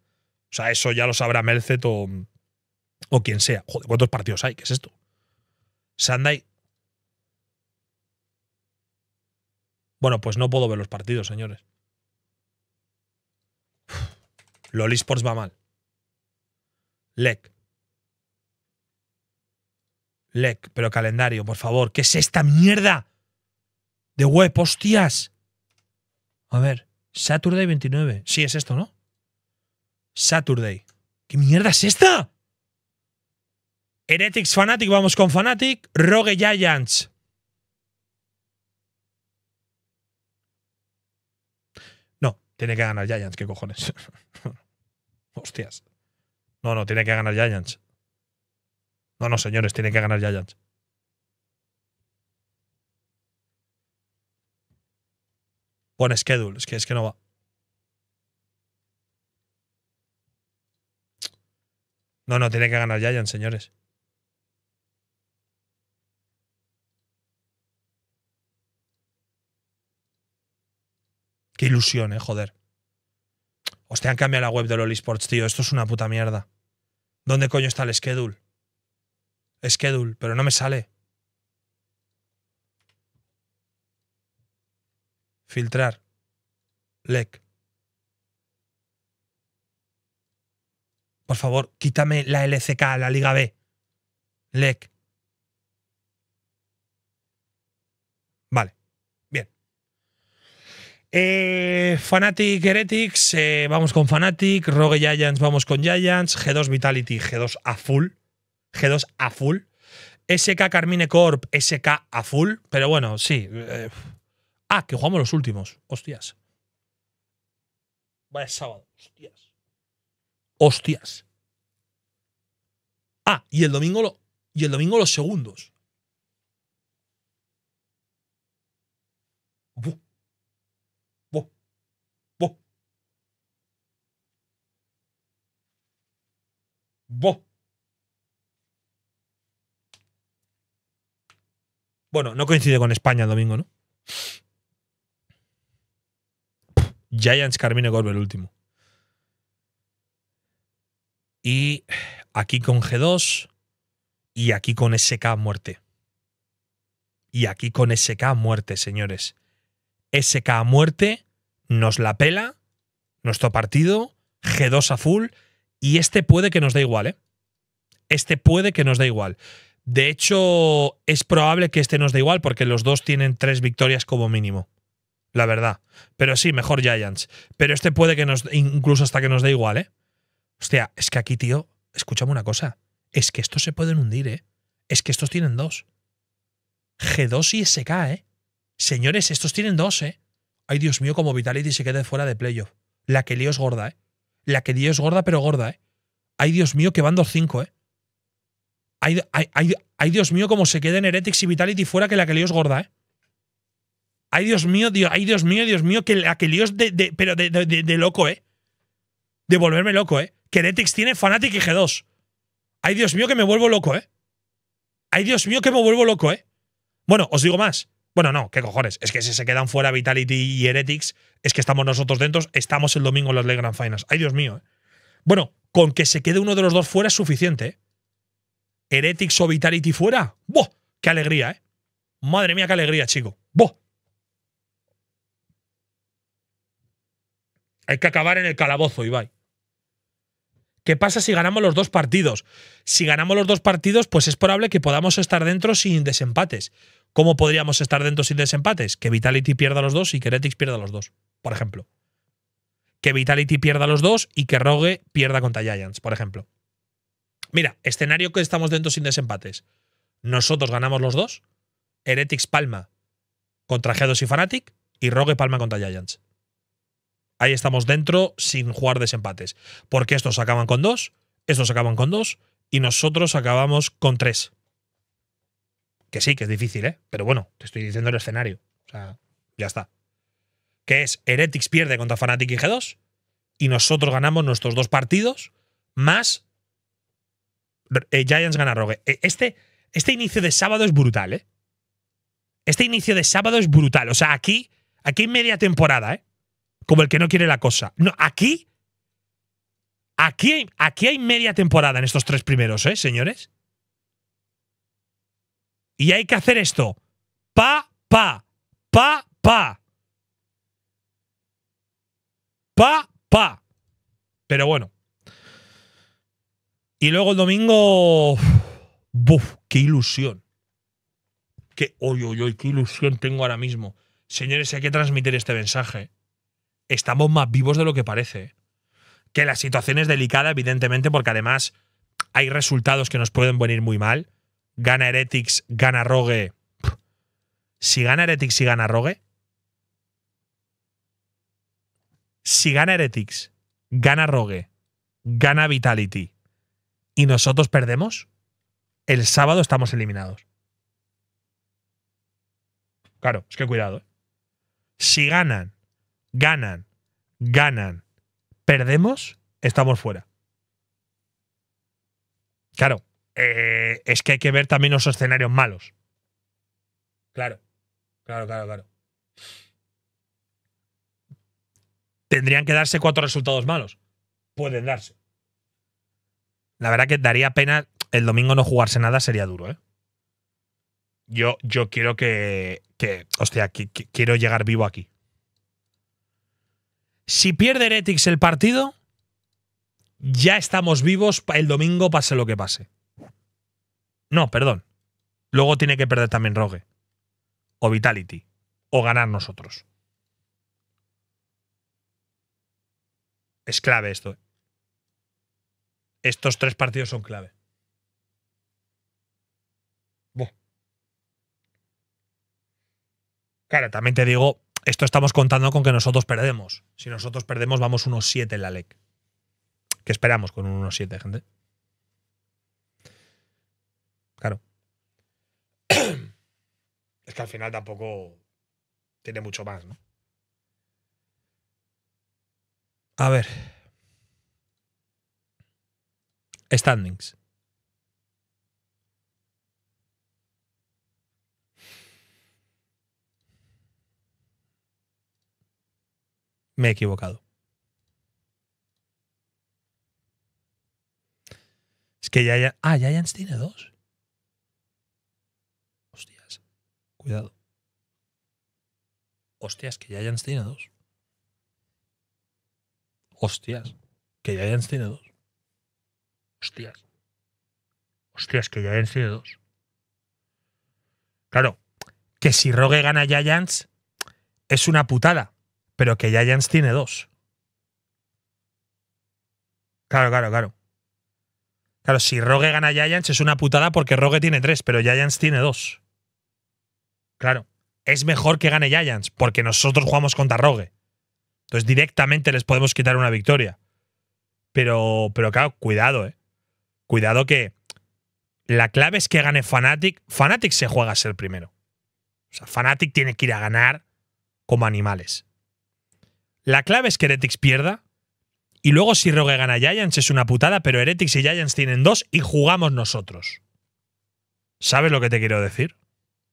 O sea, eso ya lo sabrá Merced o, quien sea. Joder, ¿cuántos partidos hay? ¿Qué es esto? ¿Sandai? Bueno, pues no puedo ver los partidos, señores. LOL esports va mal. Leck. Leck, pero calendario, por favor. ¿Qué es esta mierda? De web, hostias. A ver, Saturday 29. Sí, es esto, ¿no? Saturday. ¿Qué mierda es esta? Heretics Fanatic, vamos con Fanatic. Rogue Giants. No, tiene que ganar Giants, qué cojones. Hostias. No, no, tiene que ganar Giants. No, no, señores, tiene que ganar Giants. Pon schedule, es que es que no va. No, no, tiene que ganar Giants, señores. Qué ilusión, eh, joder. Hostia, han cambiado la web de LOL tío. Esto es una puta mierda. ¿Dónde coño está el schedule? Schedule, pero no me sale. Filtrar. LEC. Por favor, quítame la LCK, la Liga B. LEC. Vale. Bien. Eh, Fanatic Heretics, eh, vamos con Fanatic. Rogue Giants, vamos con Giants. G2 Vitality, G2 a full. G2 a full. SK Carmine Corp, SK a full. Pero bueno, sí. Eh, ah, que jugamos los últimos. Hostias. Vaya sábado. Hostias hostias. Ah, y el domingo, lo, y el domingo los segundos. Buh. Buh. Buh. Bueno, no coincide con España el domingo, ¿no? Giants Carmine Corbe, el último y aquí con G2 y aquí con SK muerte. Y aquí con SK muerte, señores. SK muerte nos la pela, nuestro partido, G2 a full y este puede que nos dé igual, ¿eh? Este puede que nos dé igual. De hecho, es probable que este nos dé igual porque los dos tienen tres victorias como mínimo. La verdad. Pero sí, mejor Giants. Pero este puede que nos, incluso hasta que nos dé igual, ¿eh? Hostia, es que aquí, tío, escúchame una cosa. Es que estos se pueden hundir, ¿eh? Es que estos tienen dos. G2 y SK, ¿eh? Señores, estos tienen dos, ¿eh? Ay, Dios mío, como Vitality se quede fuera de playoff. La que lío es gorda, ¿eh? La que lío es gorda, pero gorda, ¿eh? Ay, Dios mío, que van dos cinco, ¿eh? Ay, Dios mío, como se queden Heretics y Vitality fuera, que la que lío es gorda, ¿eh? Ay, Dios mío, Dios, ay, Dios mío, Dios mío, que la que lío es de, pero de, de, loco, ¿eh? De volverme loco, ¿eh? Heretics tiene Fnatic y G2. Ay, Dios mío, que me vuelvo loco, ¿eh? Ay, Dios mío, que me vuelvo loco, ¿eh? Bueno, os digo más. Bueno, no, qué cojones. Es que si se quedan fuera Vitality y Heretics, es que estamos nosotros dentro, estamos el domingo en las League Grand Finals. Ay, Dios mío. ¿eh? Bueno, con que se quede uno de los dos fuera es suficiente. ¿eh? Heretics o Vitality fuera. ¡Buah! ¡Qué alegría, eh! Madre mía, qué alegría, chico. ¡Buah! Hay que acabar en el calabozo, Ibai. ¿Qué pasa si ganamos los dos partidos? Si ganamos los dos partidos, pues es probable que podamos estar dentro sin desempates. ¿Cómo podríamos estar dentro sin desempates? Que Vitality pierda los dos y que Heretics pierda los dos, por ejemplo. Que Vitality pierda los dos y que Rogue pierda contra Giants, por ejemplo. Mira, escenario que estamos dentro sin desempates. Nosotros ganamos los dos. Heretics palma contra G2 y Fanatic. y Rogue palma contra Giants ahí estamos dentro sin jugar desempates. Porque estos acaban con dos, estos acaban con dos y nosotros acabamos con tres. Que sí, que es difícil, ¿eh? Pero bueno, te estoy diciendo el escenario. O sea, ya está. Que es Heretics pierde contra Fnatic y G2 y nosotros ganamos nuestros dos partidos más eh, Giants gana Rogue. Eh, este, este inicio de sábado es brutal, ¿eh? Este inicio de sábado es brutal. O sea, aquí, aquí media temporada, ¿eh? como el que no quiere la cosa. No, aquí. Aquí, aquí hay media temporada en estos tres primeros, ¿eh, señores? Y hay que hacer esto. Pa, pa, pa, pa. Pa, pa. Pero bueno. Y luego el domingo. ¡Buf! ¡Qué ilusión! ¡Qué, ¡Uy, uy, qué ilusión tengo ahora mismo! Señores, hay que transmitir este mensaje estamos más vivos de lo que parece. ¿eh? Que la situación es delicada, evidentemente, porque además hay resultados que nos pueden venir muy mal. Gana Heretics, gana Rogue. Si gana Heretics y gana Rogue. Si gana Heretics, gana Rogue, gana Vitality y nosotros perdemos, el sábado estamos eliminados. Claro, es que cuidado. ¿eh? Si ganan ganan, ganan, perdemos, estamos fuera. Claro, eh, es que hay que ver también los escenarios malos. Claro, claro, claro, claro. Tendrían que darse cuatro resultados malos. Pueden darse. La verdad que daría pena el domingo no jugarse nada, sería duro, ¿eh? Yo, yo quiero que, que hostia, quiero llegar vivo aquí. Si pierde Ethics el partido, ya estamos vivos el domingo, pase lo que pase. No, perdón. Luego tiene que perder también Rogue. O Vitality. O ganar nosotros. Es clave esto. Eh. Estos tres partidos son clave. Bueno. Claro, también te digo esto estamos contando con que nosotros perdemos. Si nosotros perdemos, vamos unos 7 en la LEC. ¿Qué esperamos con un 1-7, gente? Claro. Es que al final tampoco tiene mucho más, ¿no? A ver. Standings. me he equivocado. Es que ya, ya Ah, Giants tiene dos. Hostias. Cuidado. Hostias, que Giants tiene dos. Hostias. Que Giants tiene dos. Hostias. Hostias, que Giants tiene dos. Claro, que si Rogue gana Giants es una putada pero que Giants tiene dos. Claro, claro, claro. Claro, si Rogue gana Giants es una putada porque Rogue tiene tres, pero Giants tiene dos. Claro, es mejor que gane Giants porque nosotros jugamos contra Rogue. Entonces directamente les podemos quitar una victoria. Pero, pero claro, cuidado, eh. Cuidado que la clave es que gane Fnatic. Fnatic se juega a ser primero. O sea, Fnatic tiene que ir a ganar como animales. La clave es que Heretics pierda. Y luego si Rogue gana Giants es una putada, pero Heretics y Giants tienen dos y jugamos nosotros. ¿Sabes lo que te quiero decir?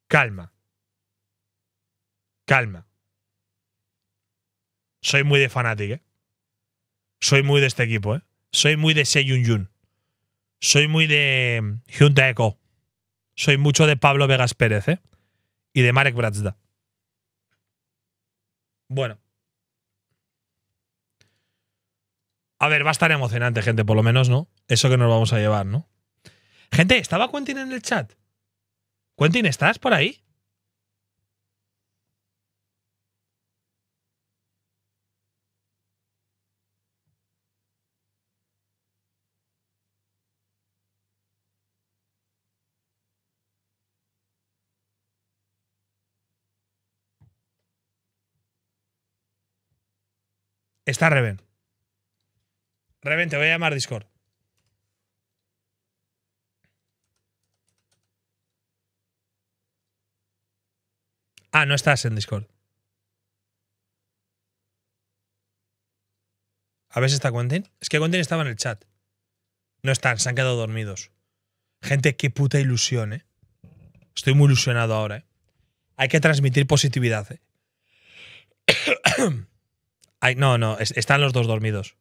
Calma. Calma. Soy muy de Fanatic, ¿eh? Soy muy de este equipo, ¿eh? Soy muy de Seyun Jun. Soy muy de Junta mm, Eco. Soy mucho de Pablo Vegas Pérez, ¿eh? Y de Marek Bratzda. Bueno. A ver, va a estar emocionante, gente, por lo menos, ¿no? Eso que nos vamos a llevar, ¿no? Gente, ¿estaba Quentin en el chat? Quentin, ¿estás por ahí? Está Reven. Reven, voy a llamar Discord. Ah, no estás en Discord. A ver si está Quentin. Es que Quentin estaba en el chat. No están, se han quedado dormidos. Gente, qué puta ilusión, ¿eh? Estoy muy ilusionado ahora, ¿eh? Hay que transmitir positividad, ¿eh? Ay, no, no, están los dos dormidos.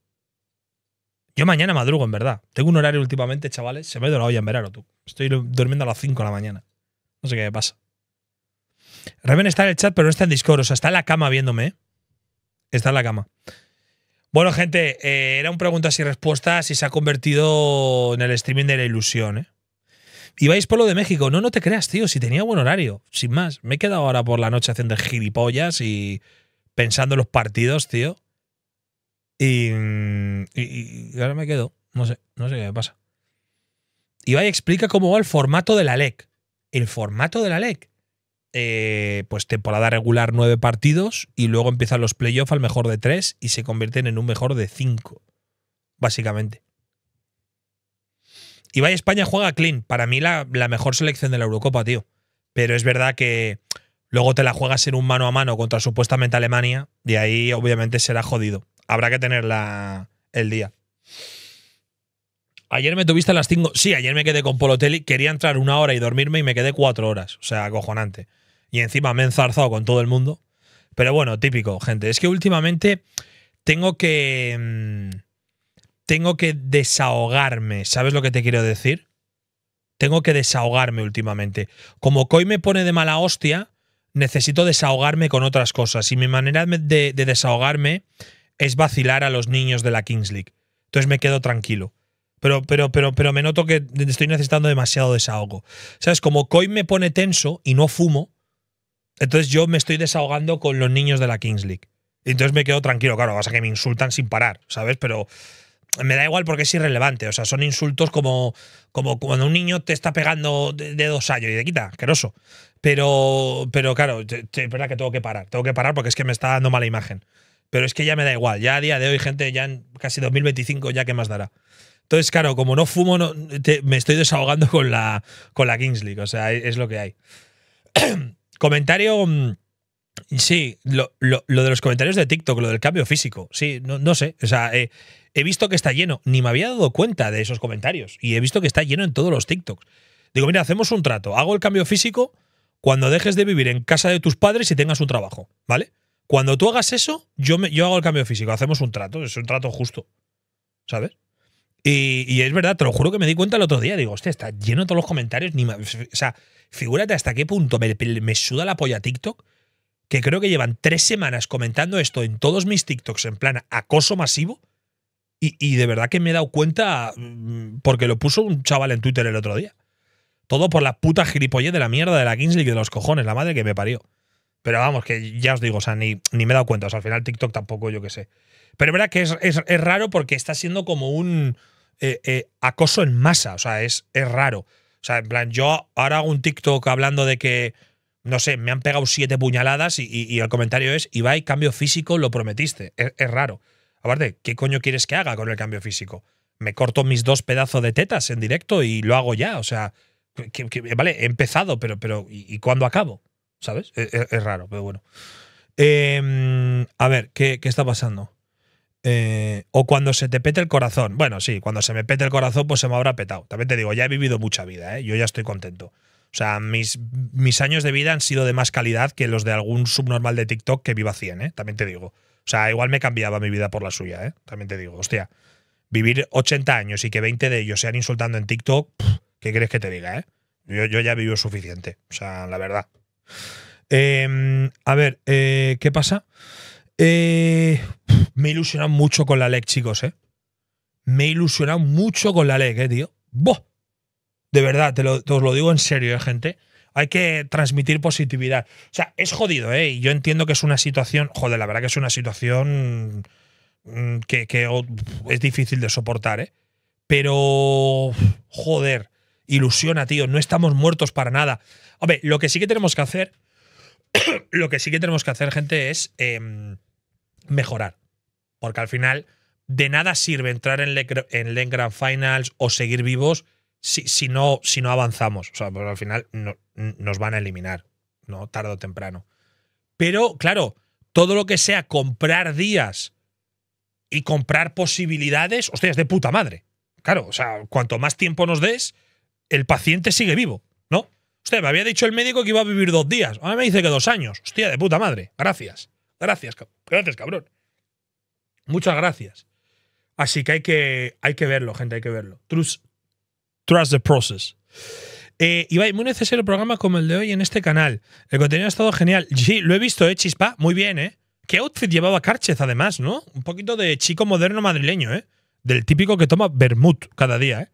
Yo mañana madrugo, en verdad. Tengo un horario últimamente, chavales. Se me ha ido la olla en verano, tú. Estoy durmiendo a las 5 de la mañana. No sé qué pasa. Reven está en el chat, pero no está en Discord. O sea, está en la cama viéndome. ¿eh? Está en la cama. Bueno, gente, eh, era un preguntas y respuestas y se ha convertido en el streaming de la ilusión, ¿eh? Y vais por lo de México. No, no te creas, tío. Si tenía buen horario, sin más. Me he quedado ahora por la noche haciendo gilipollas y pensando en los partidos, tío. Mm, y, ahora me quedo, no sé, no sé qué me pasa. Ibai explica cómo va el formato de la LEC. El formato de la LEC. Eh, pues temporada regular nueve partidos y luego empiezan los playoffs al mejor de tres y se convierten en un mejor de cinco, básicamente. Ibai España juega clean. Para mí la, la mejor selección de la Eurocopa, tío. Pero es verdad que luego te la juegas en un mano a mano contra supuestamente Alemania de ahí obviamente será jodido habrá que tenerla el día. Ayer me tuviste a las cinco… Sí, ayer me quedé con Polotelli. Quería entrar una hora y dormirme y me quedé cuatro horas. O sea, acojonante. Y encima me he enzarzado con todo el mundo. Pero bueno, típico, gente. Es que últimamente tengo que. Mm, tengo que desahogarme. ¿Sabes lo que te quiero decir? Tengo que desahogarme últimamente. Como Koi me pone de mala hostia, necesito desahogarme con otras cosas. Y mi manera de desahogarme es vacilar a los niños de la Kings League. Entonces me quedo tranquilo. Pero, pero, pero, pero me noto que estoy necesitando demasiado desahogo. ¿Sabes? Como coin me pone tenso y no fumo, entonces yo me estoy desahogando con los niños de la Kings League. entonces me quedo tranquilo. Claro, pasa que me insultan sin parar, ¿sabes? Pero me da igual porque es irrelevante. O sea, son insultos como, como cuando un niño te está pegando de dos años y de quita, asqueroso. Pero, pero claro, es verdad que tengo que parar. Tengo que parar porque es que me está dando mala imagen. Pero es que ya me da igual. Ya a día de hoy, gente, ya en casi 2025, ya qué más dará. Entonces, claro, como no fumo, me estoy desahogando con la, con la O sea, es, lo que hay. Comentario. Mm, sí, lo, de los comentarios de TikTok, lo del cambio físico. Sí, no, sé. O sea, eh, he visto que está lleno. Ni me había dado cuenta de esos comentarios. Y he visto que está lleno en todos los TikToks. Digo, mira, hacemos un trato. Hago el cambio físico cuando dejes de vivir en casa de tus padres y tengas un trabajo. ¿Vale? Cuando tú hagas eso, yo, hago el cambio físico, hacemos un trato, es un trato justo. ¿Sabes? Y, es verdad, te lo juro que me di cuenta el otro día. Digo, hostia, está lleno todos los comentarios. Ni o sea, figúrate hasta qué punto me, suda la polla TikTok, que creo que llevan tres semanas comentando esto en todos mis TikToks en plan acoso masivo. Y, de verdad que me he dado cuenta mm, porque lo puso un chaval en Twitter el otro día. Todo por la puta gilipollez de la mierda de la Kingsley y de los cojones, la madre que me parió. Pero vamos, que ya os digo, o sea, ni, ni me he dado cuenta. O sea, al final TikTok tampoco, yo qué sé. Pero es verdad que es, raro porque está siendo como un eh, eh, acoso en masa. O sea, es, es raro. O sea, en plan, yo ahora hago un TikTok hablando de que, no sé, me han pegado siete puñaladas y, el comentario es, Ibai, cambio físico, lo prometiste. Es, raro. Aparte, ¿qué coño quieres que haga con el cambio físico? Me corto mis dos pedazos de tetas en directo y lo hago ya. O sea, vale, he empezado, pero, pero ¿y, y cuándo acabo? ¿sabes? E, e, es, raro, pero bueno. Em, a ver, ¿qué, qué está pasando? Eh, o cuando se te pete el corazón. Bueno, sí, cuando se me pete el corazón, pues se me habrá petado. También te digo, ya he vivido mucha vida, ¿eh? yo ya estoy contento. O sea, mis, mis años de vida han sido de más calidad que los de algún subnormal de TikTok que viva 100, ¿eh? también te digo. O sea, igual me cambiaba mi vida por la suya, ¿eh? también te digo. Hostia, vivir 80 años y que 20 de ellos sean insultando en TikTok, ¿qué crees que te diga? Eh? Yo, yo ya vivido suficiente, o sea, la verdad. Em, a ver, eh, ¿qué pasa? Eh, me he ilusionado mucho con la LEC, chicos, eh. Me he ilusionado mucho con la LEC, tío? De verdad, te, lo, os lo digo en serio, gente? Hay que transmitir positividad. O sea, es jodido, ¿eh? Y yo entiendo que es una situación. Joder, la verdad que es una situación mm, que, que es difícil de soportar, ¿eh? Pero. Joder. Ilusiona, tío. No estamos muertos para nada. Hombre, lo que sí que tenemos que hacer, lo que sí que tenemos que hacer, gente, es em, mejorar. Porque al final, de nada sirve entrar en, el Grand Finals o seguir vivos si, no, si no avanzamos. O sea, pues al final no, nos van a eliminar, ¿no? Tarde o temprano. Pero, claro, todo lo que sea comprar días y comprar posibilidades, hostia, es de puta madre. Claro, o sea, cuanto más tiempo nos des, el paciente sigue vivo, ¿no? Usted me había dicho el médico que iba a vivir dos días. Ahora me dice que dos años. Hostia, de puta madre. Gracias. Gracias, gracias cabrón. Muchas gracias. Así que hay que, hay que verlo, gente, hay que verlo. Trust, trust the process. Eh, Ibai, muy necesario el programa como el de hoy en este canal. El contenido ha estado genial. Sí, lo he visto, ¿eh? Chispa, muy bien, ¿eh? ¿Qué outfit llevaba Cárchez, además, no? Un poquito de chico moderno madrileño, ¿eh? Del típico que toma Bermud cada día, ¿eh?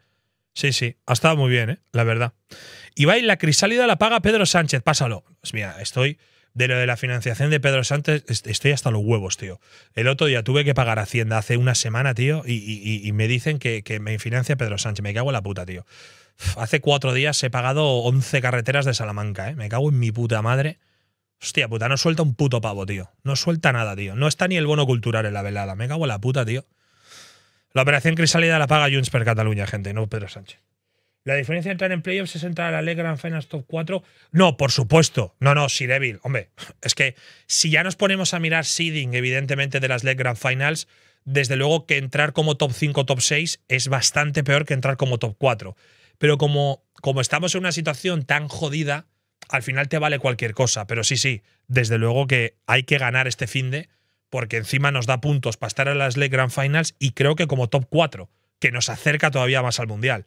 Sí, sí, ha estado muy bien, ¿eh? la verdad. y en la crisálida la paga Pedro Sánchez, pásalo. Pues mira, estoy de lo de la financiación de Pedro Sánchez, estoy hasta los huevos, tío. El otro día tuve que pagar Hacienda hace una semana, tío, y, me dicen que, que, me financia Pedro Sánchez. Me cago en la puta, tío. Hace cuatro días he pagado 11 carreteras de Salamanca, ¿eh? Me cago en mi puta madre. Hostia puta, no suelta un puto pavo, tío. No suelta nada, tío. No está ni el bono cultural en la velada. Me cago en la puta, tío. La operación Crisalida la paga Junts per Cataluña, gente, no Pedro Sánchez. La diferencia entre entrar en playoffs es entrar a la Leg Grand Finals Top 4. No, por supuesto. No, no, si débil. Hombre, es que si ya nos ponemos a mirar seeding, evidentemente, de las Leg Grand Finals, desde luego que entrar como top 5, top 6 es bastante peor que entrar como top 4. Pero como, como estamos en una situación tan jodida, al final te vale cualquier cosa. Pero sí, sí, desde luego que hay que ganar este fin de porque encima nos da puntos para estar en las League Grand Finals y creo que como top 4, que nos acerca todavía más al Mundial.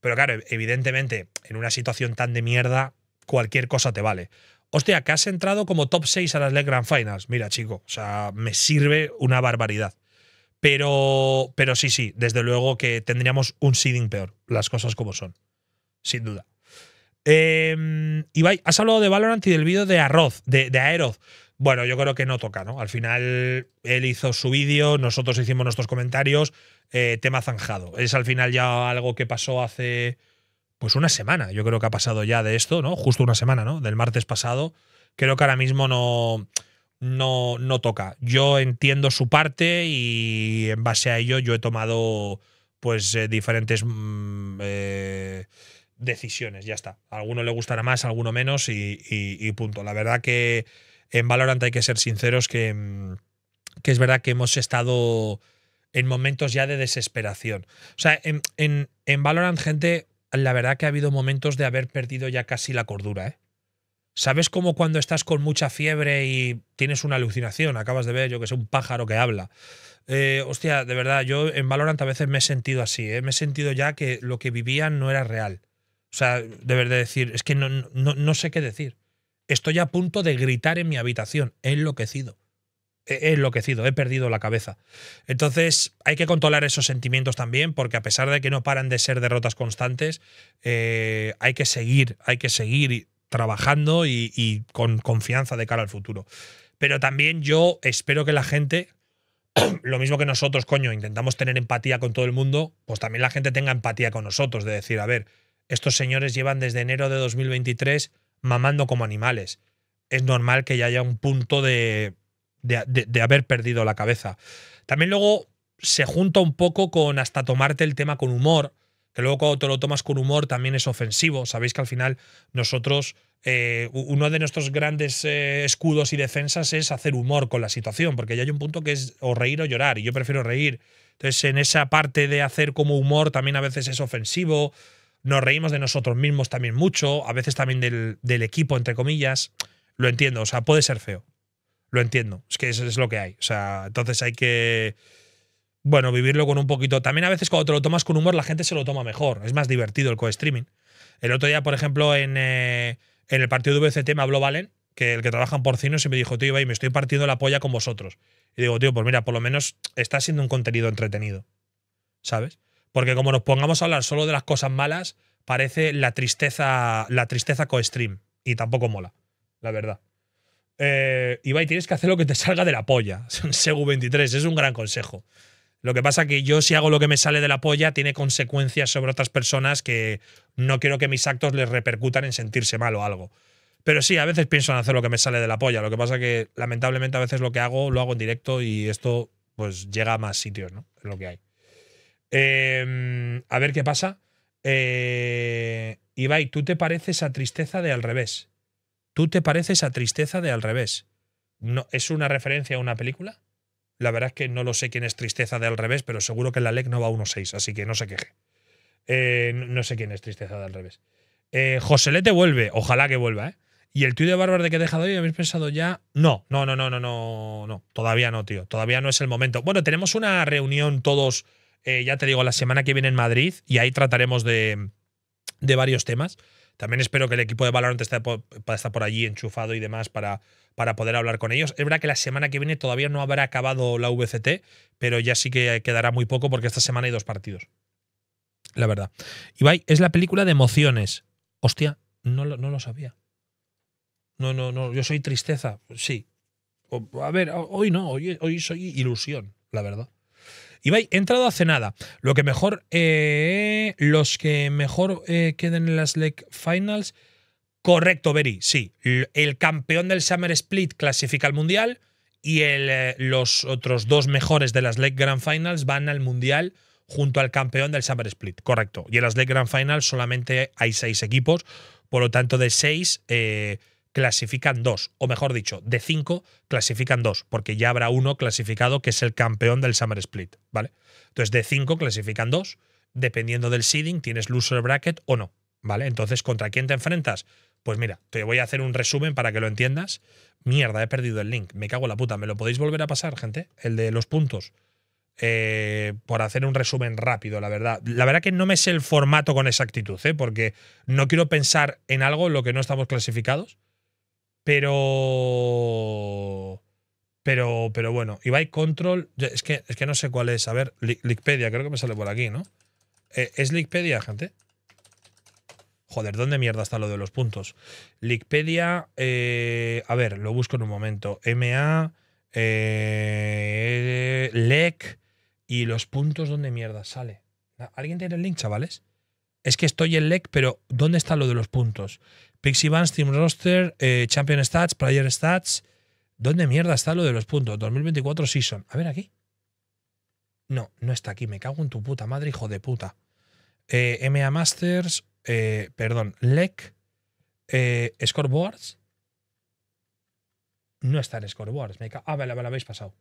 Pero claro, evidentemente, en una situación tan de mierda, cualquier cosa te vale. Hostia, que has entrado como top 6 a las League Grand Finals. Mira, chico, o sea, me sirve una barbaridad. Pero, pero sí, sí, desde luego que tendríamos un seeding peor, las cosas como son. Sin duda. Eh, has hablado de Valorant y del vídeo de Arroz, de, de Aeroz bueno, yo creo que no toca, ¿no? Al final él hizo su vídeo, nosotros hicimos nuestros comentarios, eh, tema zanjado. Es al final ya algo que pasó hace, pues una semana, yo creo que ha pasado ya de esto, ¿no? Justo una semana, ¿no? Del martes pasado. Creo que ahora mismo no, no, no toca. Yo entiendo su parte y en base a ello yo he tomado pues eh, diferentes mm, eh, decisiones, ya está. A alguno le gustará más, alguno menos y punto. La verdad que en Valorant hay que ser sinceros mm, que, es verdad que hemos estado en momentos ya de desesperación. O sea, en, Valorant, gente, la verdad que ha habido momentos de haber perdido ya casi la cordura, ¿eh? ¿Sabes cómo cuando estás con mucha fiebre y tienes una alucinación? Acabas de ver, yo que sé, un pájaro que habla. Eh, hostia, de verdad, yo en Valorant a veces me he sentido así, ¿eh? me he sentido ya que lo que vivían no era real. O sea, de verdad decir, es que no, no sé qué decir. Estoy a punto de gritar en mi habitación. He enloquecido. He enloquecido, he perdido la cabeza. Entonces hay que controlar esos sentimientos también, porque a pesar de que no paran de ser derrotas constantes, eh, hay que seguir, hay que seguir trabajando y, y con confianza de cara al futuro. Pero también yo espero que la gente, lo mismo que nosotros, coño, intentamos tener empatía con todo el mundo, pues también la gente tenga empatía con nosotros, de decir, a ver, estos señores llevan desde enero de 2023 mamando como animales. Es normal que ya haya un punto de, de, haber perdido la cabeza. También luego se junta un poco con hasta tomarte el tema con humor, que luego cuando te lo tomas con humor también es ofensivo. Sabéis que al final nosotros, eh, uno de nuestros grandes eh, escudos y defensas es hacer humor con la situación, porque ya hay un punto que es o reír o llorar, y yo prefiero reír. Entonces en esa parte de hacer como humor también a veces es ofensivo. Nos reímos de nosotros mismos también mucho, a veces también del, equipo, entre comillas. Lo entiendo, o sea, puede ser feo. Lo entiendo, es que eso es lo que hay. O sea, entonces hay que bueno, vivirlo con un poquito. También a veces cuando te lo tomas con humor, la gente se lo toma mejor. Es más divertido el co-streaming. El otro día, por ejemplo, en, eh, el partido de VCT me habló Valen, que el que trabaja en porcinos, y me dijo, tío, y me estoy partiendo la polla con vosotros. Y digo, tío, pues mira, por lo menos está siendo un contenido entretenido. ¿Sabes? Porque como nos pongamos a hablar solo de las cosas malas, parece la tristeza, la tristeza co-stream. Y tampoco mola, la verdad. Eh, Ibai, tienes que hacer lo que te salga de la polla. Segu 23, es un gran consejo. Lo que pasa que yo si hago lo que me sale de la polla tiene consecuencias sobre otras personas que no quiero que mis actos les repercutan en sentirse mal o algo. Pero sí, a veces pienso en hacer lo que me sale de la polla. Lo que pasa que lamentablemente a veces lo que hago lo hago en directo y esto pues llega a más sitios, ¿no? Es lo que hay. Em, a ver qué pasa. Eh, Ibai, tú te pareces a tristeza de al revés. Tú te pareces a tristeza de al revés. No, ¿Es una referencia a una película? La verdad es que no lo sé quién es tristeza de al revés, pero seguro que la LEC no va a 1.6, así que no se queje. Eh, no sé quién es tristeza de al revés. Eh, Joselete vuelve, ojalá que vuelva, ¿eh? Y el tío de Bárbara de que he dejado hoy, ¿habéis pensado ya? No, no, no, no, no, no, no. Todavía no, tío. Todavía no es el momento. Bueno, tenemos una reunión todos eh, ya te digo, la semana que viene en Madrid y ahí trataremos de, varios temas. También espero que el equipo de Valorant esté por, estar por allí enchufado y demás para, para poder hablar con ellos. Es verdad que la semana que viene todavía no habrá acabado la VCT, pero ya sí que quedará muy poco porque esta semana hay dos partidos. La verdad. Ibai, es la película de emociones. Hostia, no lo, no lo sabía. No, no, no, yo soy tristeza, sí. a ver, hoy no, hoy soy ilusión, la verdad. Ibai, he entrado hace nada. Lo que mejor. Eh, los que mejor eh, queden en las leg Finals. Correcto, Beri, sí. El campeón del Summer Split clasifica al Mundial y el, eh, los otros dos mejores de las leg Grand Finals van al Mundial junto al campeón del Summer Split, correcto. Y en las leg Grand Finals solamente hay seis equipos, por lo tanto de seis, clasifican dos, o mejor dicho, de cinco clasifican dos, porque ya habrá uno clasificado que es el campeón del Summer Split, ¿vale? Entonces, de cinco clasifican dos, dependiendo del seeding, tienes loser bracket o no, ¿vale? Entonces, ¿contra quién te enfrentas? Pues mira, te voy a hacer un resumen para que lo entiendas. Mierda, he perdido el link, me cago en la puta, ¿me lo podéis volver a pasar, gente? El de los puntos. Eh, por hacer un resumen rápido, la verdad. La verdad que no me sé el formato con exactitud, ¿eh? porque no quiero pensar en algo en lo que no estamos clasificados pero. Pero, pero bueno, by Control. Es que, es que no sé cuál es. A ver, Lickpedia, creo que me sale por aquí, ¿no? Eh, ¿Es Wikipedia, gente? Joder, ¿dónde mierda está lo de los puntos? Wikipedia. Eh, a ver, lo busco en un momento. MA, eh, LEC y los puntos, ¿dónde mierda sale? ¿Alguien tiene el link, chavales? Es que estoy en LEC, pero ¿dónde está lo de los puntos? Pixie Bands, Team Roster, eh, Champion Stats, Player Stats. ¿Dónde mierda está lo de los puntos? 2024 Season. A ver aquí. No, no está aquí. Me cago en tu puta madre, hijo de puta. Eh, MA Masters, eh, perdón, LEC, eh, Scoreboards. No está en Scoreboards. Me ah, vale, vale, habéis pasado.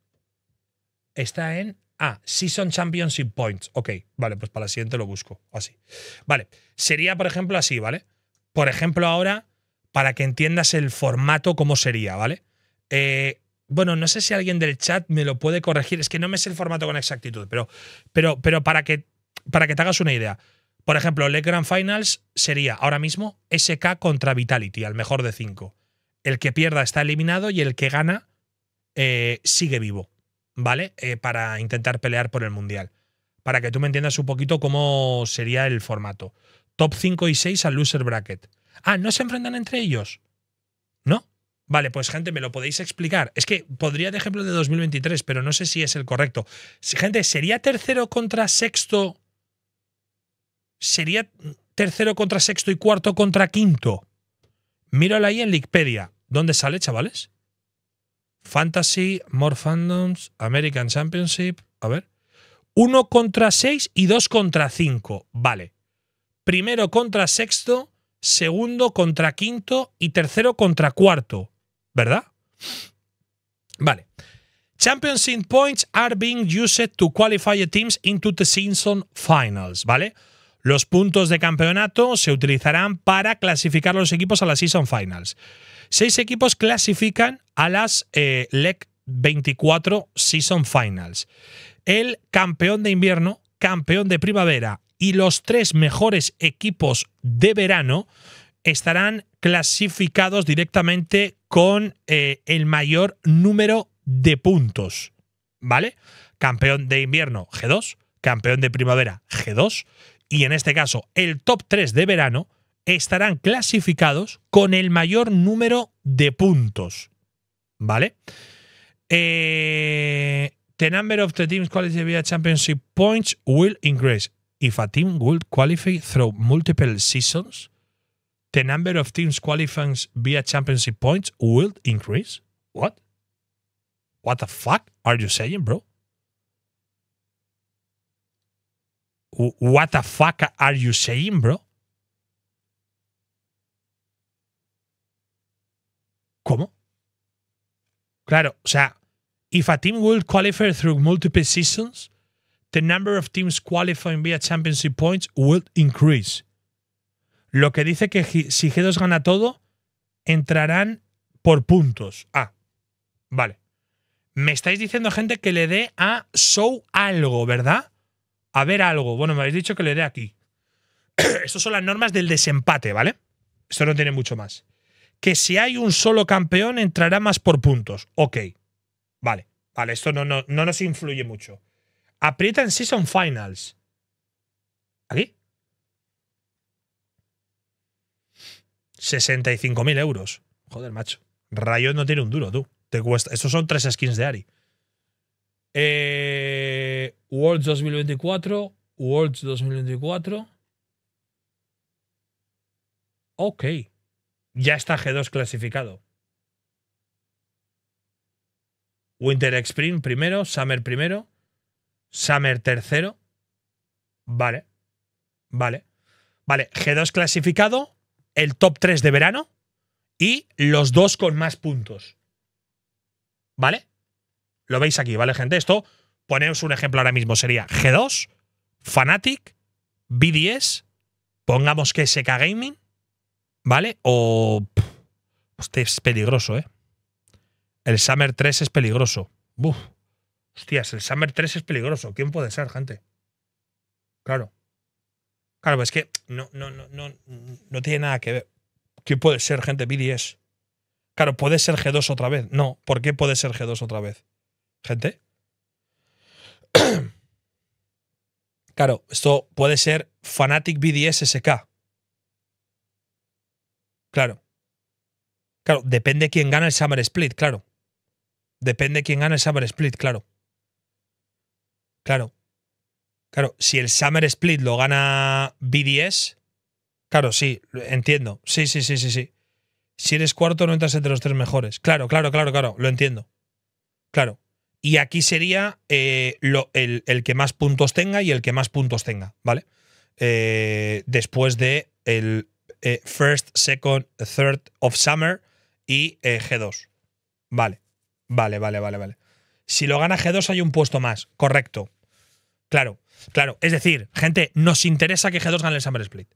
Está en Ah, Season Championship Points. Ok, vale, pues para la siguiente lo busco. Así. Vale, sería por ejemplo así, ¿vale? por ejemplo, ahora, para que entiendas el formato, cómo sería, ¿vale? Eh, bueno, no sé si alguien del chat me lo puede corregir, es que no me sé el formato con exactitud, pero, pero, pero para, que, para que te hagas una idea. Por ejemplo, el Grand Finals sería ahora mismo SK contra Vitality, al mejor de 5. El que pierda está eliminado y el que gana eh, sigue vivo, ¿vale? Eh, para intentar pelear por el Mundial. Para que tú me entiendas un poquito cómo sería el formato. Top 5 y 6 al loser bracket. Ah, ¿no se enfrentan entre ellos? ¿No? Vale, pues gente, me lo podéis explicar. Es que podría de ejemplo de 2023, pero no sé si es el correcto. Gente, ¿sería tercero contra sexto? ¿Sería tercero contra sexto y cuarto contra quinto? Míralo ahí en Wikipedia. ¿Dónde sale, chavales? Fantasy, More Fandoms, American Championship. A ver. Uno contra 6 y dos contra 5. Vale primero contra sexto, segundo contra quinto y tercero contra cuarto, ¿verdad? Vale. Championship points are being used to qualify teams into the season finals, ¿vale? Los puntos de campeonato se utilizarán para clasificar los equipos a las season finals. Seis equipos clasifican a las eh, leg 24 season finals. El campeón de invierno, campeón de primavera y los tres mejores equipos de verano estarán clasificados directamente con eh, el mayor número de puntos. ¿Vale? Campeón de invierno G2, campeón de primavera G2 y en este caso el top 3 de verano estarán clasificados con el mayor número de puntos. ¿Vale? Eh, the number of the teams qualified via championship points will increase. if a team would qualify through multiple seasons, the number of teams qualifying via championship points will increase? What? What the fuck are you saying, bro? What the fuck are you saying, bro? ¿Cómo? Claro, o sea, if a team will qualify through multiple seasons, the number of teams qualifying via championship points will increase. Lo que dice que si G2 gana todo, entrarán por puntos. Ah, vale. Me estáis diciendo gente que le dé a show algo, ¿verdad? A ver algo. Bueno, me habéis dicho que le dé aquí. Estas son las normas del desempate, ¿vale? Esto no tiene mucho más. Que si hay un solo campeón, entrará más por puntos. Ok. Vale. Vale, esto no, no nos influye mucho. Aprieta en Season Finals. Aquí. 65.000 euros. Joder, macho. Rayo no tiene un duro, tú. Te cuesta. Estos son tres skins de Ari. Eh, Worlds 2024. Worlds 2024. Ok. Ya está G2 clasificado. Winter Spring primero, Summer primero. Summer tercero. Vale. Vale. Vale, G2 clasificado, el top 3 de verano y los dos con más puntos. ¿Vale? Lo veis aquí, ¿vale, gente? Esto, ponemos un ejemplo ahora mismo, sería G2, Fanatic, BDS, pongamos que SK Gaming, ¿vale? O... este es peligroso, ¿eh? El Summer 3 es peligroso. Uf. Hostias, el Summer 3 es peligroso. ¿Quién puede ser, gente? Claro. Claro, es que no, no, no, no, no tiene nada que ver. ¿Quién puede ser, gente? BDS. Claro, ¿puede ser G2 otra vez? No. ¿Por qué puede ser G2 otra vez? Gente. claro, esto puede ser Fanatic BDS SK. Claro. Claro, depende quién gana el Summer Split, claro. Depende quién gana el Summer Split, claro. Claro. Claro, si el Summer Split lo gana BDS, claro, sí, entiendo. Sí, sí, sí, sí, sí. Si eres cuarto, no entras entre los tres mejores. Claro, claro, claro, claro, lo entiendo. Claro. Y aquí sería eh, el, que más puntos tenga y el que más puntos tenga, ¿vale? Eh, después de el eh, First, Second, Third of Summer y G2. Vale, vale, vale, vale, vale. Si lo gana G2 hay un puesto más, correcto. Claro, claro. Es decir, gente, nos interesa que G2 gane el Summer Split.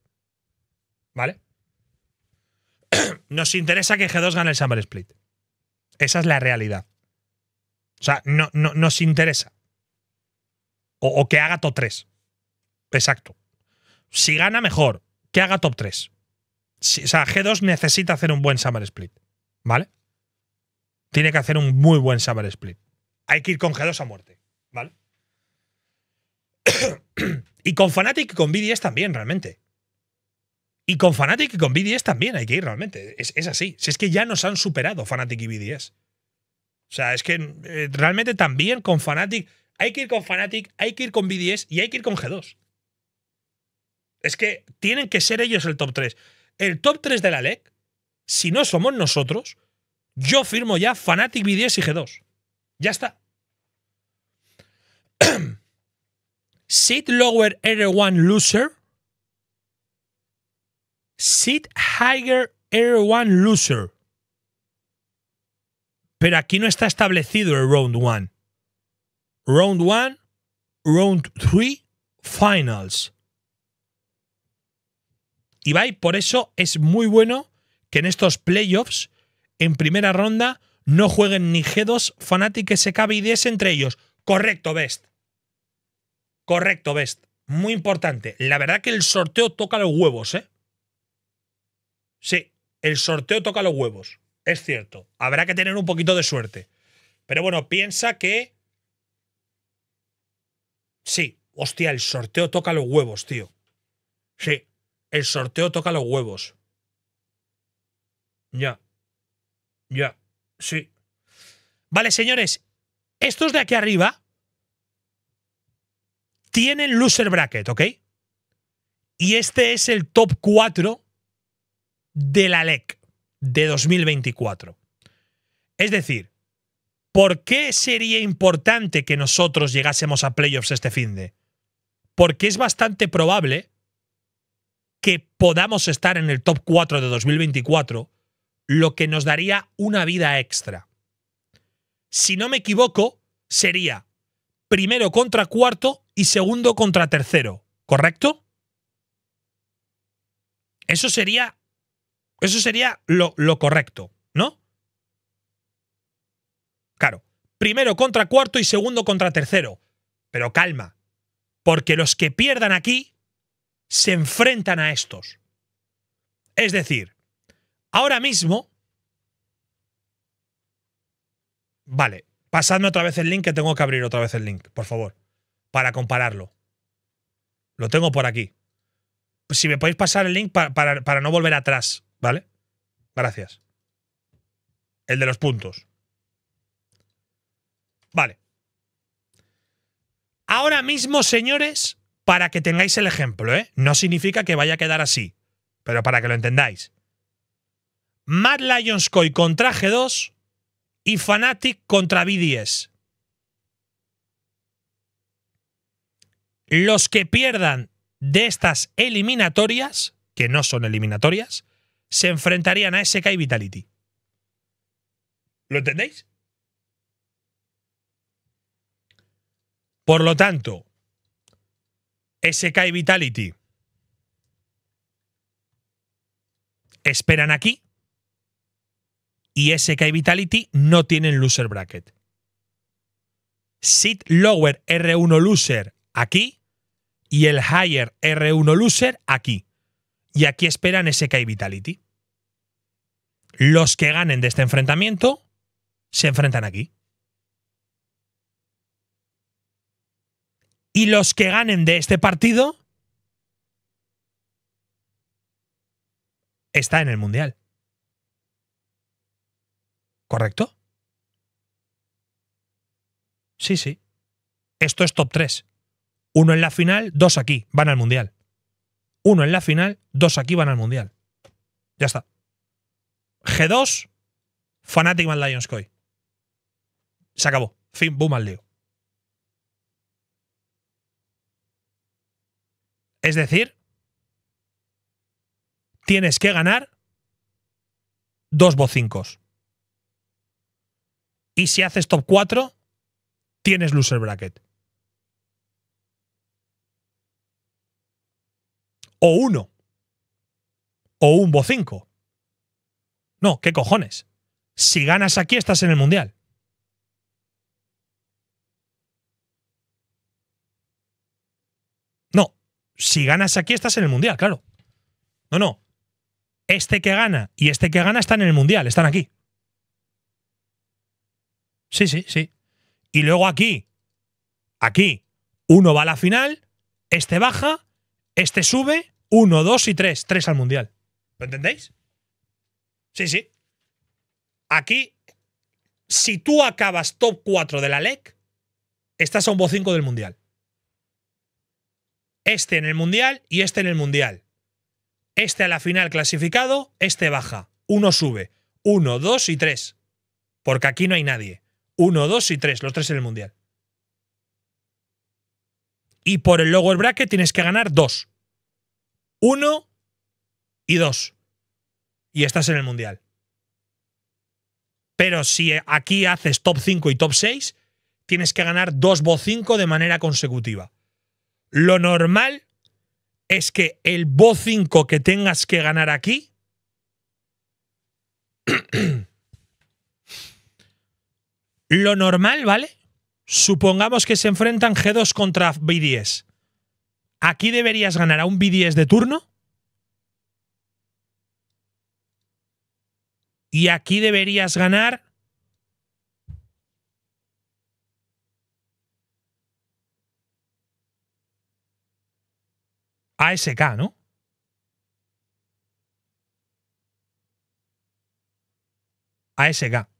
¿Vale? nos interesa que G2 gane el Summer Split. Esa es la realidad. O sea, no, no nos interesa. O, que haga top 3. Exacto. Si gana, mejor. Que haga top 3. o sea, G2 necesita hacer un buen Summer Split. ¿Vale? Tiene que hacer un muy buen Summer Split. Hay que ir con G2 a muerte. ¿Vale? y con Fnatic y con BDS también, realmente. Y con Fnatic y con BDS también hay que ir, realmente. Es, así. Si es que ya nos han superado Fnatic y BDS. O sea, es que eh, realmente también con Fnatic. Hay que ir con Fnatic, hay que ir con BDS y hay que ir con G2. Es que tienen que ser ellos el top 3. El top 3 de la LEC, si no somos nosotros, yo firmo ya Fnatic, BDS y G2. Ya está. Sit lower R1 loser. Sit higher R1 loser. Pero aquí no está establecido el round one. Round one, round 3, finals. Y Ibai, por eso es muy bueno que en estos playoffs, en primera ronda, no jueguen ni G2, Fnatic, y 10 entre ellos. Correcto, Best. Correcto, Best. Muy importante. La verdad que el sorteo toca los huevos, ¿eh? Sí, el sorteo toca los huevos. Es cierto. Habrá que tener un poquito de suerte. Pero bueno, piensa que. Sí, hostia, el sorteo toca los huevos, tío. Sí, el sorteo toca los huevos. Ya. Ya. Sí. Vale, señores. Estos de aquí arriba tienen loser bracket, ¿ok? Y este es el top 4 de la LEC de 2024. Es decir, ¿por qué sería importante que nosotros llegásemos a playoffs este fin de? Porque es bastante probable que podamos estar en el top 4 de 2024, lo que nos daría una vida extra. Si no me equivoco, sería primero contra cuarto y segundo contra tercero, ¿correcto? Eso sería. Eso sería lo, correcto, ¿no? Claro. Primero contra cuarto y segundo contra tercero. Pero calma, porque los que pierdan aquí se enfrentan a estos. Es decir, ahora mismo... Vale, pasadme otra vez el link, que tengo que abrir otra vez el link, por favor para compararlo. Lo tengo por aquí. Si me podéis pasar el link para, no volver atrás, ¿vale? Gracias. El de los puntos. Vale. Ahora mismo, señores, para que tengáis el ejemplo, ¿eh? No significa que vaya a quedar así, pero para que lo entendáis. Mad Lions contra G2 y Fnatic contra B10. Los que pierdan de estas eliminatorias, que no son eliminatorias, se enfrentarían a SK y Vitality. ¿Lo entendéis? Por lo tanto, SK y Vitality esperan aquí y SK y Vitality no tienen loser bracket. Sit lower R1 loser aquí y el higher R1 loser aquí. Y aquí esperan SK Vitality. Los que ganen de este enfrentamiento se enfrentan aquí. Y los que ganen de este partido está en el Mundial. ¿Correcto? Sí, sí. Esto es top 3. Uno en la final, dos aquí, van al Mundial. Uno en la final, dos aquí van al Mundial. Ya está. G2, Fanatic Man Lions Coy. Se acabó. Fin, boom al lío. Es decir, tienes que ganar dos bocincos. Y si haces top 4, tienes loser bracket. o uno, o un Bo No, ¿qué cojones? Si ganas aquí, estás en el Mundial. No, si ganas aquí, estás en el Mundial, claro. No, no. Este que gana y este que gana están en el Mundial, están aquí. Sí, sí, sí. Y luego aquí, aquí, uno va a la final, este baja este sube 1, 2 y 3. 3 al mundial. ¿Lo entendéis? Sí, sí. Aquí, si tú acabas top 4 de la LEC, estás a un bo 5 del mundial. Este en el mundial y este en el mundial. Este a la final clasificado, este baja. Uno sube. 1 2 y 3 Porque aquí no hay nadie. Uno, 2 y 3 Los tres en el mundial y por el logo el bracket tienes que ganar dos. Uno y dos. Y estás en el mundial. Pero si aquí haces top 5 y top 6, tienes que ganar dos bo 5 de manera consecutiva. Lo normal es que el bo 5 que tengas que ganar aquí Lo normal, ¿vale? Supongamos que se enfrentan G2 contra B10. ¿Aquí deberías ganar a un B10 de turno? Y aquí deberías ganar A SK, ¿no? A SK.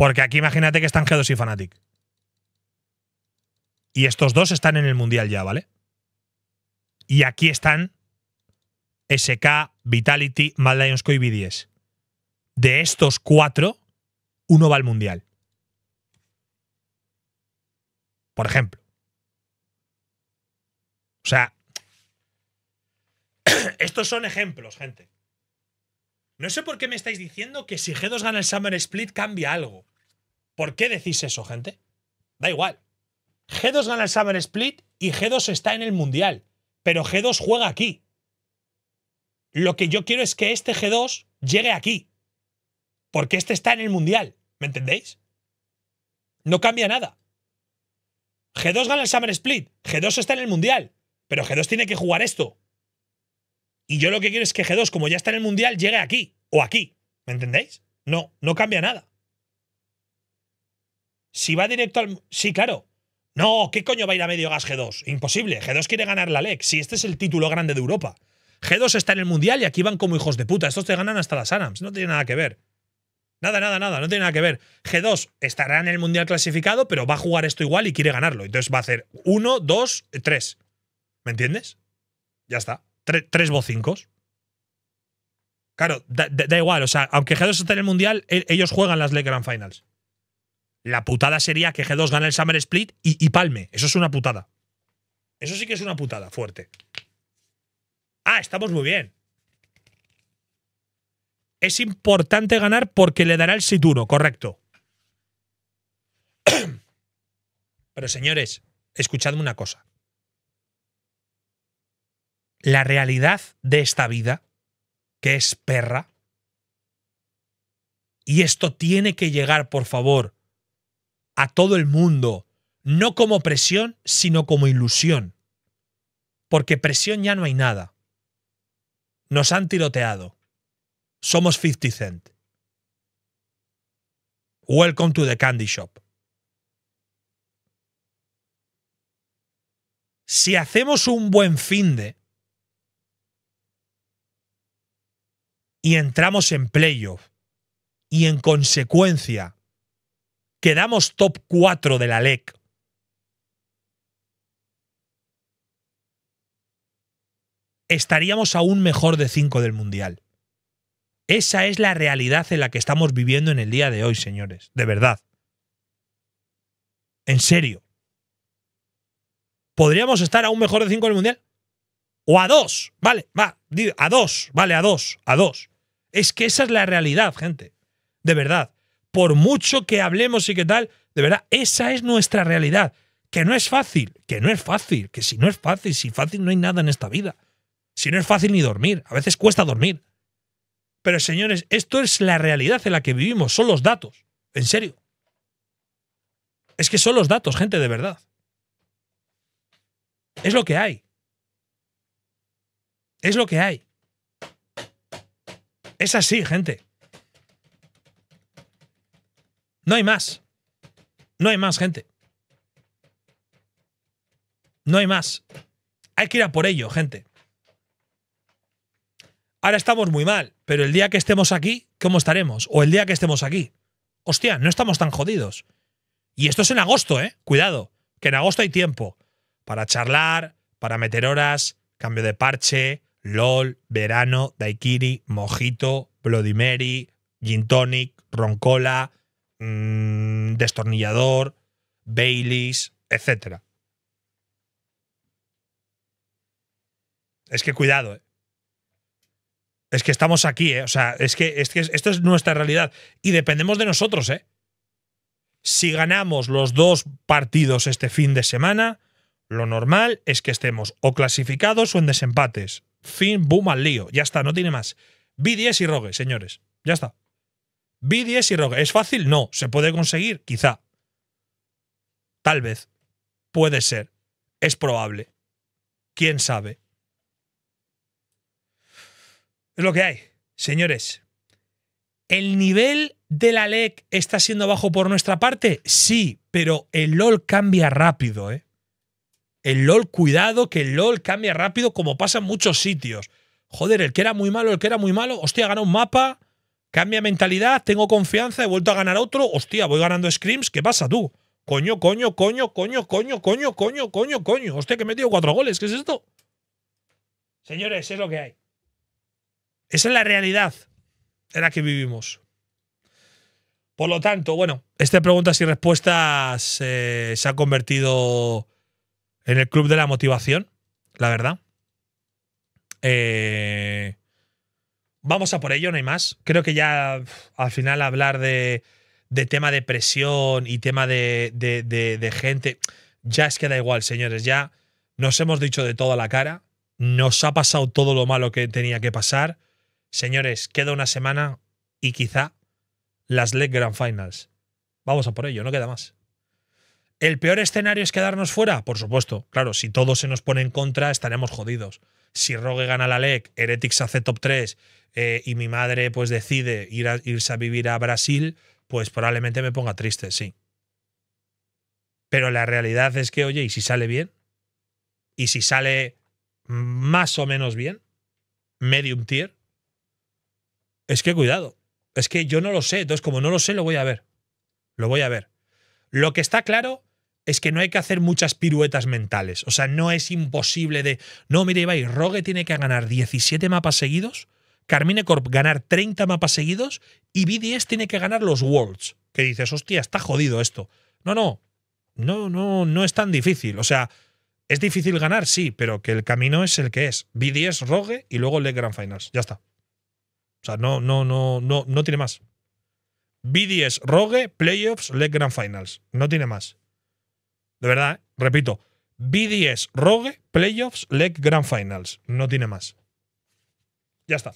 Porque aquí imagínate que están G2 y Fnatic. Y estos dos están en el Mundial ya, ¿vale? Y aquí están SK, Vitality, Mad Lions y De estos cuatro, uno va al Mundial. Por ejemplo. O sea, estos son ejemplos, gente. No sé por qué me estáis diciendo que si G2 gana el Summer Split cambia algo. ¿Por qué decís eso, gente? Da igual. G2 gana el Summer Split y G2 está en el Mundial, pero G2 juega aquí. Lo que yo quiero es que este G2 llegue aquí, porque este está en el Mundial, ¿me entendéis? No cambia nada. G2 gana el Summer Split, G2 está en el Mundial, pero G2 tiene que jugar esto. Y yo lo que quiero es que G2, como ya está en el Mundial, llegue aquí o aquí, ¿me entendéis? No, no cambia nada. Si va directo al. Sí, claro. No, ¿qué coño va a ir a medio gas G2? Imposible. G2 quiere ganar la LEC. Si este es el título grande de Europa. G2 está en el mundial y aquí van como hijos de puta. Estos te ganan hasta las ARAMS. No tiene nada que ver. Nada, nada, nada, no tiene nada que ver. G2 estará en el mundial clasificado, pero va a jugar esto igual y quiere ganarlo. Entonces va a hacer 1, 2, 3. ¿Me entiendes? Ya está. tres bocincos. Claro, da, igual. O sea, aunque G2 esté en el mundial, e, ellos juegan las LEC Grand Finals. La putada sería que G2 gane el Summer Split y, palme. Eso es una putada. Eso sí que es una putada fuerte. Ah, estamos muy bien. Es importante ganar porque le dará el situno, correcto. Pero señores, escuchadme una cosa. La realidad de esta vida, que es perra, y esto tiene que llegar, por favor, a todo el mundo, no como presión, sino como ilusión. Porque presión ya no hay nada. Nos han tiroteado. Somos 50 Cent. Welcome to the Candy Shop. Si hacemos un buen fin de y entramos en playoff y en consecuencia quedamos top 4 de la LEC. Estaríamos aún mejor de 5 del Mundial. Esa es la realidad en la que estamos viviendo en el día de hoy, señores. De verdad. En serio. ¿Podríamos estar aún mejor de 5 del Mundial? O a 2. Vale, va. A 2. Vale, a 2. A 2. Es que esa es la realidad, gente. De verdad por mucho que hablemos y qué tal, de verdad, esa es nuestra realidad. Que no es fácil, que no es fácil, que si no es fácil, si fácil no hay nada en esta vida. Si no es fácil ni dormir, a veces cuesta dormir. Pero señores, esto es la realidad en la que vivimos, son los datos, en serio. Es que son los datos, gente, de verdad. Es lo que hay. Es lo que hay. Es así, gente. No hay más. No hay más, gente. No hay más. Hay que ir a por ello, gente. Ahora estamos muy mal, pero el día que estemos aquí, ¿cómo estaremos? O el día que estemos aquí. Hostia, no estamos tan jodidos. Y esto es en agosto, ¿eh? Cuidado, que en agosto hay tiempo para charlar, para meter horas, cambio de parche, LOL, verano, daiquiri, mojito, Bloody Mary, gin tonic, roncola, Mm, destornillador, Baileys, etc. Es que cuidado, eh. Es que estamos aquí, eh. O sea, es que, es que esto es nuestra realidad. Y dependemos de nosotros, ¿eh? Si ganamos los dos partidos este fin de semana, lo normal es que estemos o clasificados o en desempates. Fin, boom al lío. Ya está, no tiene más. B10 y Rogue, señores. Ya está. B10 y Rogue. ¿Es fácil? No. ¿Se puede conseguir? Quizá. Tal vez. Puede ser. Es probable. ¿Quién sabe? Es lo que hay, señores. ¿El nivel de la LEC está siendo bajo por nuestra parte? Sí, pero el LOL cambia rápido, ¿eh? El LOL, cuidado, que el LOL cambia rápido como pasa en muchos sitios. Joder, el que era muy malo, el que era muy malo, hostia, gana un mapa, Cambia mentalidad, tengo confianza, he vuelto a ganar otro. Hostia, voy ganando screams. ¿Qué pasa tú? Coño, coño, coño, coño, coño, coño, coño, coño, coño. Hostia, que he metido cuatro goles. ¿Qué es esto? Señores, es lo que hay. Esa es la realidad en la que vivimos. Por lo tanto, bueno, este preguntas y respuestas eh, se ha convertido en el club de la motivación, la verdad. Eh, Vamos a por ello, no hay más. Creo que ya al final hablar de, tema de presión y tema de, gente, ya es que da igual, señores. Ya nos hemos dicho de toda la cara, nos ha pasado todo lo malo que tenía que pasar. Señores, queda una semana y quizá las LEG Grand Finals. Vamos a por ello, no queda más. ¿El peor escenario es quedarnos fuera? Por supuesto. Claro, si todo se nos pone en contra, estaremos jodidos. Si Rogue gana la leg, Heretics hace top 3 eh, y mi madre pues decide ir irse a vivir a Brasil, pues probablemente me ponga triste, sí. Pero la realidad es que, oye, ¿y si sale bien? ¿Y si sale más o menos bien? Medium tier. Es que cuidado. Es que yo no lo sé. Entonces, como no lo sé, lo voy a ver. Lo voy a ver. Lo que está claro es que no hay que hacer muchas piruetas mentales. O sea, no es imposible de, no, mire, Ibai, Rogue tiene que ganar 17 mapas seguidos Carmine Corp ganar 30 mapas seguidos y BDS tiene que ganar los Worlds. Que dices, hostia, está jodido esto. No, no, no, no, no es tan difícil. O sea, es difícil ganar, sí, pero que el camino es el que es. BDS, Rogue y luego Leg Grand Finals. Ya está. O sea, no, no, no, no, no tiene más. BDS, Rogue, Playoffs, Leg Grand Finals. No tiene más. De verdad, ¿eh? repito. BDS, Rogue, Playoffs, Leg Grand Finals. No tiene más. Ya está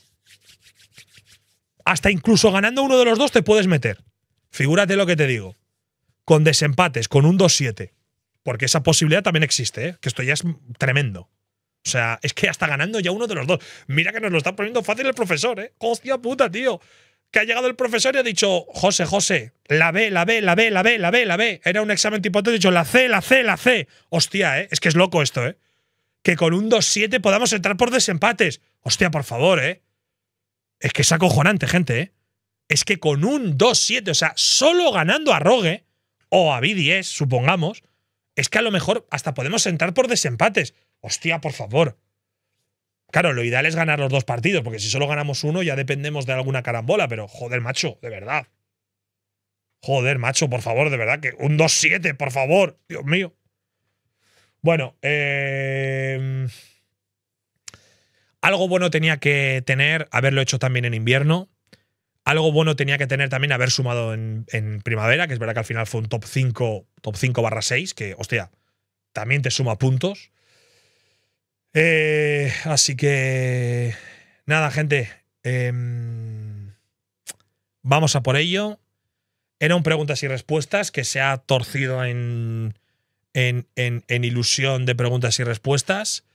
hasta incluso ganando uno de los dos te puedes meter. Figúrate lo que te digo. Con desempates, con un 2-7. Porque esa posibilidad también existe, ¿eh? que esto ya es tremendo. O sea, es que hasta ganando ya uno de los dos. Mira que nos lo está poniendo fácil el profesor, ¿eh? Hostia puta, tío. Que ha llegado el profesor y ha dicho, José, José, la B, la B, la B, la B, la B, la B. Era un examen tipo te he dicho, la C, la C, la C. Hostia, ¿eh? Es que es loco esto, ¿eh? Que con un 2-7 podamos entrar por desempates. Hostia, por favor, ¿eh? Es que es acojonante, gente, ¿eh? Es que con un 2-7, o sea, solo ganando a Rogue o a B10, supongamos, es que a lo mejor hasta podemos entrar por desempates. Hostia, por favor. Claro, lo ideal es ganar los dos partidos, porque si solo ganamos uno ya dependemos de alguna carambola, pero joder, macho, de verdad. Joder, macho, por favor, de verdad, que un 2-7, por favor. Dios mío. Bueno, eh... Algo bueno tenía que tener haberlo hecho también en invierno. Algo bueno tenía que tener también haber sumado en, primavera, que es verdad que al final fue un top 5, top 5 barra 6, que, hostia, también te suma puntos. Eh, así que, nada, gente. Em, vamos a por ello. Eran preguntas y respuestas que se ha torcido en, en, en ilusión de preguntas y respuestas.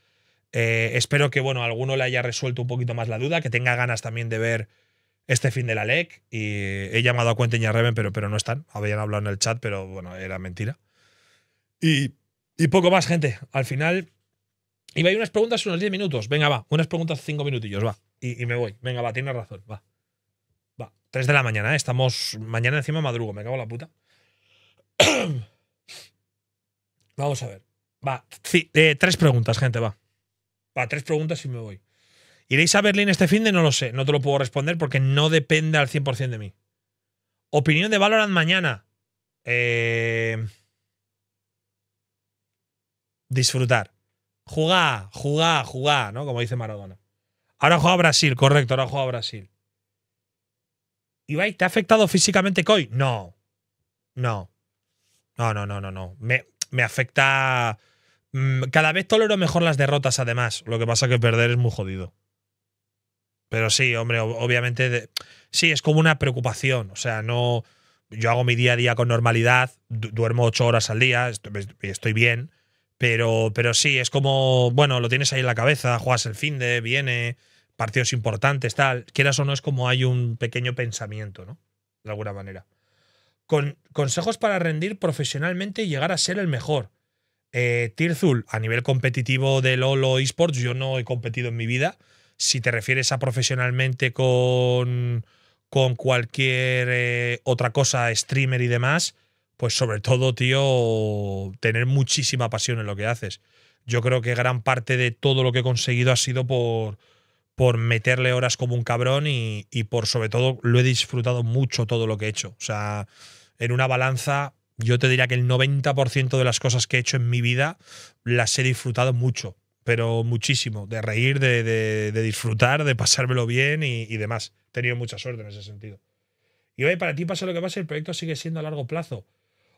Eh, espero que bueno, alguno le haya resuelto un poquito más la duda, que tenga ganas también de ver este fin de la LEC. Y he llamado a Quentin y a Reven, pero, no están. Habían hablado en el chat, pero bueno, era mentira. Y, poco más, gente. Al final, iba a ir unas preguntas unos 10 minutos. Venga, va. Unas preguntas 5 minutillos, va. Y, me voy. Venga, va, tienes razón. Va. Va. Tres de la mañana, ¿eh? Estamos. Mañana encima madrugo, me cago en la puta. Vamos a ver. Va. Eh, tres preguntas, gente, va. Para tres preguntas y me voy. ¿Iréis a Berlín este fin de? No lo sé, no te lo puedo responder porque no depende al 100% de mí. Opinión de Valorant mañana. Eh, disfrutar. Jugar, jugar, jugar, ¿no? Como dice Maradona. Ahora juega Brasil, correcto, ahora juega Brasil. Ibai, ¿te ha afectado físicamente Koi? No. No. No, no, no, no, no. Me, me afecta Mm, cada vez tolero mejor las derrotas, además. Lo que pasa que perder es muy jodido. Pero sí, hombre, obviamente. sí, es como una preocupación. O sea, no. Yo hago mi día a día con normalidad, duermo ocho horas al día, estoy, bien. Pero, pero sí, es como. Bueno, lo tienes ahí en la cabeza, juegas el fin de, viene, partidos importantes, tal. Quieras o no, es como hay un pequeño pensamiento, ¿no? De alguna manera. Con, consejos para rendir profesionalmente y llegar a ser el mejor. Eh, Tirzul, a nivel competitivo de lolo esports, yo no he competido en mi vida. Si te refieres a profesionalmente con, con cualquier eh, otra cosa, streamer y demás, pues sobre todo, tío, tener muchísima pasión en lo que haces. Yo creo que gran parte de todo lo que he conseguido ha sido por, por meterle horas como un cabrón y, y por sobre todo lo he disfrutado mucho todo lo que he hecho. O sea, en una balanza yo te diría que el 90% de las cosas que he hecho en mi vida las he disfrutado mucho, pero muchísimo, de reír, de, disfrutar, de pasármelo bien y, y, demás. He tenido mucha suerte en ese sentido. Y oye, para ti pasa lo que pasa, el proyecto sigue siendo a largo plazo.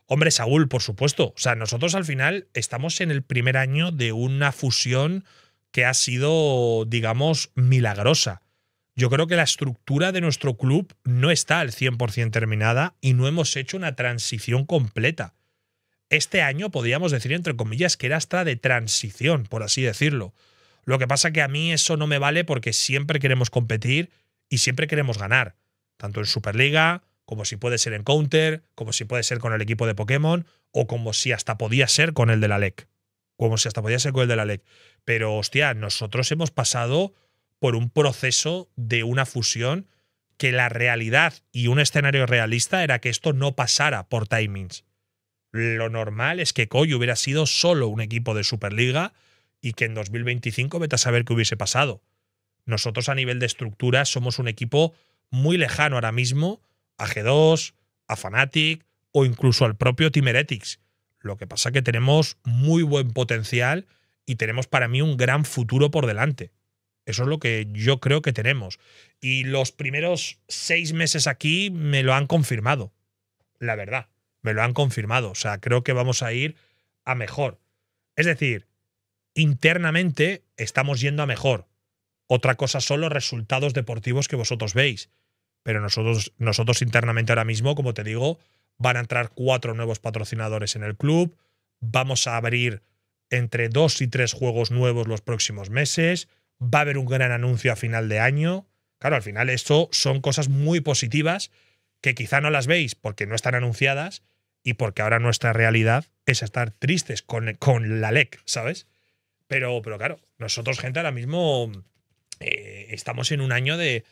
Hombre, Saúl, por supuesto. O sea, nosotros al final estamos en el primer año de una fusión que ha sido, digamos, milagrosa yo creo que la estructura de nuestro club no está al 100% terminada y no hemos hecho una transición completa. Este año podríamos decir, entre comillas, que era hasta de transición, por así decirlo. Lo que pasa que a mí eso no me vale porque siempre queremos competir y siempre queremos ganar, tanto en Superliga como si puede ser en Counter, como si puede ser con el equipo de Pokémon o como si hasta podía ser con el de la LEC. Como si hasta podía ser con el de la LEC. Pero hostia, nosotros hemos pasado por un proceso de una fusión que la realidad y un escenario realista era que esto no pasara por timings. Lo normal es que Koi hubiera sido solo un equipo de Superliga y que en 2025 vete a saber qué hubiese pasado. Nosotros a nivel de estructura somos un equipo muy lejano ahora mismo a G2, a Fnatic o incluso al propio Timeretics. Lo que pasa que tenemos muy buen potencial y tenemos para mí un gran futuro por delante. Eso es lo que yo creo que tenemos. Y los primeros seis meses aquí me lo han confirmado. La verdad, me lo han confirmado. O sea, creo que vamos a ir a mejor. Es decir, internamente estamos yendo a mejor. Otra cosa son los resultados deportivos que vosotros veis. Pero nosotros, nosotros internamente ahora mismo, como te digo, van a entrar cuatro nuevos patrocinadores en el club. Vamos a abrir entre dos y tres juegos nuevos los próximos meses va a haber un gran anuncio a final de año. Claro, al final esto son cosas muy positivas que quizá no las veis porque no están anunciadas y porque ahora nuestra realidad es estar tristes con, la LEC, ¿sabes? Pero, pero claro, nosotros, gente, ahora mismo eh, estamos en un año de,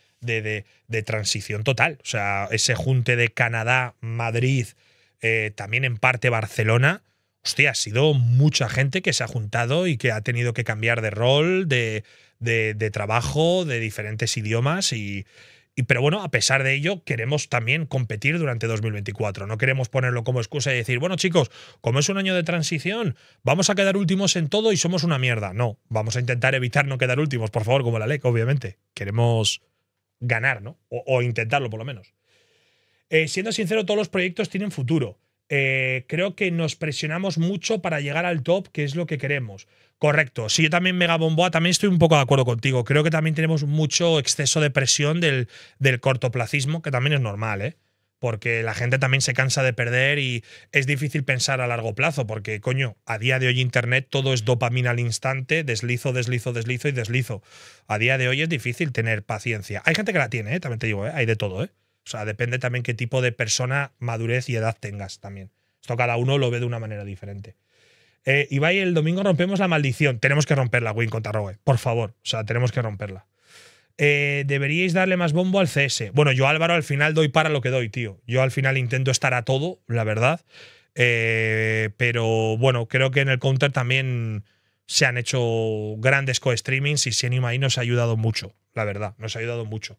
transición total. O sea, ese junte de Canadá, Madrid, eh, también en parte Barcelona, hostia, ha sido mucha gente que se ha juntado y que ha tenido que cambiar de rol, de, de, trabajo, de diferentes idiomas y, pero bueno, a pesar de ello, queremos también competir durante 2024. No queremos ponerlo como excusa y decir, bueno chicos, como es un año de transición, vamos a quedar últimos en todo y somos una mierda. No, vamos a intentar evitar no quedar últimos, por favor, como la LEC, obviamente. Queremos ganar, ¿no? O, intentarlo, por lo menos. Eh, siendo sincero, todos los proyectos tienen futuro. Eh, creo que nos presionamos mucho para llegar al top, que es lo que queremos. Correcto. Sí, yo también Mega Bomboa, también estoy un poco de acuerdo contigo. Creo que también tenemos mucho exceso de presión del, del cortoplacismo, que también es normal, ¿eh? porque la gente también se cansa de perder y es difícil pensar a largo plazo, porque coño, a día de hoy Internet todo es dopamina al instante, deslizo, deslizo, deslizo y deslizo. A día de hoy es difícil tener paciencia. Hay gente que la tiene, ¿eh? también te digo, ¿eh? hay de todo, ¿eh? O sea, depende también qué tipo de persona, madurez y edad tengas también. Esto cada uno lo ve de una manera diferente. Eh, Ibai, el domingo rompemos la maldición. Tenemos que romperla, Win contra Rogue. Por favor. O sea, tenemos que romperla. Eh, deberíais darle más bombo al CS. Bueno, yo Álvaro al final doy para lo que doy, tío. Yo al final intento estar a todo, la verdad. Eh, pero bueno, creo que en el counter también se han hecho grandes co-streamings y Senima ahí nos ha ayudado mucho, la verdad, nos ha ayudado mucho.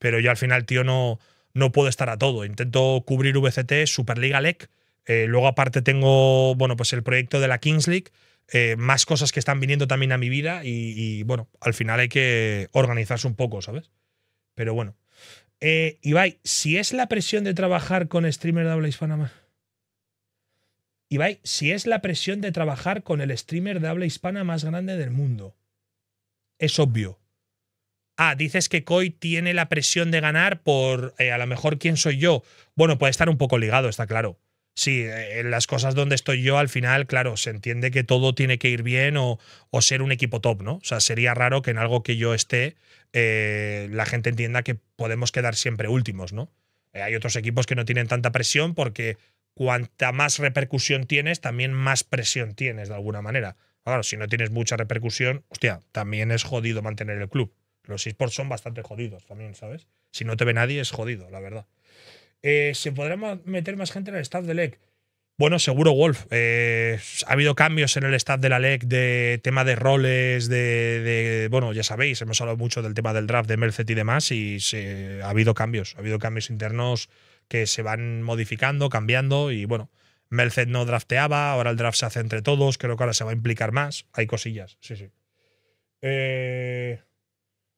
Pero yo al final, tío, no, no puedo estar a todo. Intento cubrir VCT, Superliga LEC. Eh, luego, aparte, tengo bueno, pues el proyecto de la Kings League. Eh, más cosas que están viniendo también a mi vida. Y, bueno, al final hay que organizarse un poco, ¿sabes? Pero bueno. Eh, Ibai, si es la presión de trabajar con streamer de habla hispana. más, Ibai, si es la presión de trabajar con el streamer de habla hispana más grande del mundo. Es obvio. Ah, dices que Koi tiene la presión de ganar por eh, a lo mejor quién soy yo. Bueno, puede estar un poco ligado, está claro. Sí, eh, en las cosas donde estoy yo, al final, claro, se entiende que todo tiene que ir bien o, ser un equipo top, ¿no? O sea, sería raro que en algo que yo esté, eh, la gente entienda que podemos quedar siempre últimos, ¿no? hay otros equipos que no tienen tanta presión porque cuanta más repercusión tienes, también más presión tienes de alguna manera. Claro, si no tienes mucha repercusión, hostia, también es jodido mantener el club. Los esports son bastante jodidos también, ¿sabes? Si no te ve nadie es jodido, la verdad. Eh, ¿Se podrá meter más gente en el staff de LEC? Bueno, seguro, Wolf. Eh, ha habido cambios en el staff de la LEC de tema de roles, de, Bueno, ya sabéis, hemos hablado mucho del tema del draft de Merced y demás, y ha habido cambios. Ha habido cambios internos que se van modificando, cambiando, y bueno. Merced no drafteaba, ahora el draft se hace entre todos, creo que ahora se va a implicar más. Hay cosillas, sí, sí. Eh.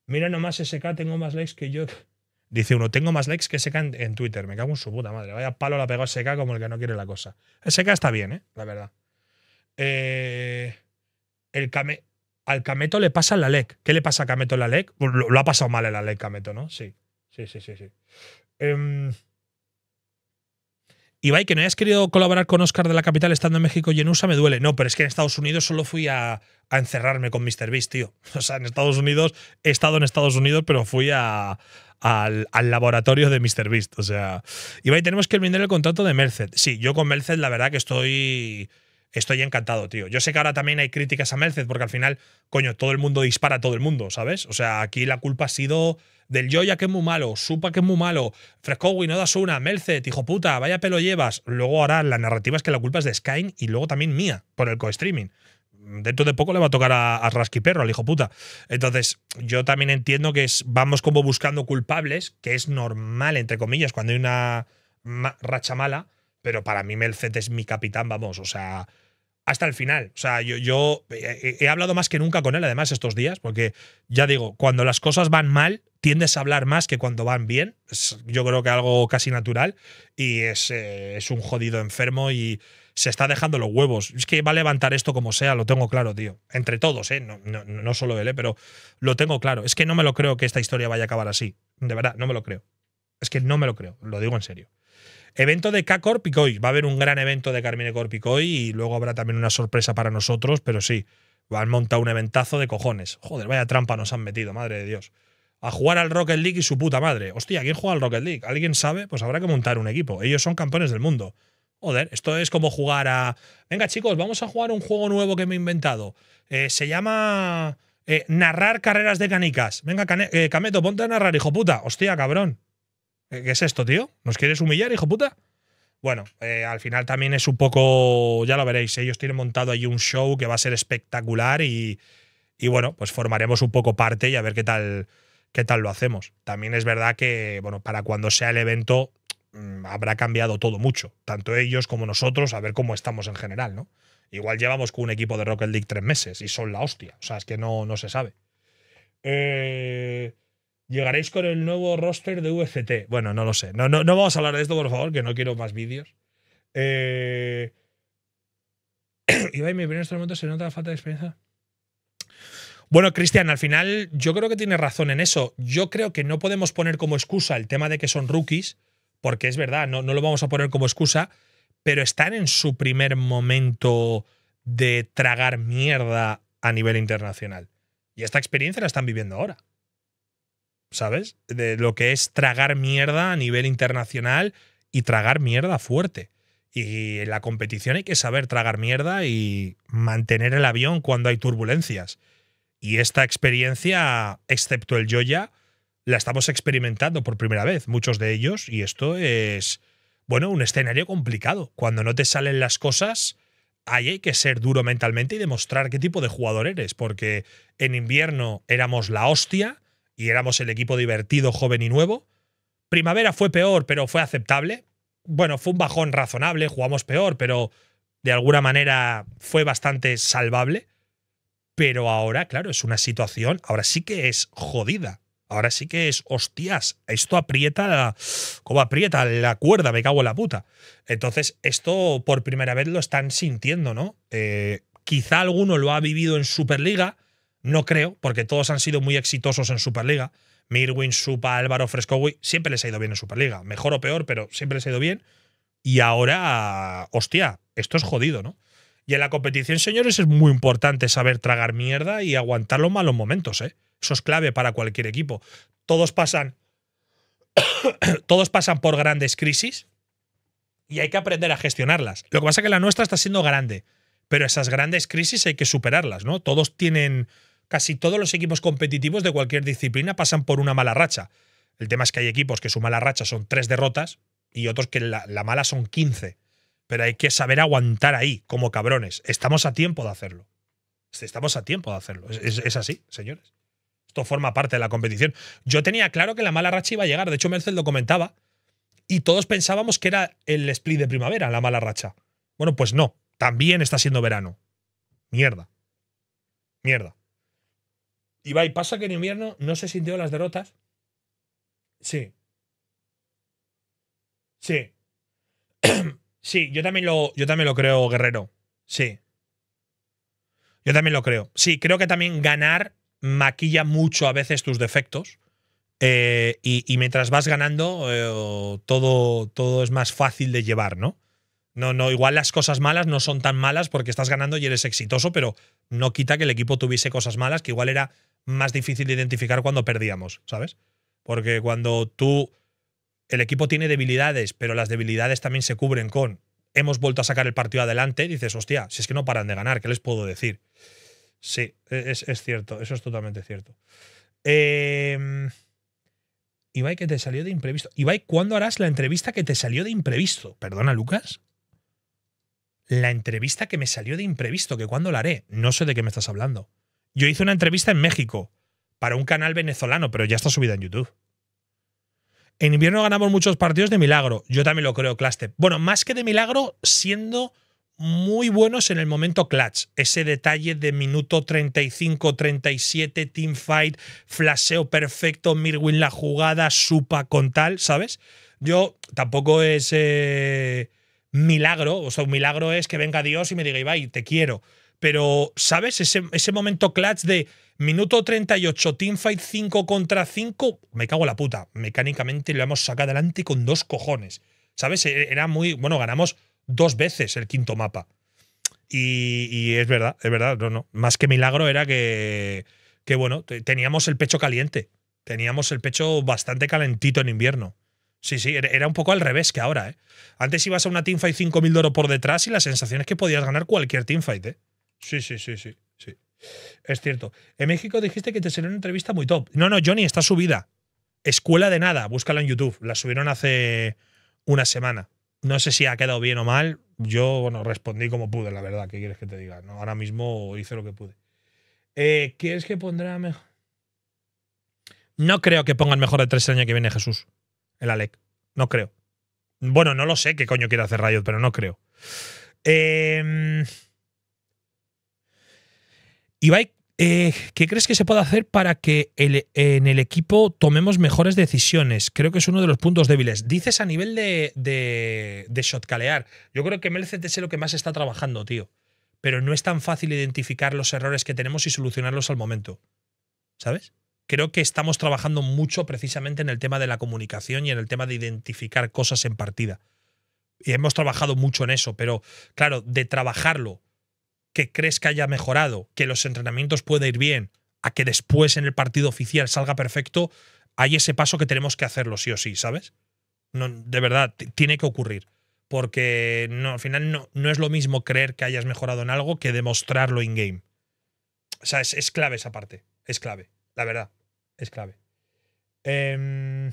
Mira nomás SK, tengo más likes que yo. Dice uno, tengo más likes que SK en, Twitter. Me cago en su puta madre. Vaya palo la pegó SK como el que no quiere la cosa. SK está bien, ¿eh? La verdad. Eh, el al Cameto le pasa la LEC. ¿Qué le pasa a Cameto en la LEC? Lo, ha pasado mal en la LEC, Cameto, ¿no? Sí. Sí, sí, sí, sí. Eh, Ibai, que no hayas querido colaborar con Oscar de la Capital estando en México y en USA me duele. No, pero es que en Estados Unidos solo fui a, encerrarme con Mr. Beast, tío. O sea, en Estados Unidos, he estado en Estados Unidos, pero fui a, al, laboratorio de Mr. Beast. O sea, Ibai, tenemos que vender el contrato de Merced. Sí, yo con Merced la verdad que estoy estoy encantado, tío. Yo sé que ahora también hay críticas a Melced, porque al final, coño, todo el mundo dispara a todo el mundo, ¿sabes? O sea, aquí la culpa ha sido del Joya, que es muy malo, Supa, que es muy malo, Frescowi, no das una, Melced, hijo puta, vaya pelo llevas. Luego ahora la narrativa es que la culpa es de Skyne y luego también mía, por el co-streaming. Dentro de poco le va a tocar a, Rasky Perro, al hijo puta. Entonces, yo también entiendo que es, vamos como buscando culpables, que es normal, entre comillas, cuando hay una racha mala, pero para mí Melced es mi capitán, vamos, o sea, hasta el final. O sea, yo, eh, eh, he, hablado más que nunca con él, además, estos días, porque ya digo, cuando las cosas van mal, tiendes a hablar más que cuando van bien. yo creo que algo casi natural. Y eh, es, un jodido enfermo y se está dejando los huevos. Es que va a levantar esto como sea, lo tengo claro, tío. Entre todos, ¿eh? No, no, no solo él, pero lo tengo claro. Es que no me lo creo que esta historia vaya a acabar así. De verdad, no me lo creo. Es que no me lo creo, lo digo en serio. Evento de K Picoy. Va a haber un gran evento de Carmine Corpicoy y luego habrá también una sorpresa para nosotros, pero sí, a montar un eventazo de cojones. Joder, vaya trampa nos han metido, madre de Dios. A jugar al Rocket League y su puta madre. Hostia, ¿quién juega al Rocket League? ¿Alguien sabe? Pues habrá que montar un equipo. Ellos son campeones del mundo. Joder, esto es como jugar a. Venga, chicos, vamos a jugar un juego nuevo que me he inventado. Eh, se llama. Eh, narrar carreras de canicas. Venga, eh, Cameto, ponte a narrar, hijo puta. Hostia, cabrón. ¿Qué es esto, tío? ¿Nos quieres humillar, hijo puta? Bueno, eh, al final también es un poco, ya lo veréis, ellos tienen montado ahí un show que va a ser espectacular y, bueno, pues formaremos un poco parte y a ver qué tal, qué tal lo hacemos. También es verdad que, bueno, para cuando sea el evento mm, habrá cambiado todo mucho, tanto ellos como nosotros, a ver cómo estamos en general, ¿no? Igual llevamos con un equipo de Rocket League tres meses y son la hostia, o sea, es que no, no se sabe. Eh, Llegaréis con el nuevo roster de VCT. Bueno, no lo sé. No, no, vamos a hablar de esto, por favor, que no quiero más vídeos. Eh... Ibai, mi primer momento, se nota la falta de experiencia. Bueno, Cristian, al final yo creo que tiene razón en eso. Yo creo que no podemos poner como excusa el tema de que son rookies, porque es verdad, no, no lo vamos a poner como excusa, pero están en su primer momento de tragar mierda a nivel internacional. Y esta experiencia la están viviendo ahora. ¿sabes? De lo que es tragar mierda a nivel internacional y tragar mierda fuerte. Y en la competición hay que saber tragar mierda y mantener el avión cuando hay turbulencias. Y esta experiencia, excepto el Joya, la estamos experimentando por primera vez, muchos de ellos, y esto es, bueno, un escenario complicado. Cuando no te salen las cosas, ahí hay que ser duro mentalmente y demostrar qué tipo de jugador eres, porque en invierno éramos la hostia, y éramos el equipo divertido, joven y nuevo. Primavera fue peor, pero fue aceptable. Bueno, fue un bajón razonable, jugamos peor, pero de alguna manera fue bastante salvable. Pero ahora, claro, es una situación, ahora sí que es jodida. Ahora sí que es, hostias, esto aprieta, ¿Cómo aprieta la cuerda, me cago en la puta. Entonces, esto por primera vez lo están sintiendo, ¿no? Eh, quizá alguno lo ha vivido en Superliga, no creo, porque todos han sido muy exitosos en Superliga. Mirwin, Supa, Álvaro, Frescowi, siempre les ha ido bien en Superliga. Mejor o peor, pero siempre les ha ido bien. Y ahora, hostia, esto es jodido, ¿no? Y en la competición, señores, es muy importante saber tragar mierda y aguantar los malos momentos, ¿eh? Eso es clave para cualquier equipo. Todos pasan. todos pasan por grandes crisis y hay que aprender a gestionarlas. Lo que pasa es que la nuestra está siendo grande, pero esas grandes crisis hay que superarlas, ¿no? Todos tienen casi todos los equipos competitivos de cualquier disciplina pasan por una mala racha. El tema es que hay equipos que su mala racha son tres derrotas y otros que la, mala son quince. Pero hay que saber aguantar ahí, como cabrones. Estamos a tiempo de hacerlo. Estamos a tiempo de hacerlo. es, es así, señores. Esto forma parte de la competición. Yo tenía claro que la mala racha iba a llegar. De hecho, Merced lo comentaba. Y todos pensábamos que era el split de primavera, la mala racha. Bueno, pues no. También está siendo verano. Mierda. Mierda y pasa que en invierno no se sintió las derrotas. Sí. Sí. sí, yo también, lo, yo también lo creo, Guerrero. Sí. Yo también lo creo. Sí, creo que también ganar maquilla mucho a veces tus defectos. Eh, y, mientras vas ganando, eh, todo, todo es más fácil de llevar, ¿no? No, no, igual las cosas malas no son tan malas porque estás ganando y eres exitoso, pero no quita que el equipo tuviese cosas malas, que igual era más difícil de identificar cuando perdíamos, ¿sabes? Porque cuando tú, el equipo tiene debilidades, pero las debilidades también se cubren con, hemos vuelto a sacar el partido adelante, dices, hostia, si es que no paran de ganar, ¿qué les puedo decir? Sí, e-, es, cierto, eso es totalmente cierto. Eh, em, que te salió de imprevisto. Ibai, ¿cuándo harás la entrevista que te salió de imprevisto? Perdona, Lucas. La entrevista que me salió de imprevisto, que cuándo la haré. No sé de qué me estás hablando. Yo hice una entrevista en México para un canal venezolano, pero ya está subida en YouTube. En invierno ganamos muchos partidos de milagro. Yo también lo creo, Claste. Bueno, más que de milagro, siendo muy buenos en el momento clutch. Ese detalle de minuto 35, 37, team fight, flaseo perfecto, Mirwin la jugada, supa con tal, ¿sabes? Yo tampoco es eh, milagro, o sea, un milagro es que venga Dios y me diga, Ibai, te quiero pero ¿sabes? Ese, momento clutch de minuto 38, teamfight 5 contra 5, me cago en la puta. Mecánicamente lo hemos sacado adelante con dos cojones. ¿Sabes? E, era muy. Bueno, ganamos dos veces el quinto mapa. Y, es verdad, es verdad, no, no. Más que milagro era que, que, bueno, teníamos el pecho caliente. Teníamos el pecho bastante calentito en invierno. Sí, sí, era un poco al revés que ahora, ¿eh? Antes ibas a una teamfight 5.000 de oro por detrás y la sensación es que podías ganar cualquier teamfight, ¿eh? Sí, sí, sí, sí. sí. Es cierto. En México dijiste que te salió una entrevista muy top. No, no, Johnny, está subida. Escuela de nada, búscala en YouTube. La subieron hace una semana. No sé si ha quedado bien o mal. Yo, bueno, respondí como pude, la verdad. ¿Qué quieres que te diga? No, ahora mismo hice lo que pude. Eh, ¿Quieres que pondrá mejor? No creo que pongan mejor de tres el que viene Jesús. El Alec. No creo. Bueno, no lo sé qué coño quiere hacer Riot, pero no creo. Eh. Ibai, eh, ¿qué crees que se puede hacer para que en el equipo tomemos mejores decisiones? Creo que es uno de los puntos débiles. Dices a nivel de, shotcalear. Yo creo que Melcet es lo que más está trabajando, tío. Pero no es tan fácil identificar los errores que tenemos y solucionarlos al momento. ¿Sabes? Creo que estamos trabajando mucho precisamente en el tema de la comunicación y en el tema de identificar cosas en partida. Y hemos trabajado mucho en eso, pero claro, de trabajarlo que crees que haya mejorado, que los entrenamientos pueda ir bien, a que después en el partido oficial salga perfecto, hay ese paso que tenemos que hacerlo sí o sí, ¿sabes? No, de verdad, tiene que ocurrir. Porque no, al final no, es lo mismo creer que hayas mejorado en algo que demostrarlo in-game. O sea, es, clave esa parte. Es clave. La verdad. Es clave. ¿Y em,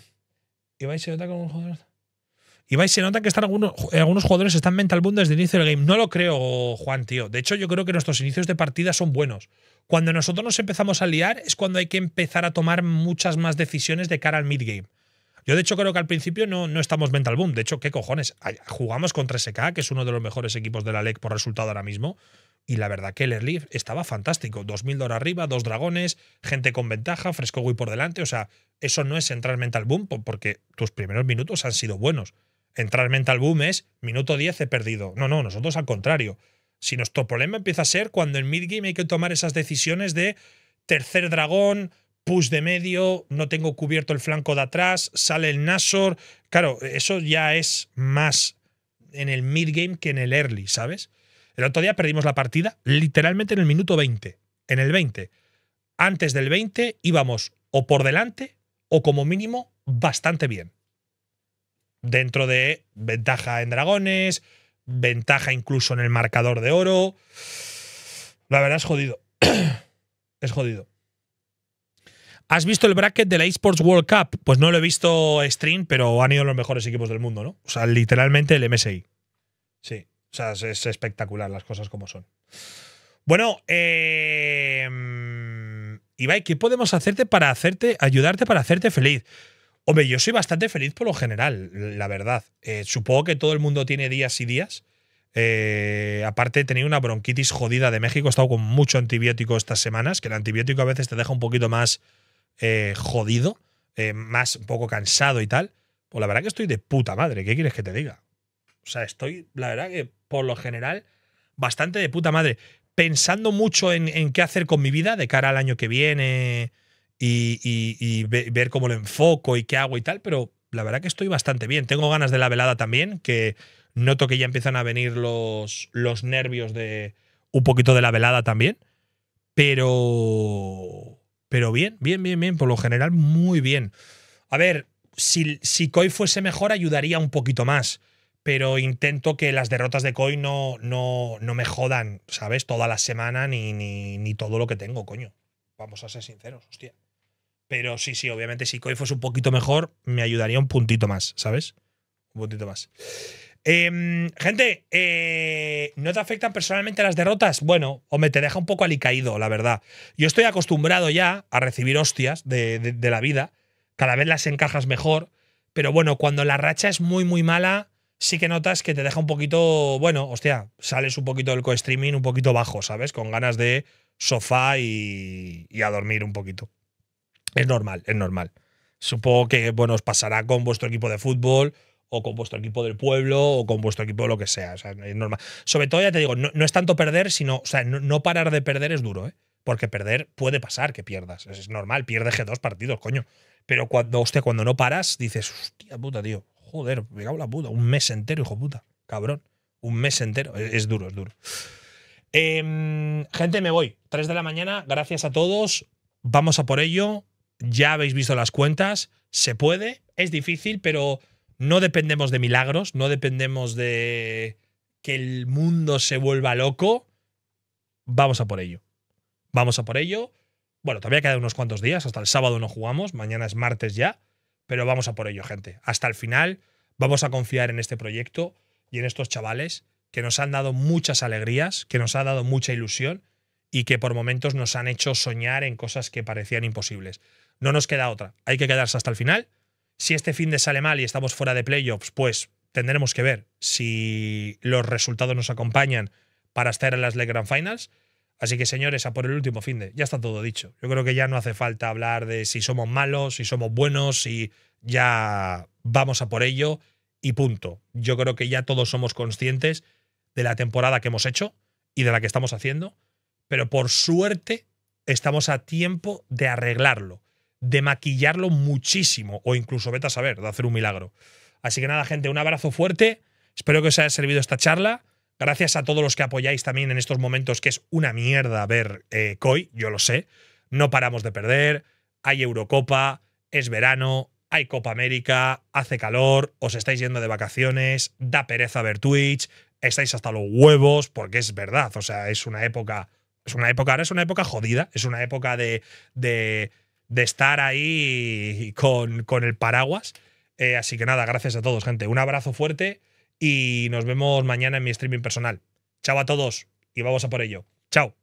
vais a con un jugador? vais se nota que están algunos, eh, algunos jugadores están mental boom desde el inicio del game. No lo creo, Juan, tío. De hecho, yo creo que nuestros inicios de partida son buenos. Cuando nosotros nos empezamos a liar es cuando hay que empezar a tomar muchas más decisiones de cara al mid-game. Yo, de hecho, creo que al principio no, no estamos mental boom. De hecho, ¿qué cojones? Jugamos contra SK, que es uno de los mejores equipos de la LEC por resultado ahora mismo. Y la verdad que el early estaba fantástico. 2.000 dólares arriba, dos dragones, gente con ventaja, fresco Wii por delante. O sea, eso no es entrar mental boom porque tus primeros minutos han sido buenos entrar mental boom es minuto 10 he perdido. No, no, nosotros al contrario. Si nuestro problema empieza a ser cuando en midgame hay que tomar esas decisiones de tercer dragón, push de medio, no tengo cubierto el flanco de atrás, sale el Nasor. Claro, eso ya es más en el midgame que en el early, ¿sabes? El otro día perdimos la partida literalmente en el minuto 20. En el 20. Antes del 20 íbamos o por delante o como mínimo bastante bien dentro de ventaja en dragones, ventaja incluso en el marcador de oro. La verdad es jodido. es jodido. ¿Has visto el bracket de la Esports World Cup? Pues no lo he visto stream, pero han ido los mejores equipos del mundo, ¿no? O sea, literalmente el MSI. Sí. O sea, es, espectacular las cosas como son. Bueno, eh, Ibai, ¿qué podemos hacerte para hacerte, ayudarte para hacerte feliz? Hombre, yo soy bastante feliz por lo general, la verdad. Eh, supongo que todo el mundo tiene días y días. Eh, aparte, he tenido una bronquitis jodida de México. He estado con mucho antibiótico estas semanas, que el antibiótico a veces te deja un poquito más eh, jodido, más un poco cansado y tal. Pues la verdad que estoy de puta madre. ¿Qué quieres que te diga? O sea, estoy, la verdad que por lo general, bastante de puta madre. Pensando mucho en qué hacer con mi vida de cara al año que viene y, ver cómo lo enfoco y qué hago y tal, pero la verdad que estoy bastante bien. Tengo ganas de la velada también, que noto que ya empiezan a venir los, los nervios de un poquito de la velada también. Pero. Pero bien, bien, bien, bien. Por lo general, muy bien. A ver, si, si Koi fuese mejor, ayudaría un poquito más. Pero intento que las derrotas de Koi no, no, no me jodan, ¿sabes? Toda la semana ni, ni, ni todo lo que tengo, coño. Vamos a ser sinceros, hostia. Pero sí, sí, obviamente, si Koi fuese un poquito mejor, me ayudaría un puntito más, ¿sabes? Un puntito más. Em, gente, eh, ¿no te afectan personalmente las derrotas? Bueno, o me te deja un poco alicaído, la verdad. Yo estoy acostumbrado ya a recibir hostias de, la vida. Cada vez las encajas mejor. Pero bueno, cuando la racha es muy, muy mala, sí que notas que te deja un poquito. Bueno, hostia, sales un poquito del co-streaming, un poquito bajo, ¿sabes? Con ganas de sofá y a dormir un poquito. Es normal, es normal. Supongo que, bueno, os pasará con vuestro equipo de fútbol o con vuestro equipo del pueblo o con vuestro equipo de lo que sea. es normal. Sobre todo, ya te digo, no, es tanto perder, sino, o sea, no, parar de perder es duro, ¿eh? Porque perder puede pasar que pierdas. Es normal, pierdes g dos partidos, coño. Pero cuando, hostia, cuando no paras, dices, hostia puta, tío. Joder, me cago en la puta. Un mes entero, hijo puta. Cabrón. Un mes entero. es, duro, es duro. Em, gente, me voy. Tres de la mañana. Gracias a todos. Vamos a por ello ya habéis visto las cuentas, se puede, es difícil, pero no dependemos de milagros, no dependemos de que el mundo se vuelva loco. Vamos a por ello. Vamos a por ello. Bueno, todavía quedan unos cuantos días, hasta el sábado no jugamos, mañana es martes ya, pero vamos a por ello, gente. Hasta el final vamos a confiar en este proyecto y en estos chavales que nos han dado muchas alegrías, que nos ha dado mucha ilusión y que por momentos nos han hecho soñar en cosas que parecían imposibles. No nos queda otra. Hay que quedarse hasta el final. Si este fin de sale mal y estamos fuera de playoffs, pues tendremos que ver si los resultados nos acompañan para estar en las League Grand Finals. Así que, señores, a por el último fin de. Ya está todo dicho. Yo creo que ya no hace falta hablar de si somos malos, si somos buenos, si ya vamos a por ello y punto. Yo creo que ya todos somos conscientes de la temporada que hemos hecho y de la que estamos haciendo, pero por suerte estamos a tiempo de arreglarlo de maquillarlo muchísimo o incluso, vete a saber, de hacer un milagro. Así que nada, gente, un abrazo fuerte. Espero que os haya servido esta charla. Gracias a todos los que apoyáis también en estos momentos, que es una mierda ver COI, eh, yo lo sé. No paramos de perder. Hay Eurocopa, es verano, hay Copa América, hace calor, os estáis yendo de vacaciones, da pereza ver Twitch, estáis hasta los huevos, porque es verdad, o sea, es una época, es una época, ahora es una época jodida, es una época de de estar ahí con, con el paraguas. Eh, así que nada, gracias a todos, gente. Un abrazo fuerte y nos vemos mañana en mi streaming personal. Chao a todos y vamos a por ello. Chao.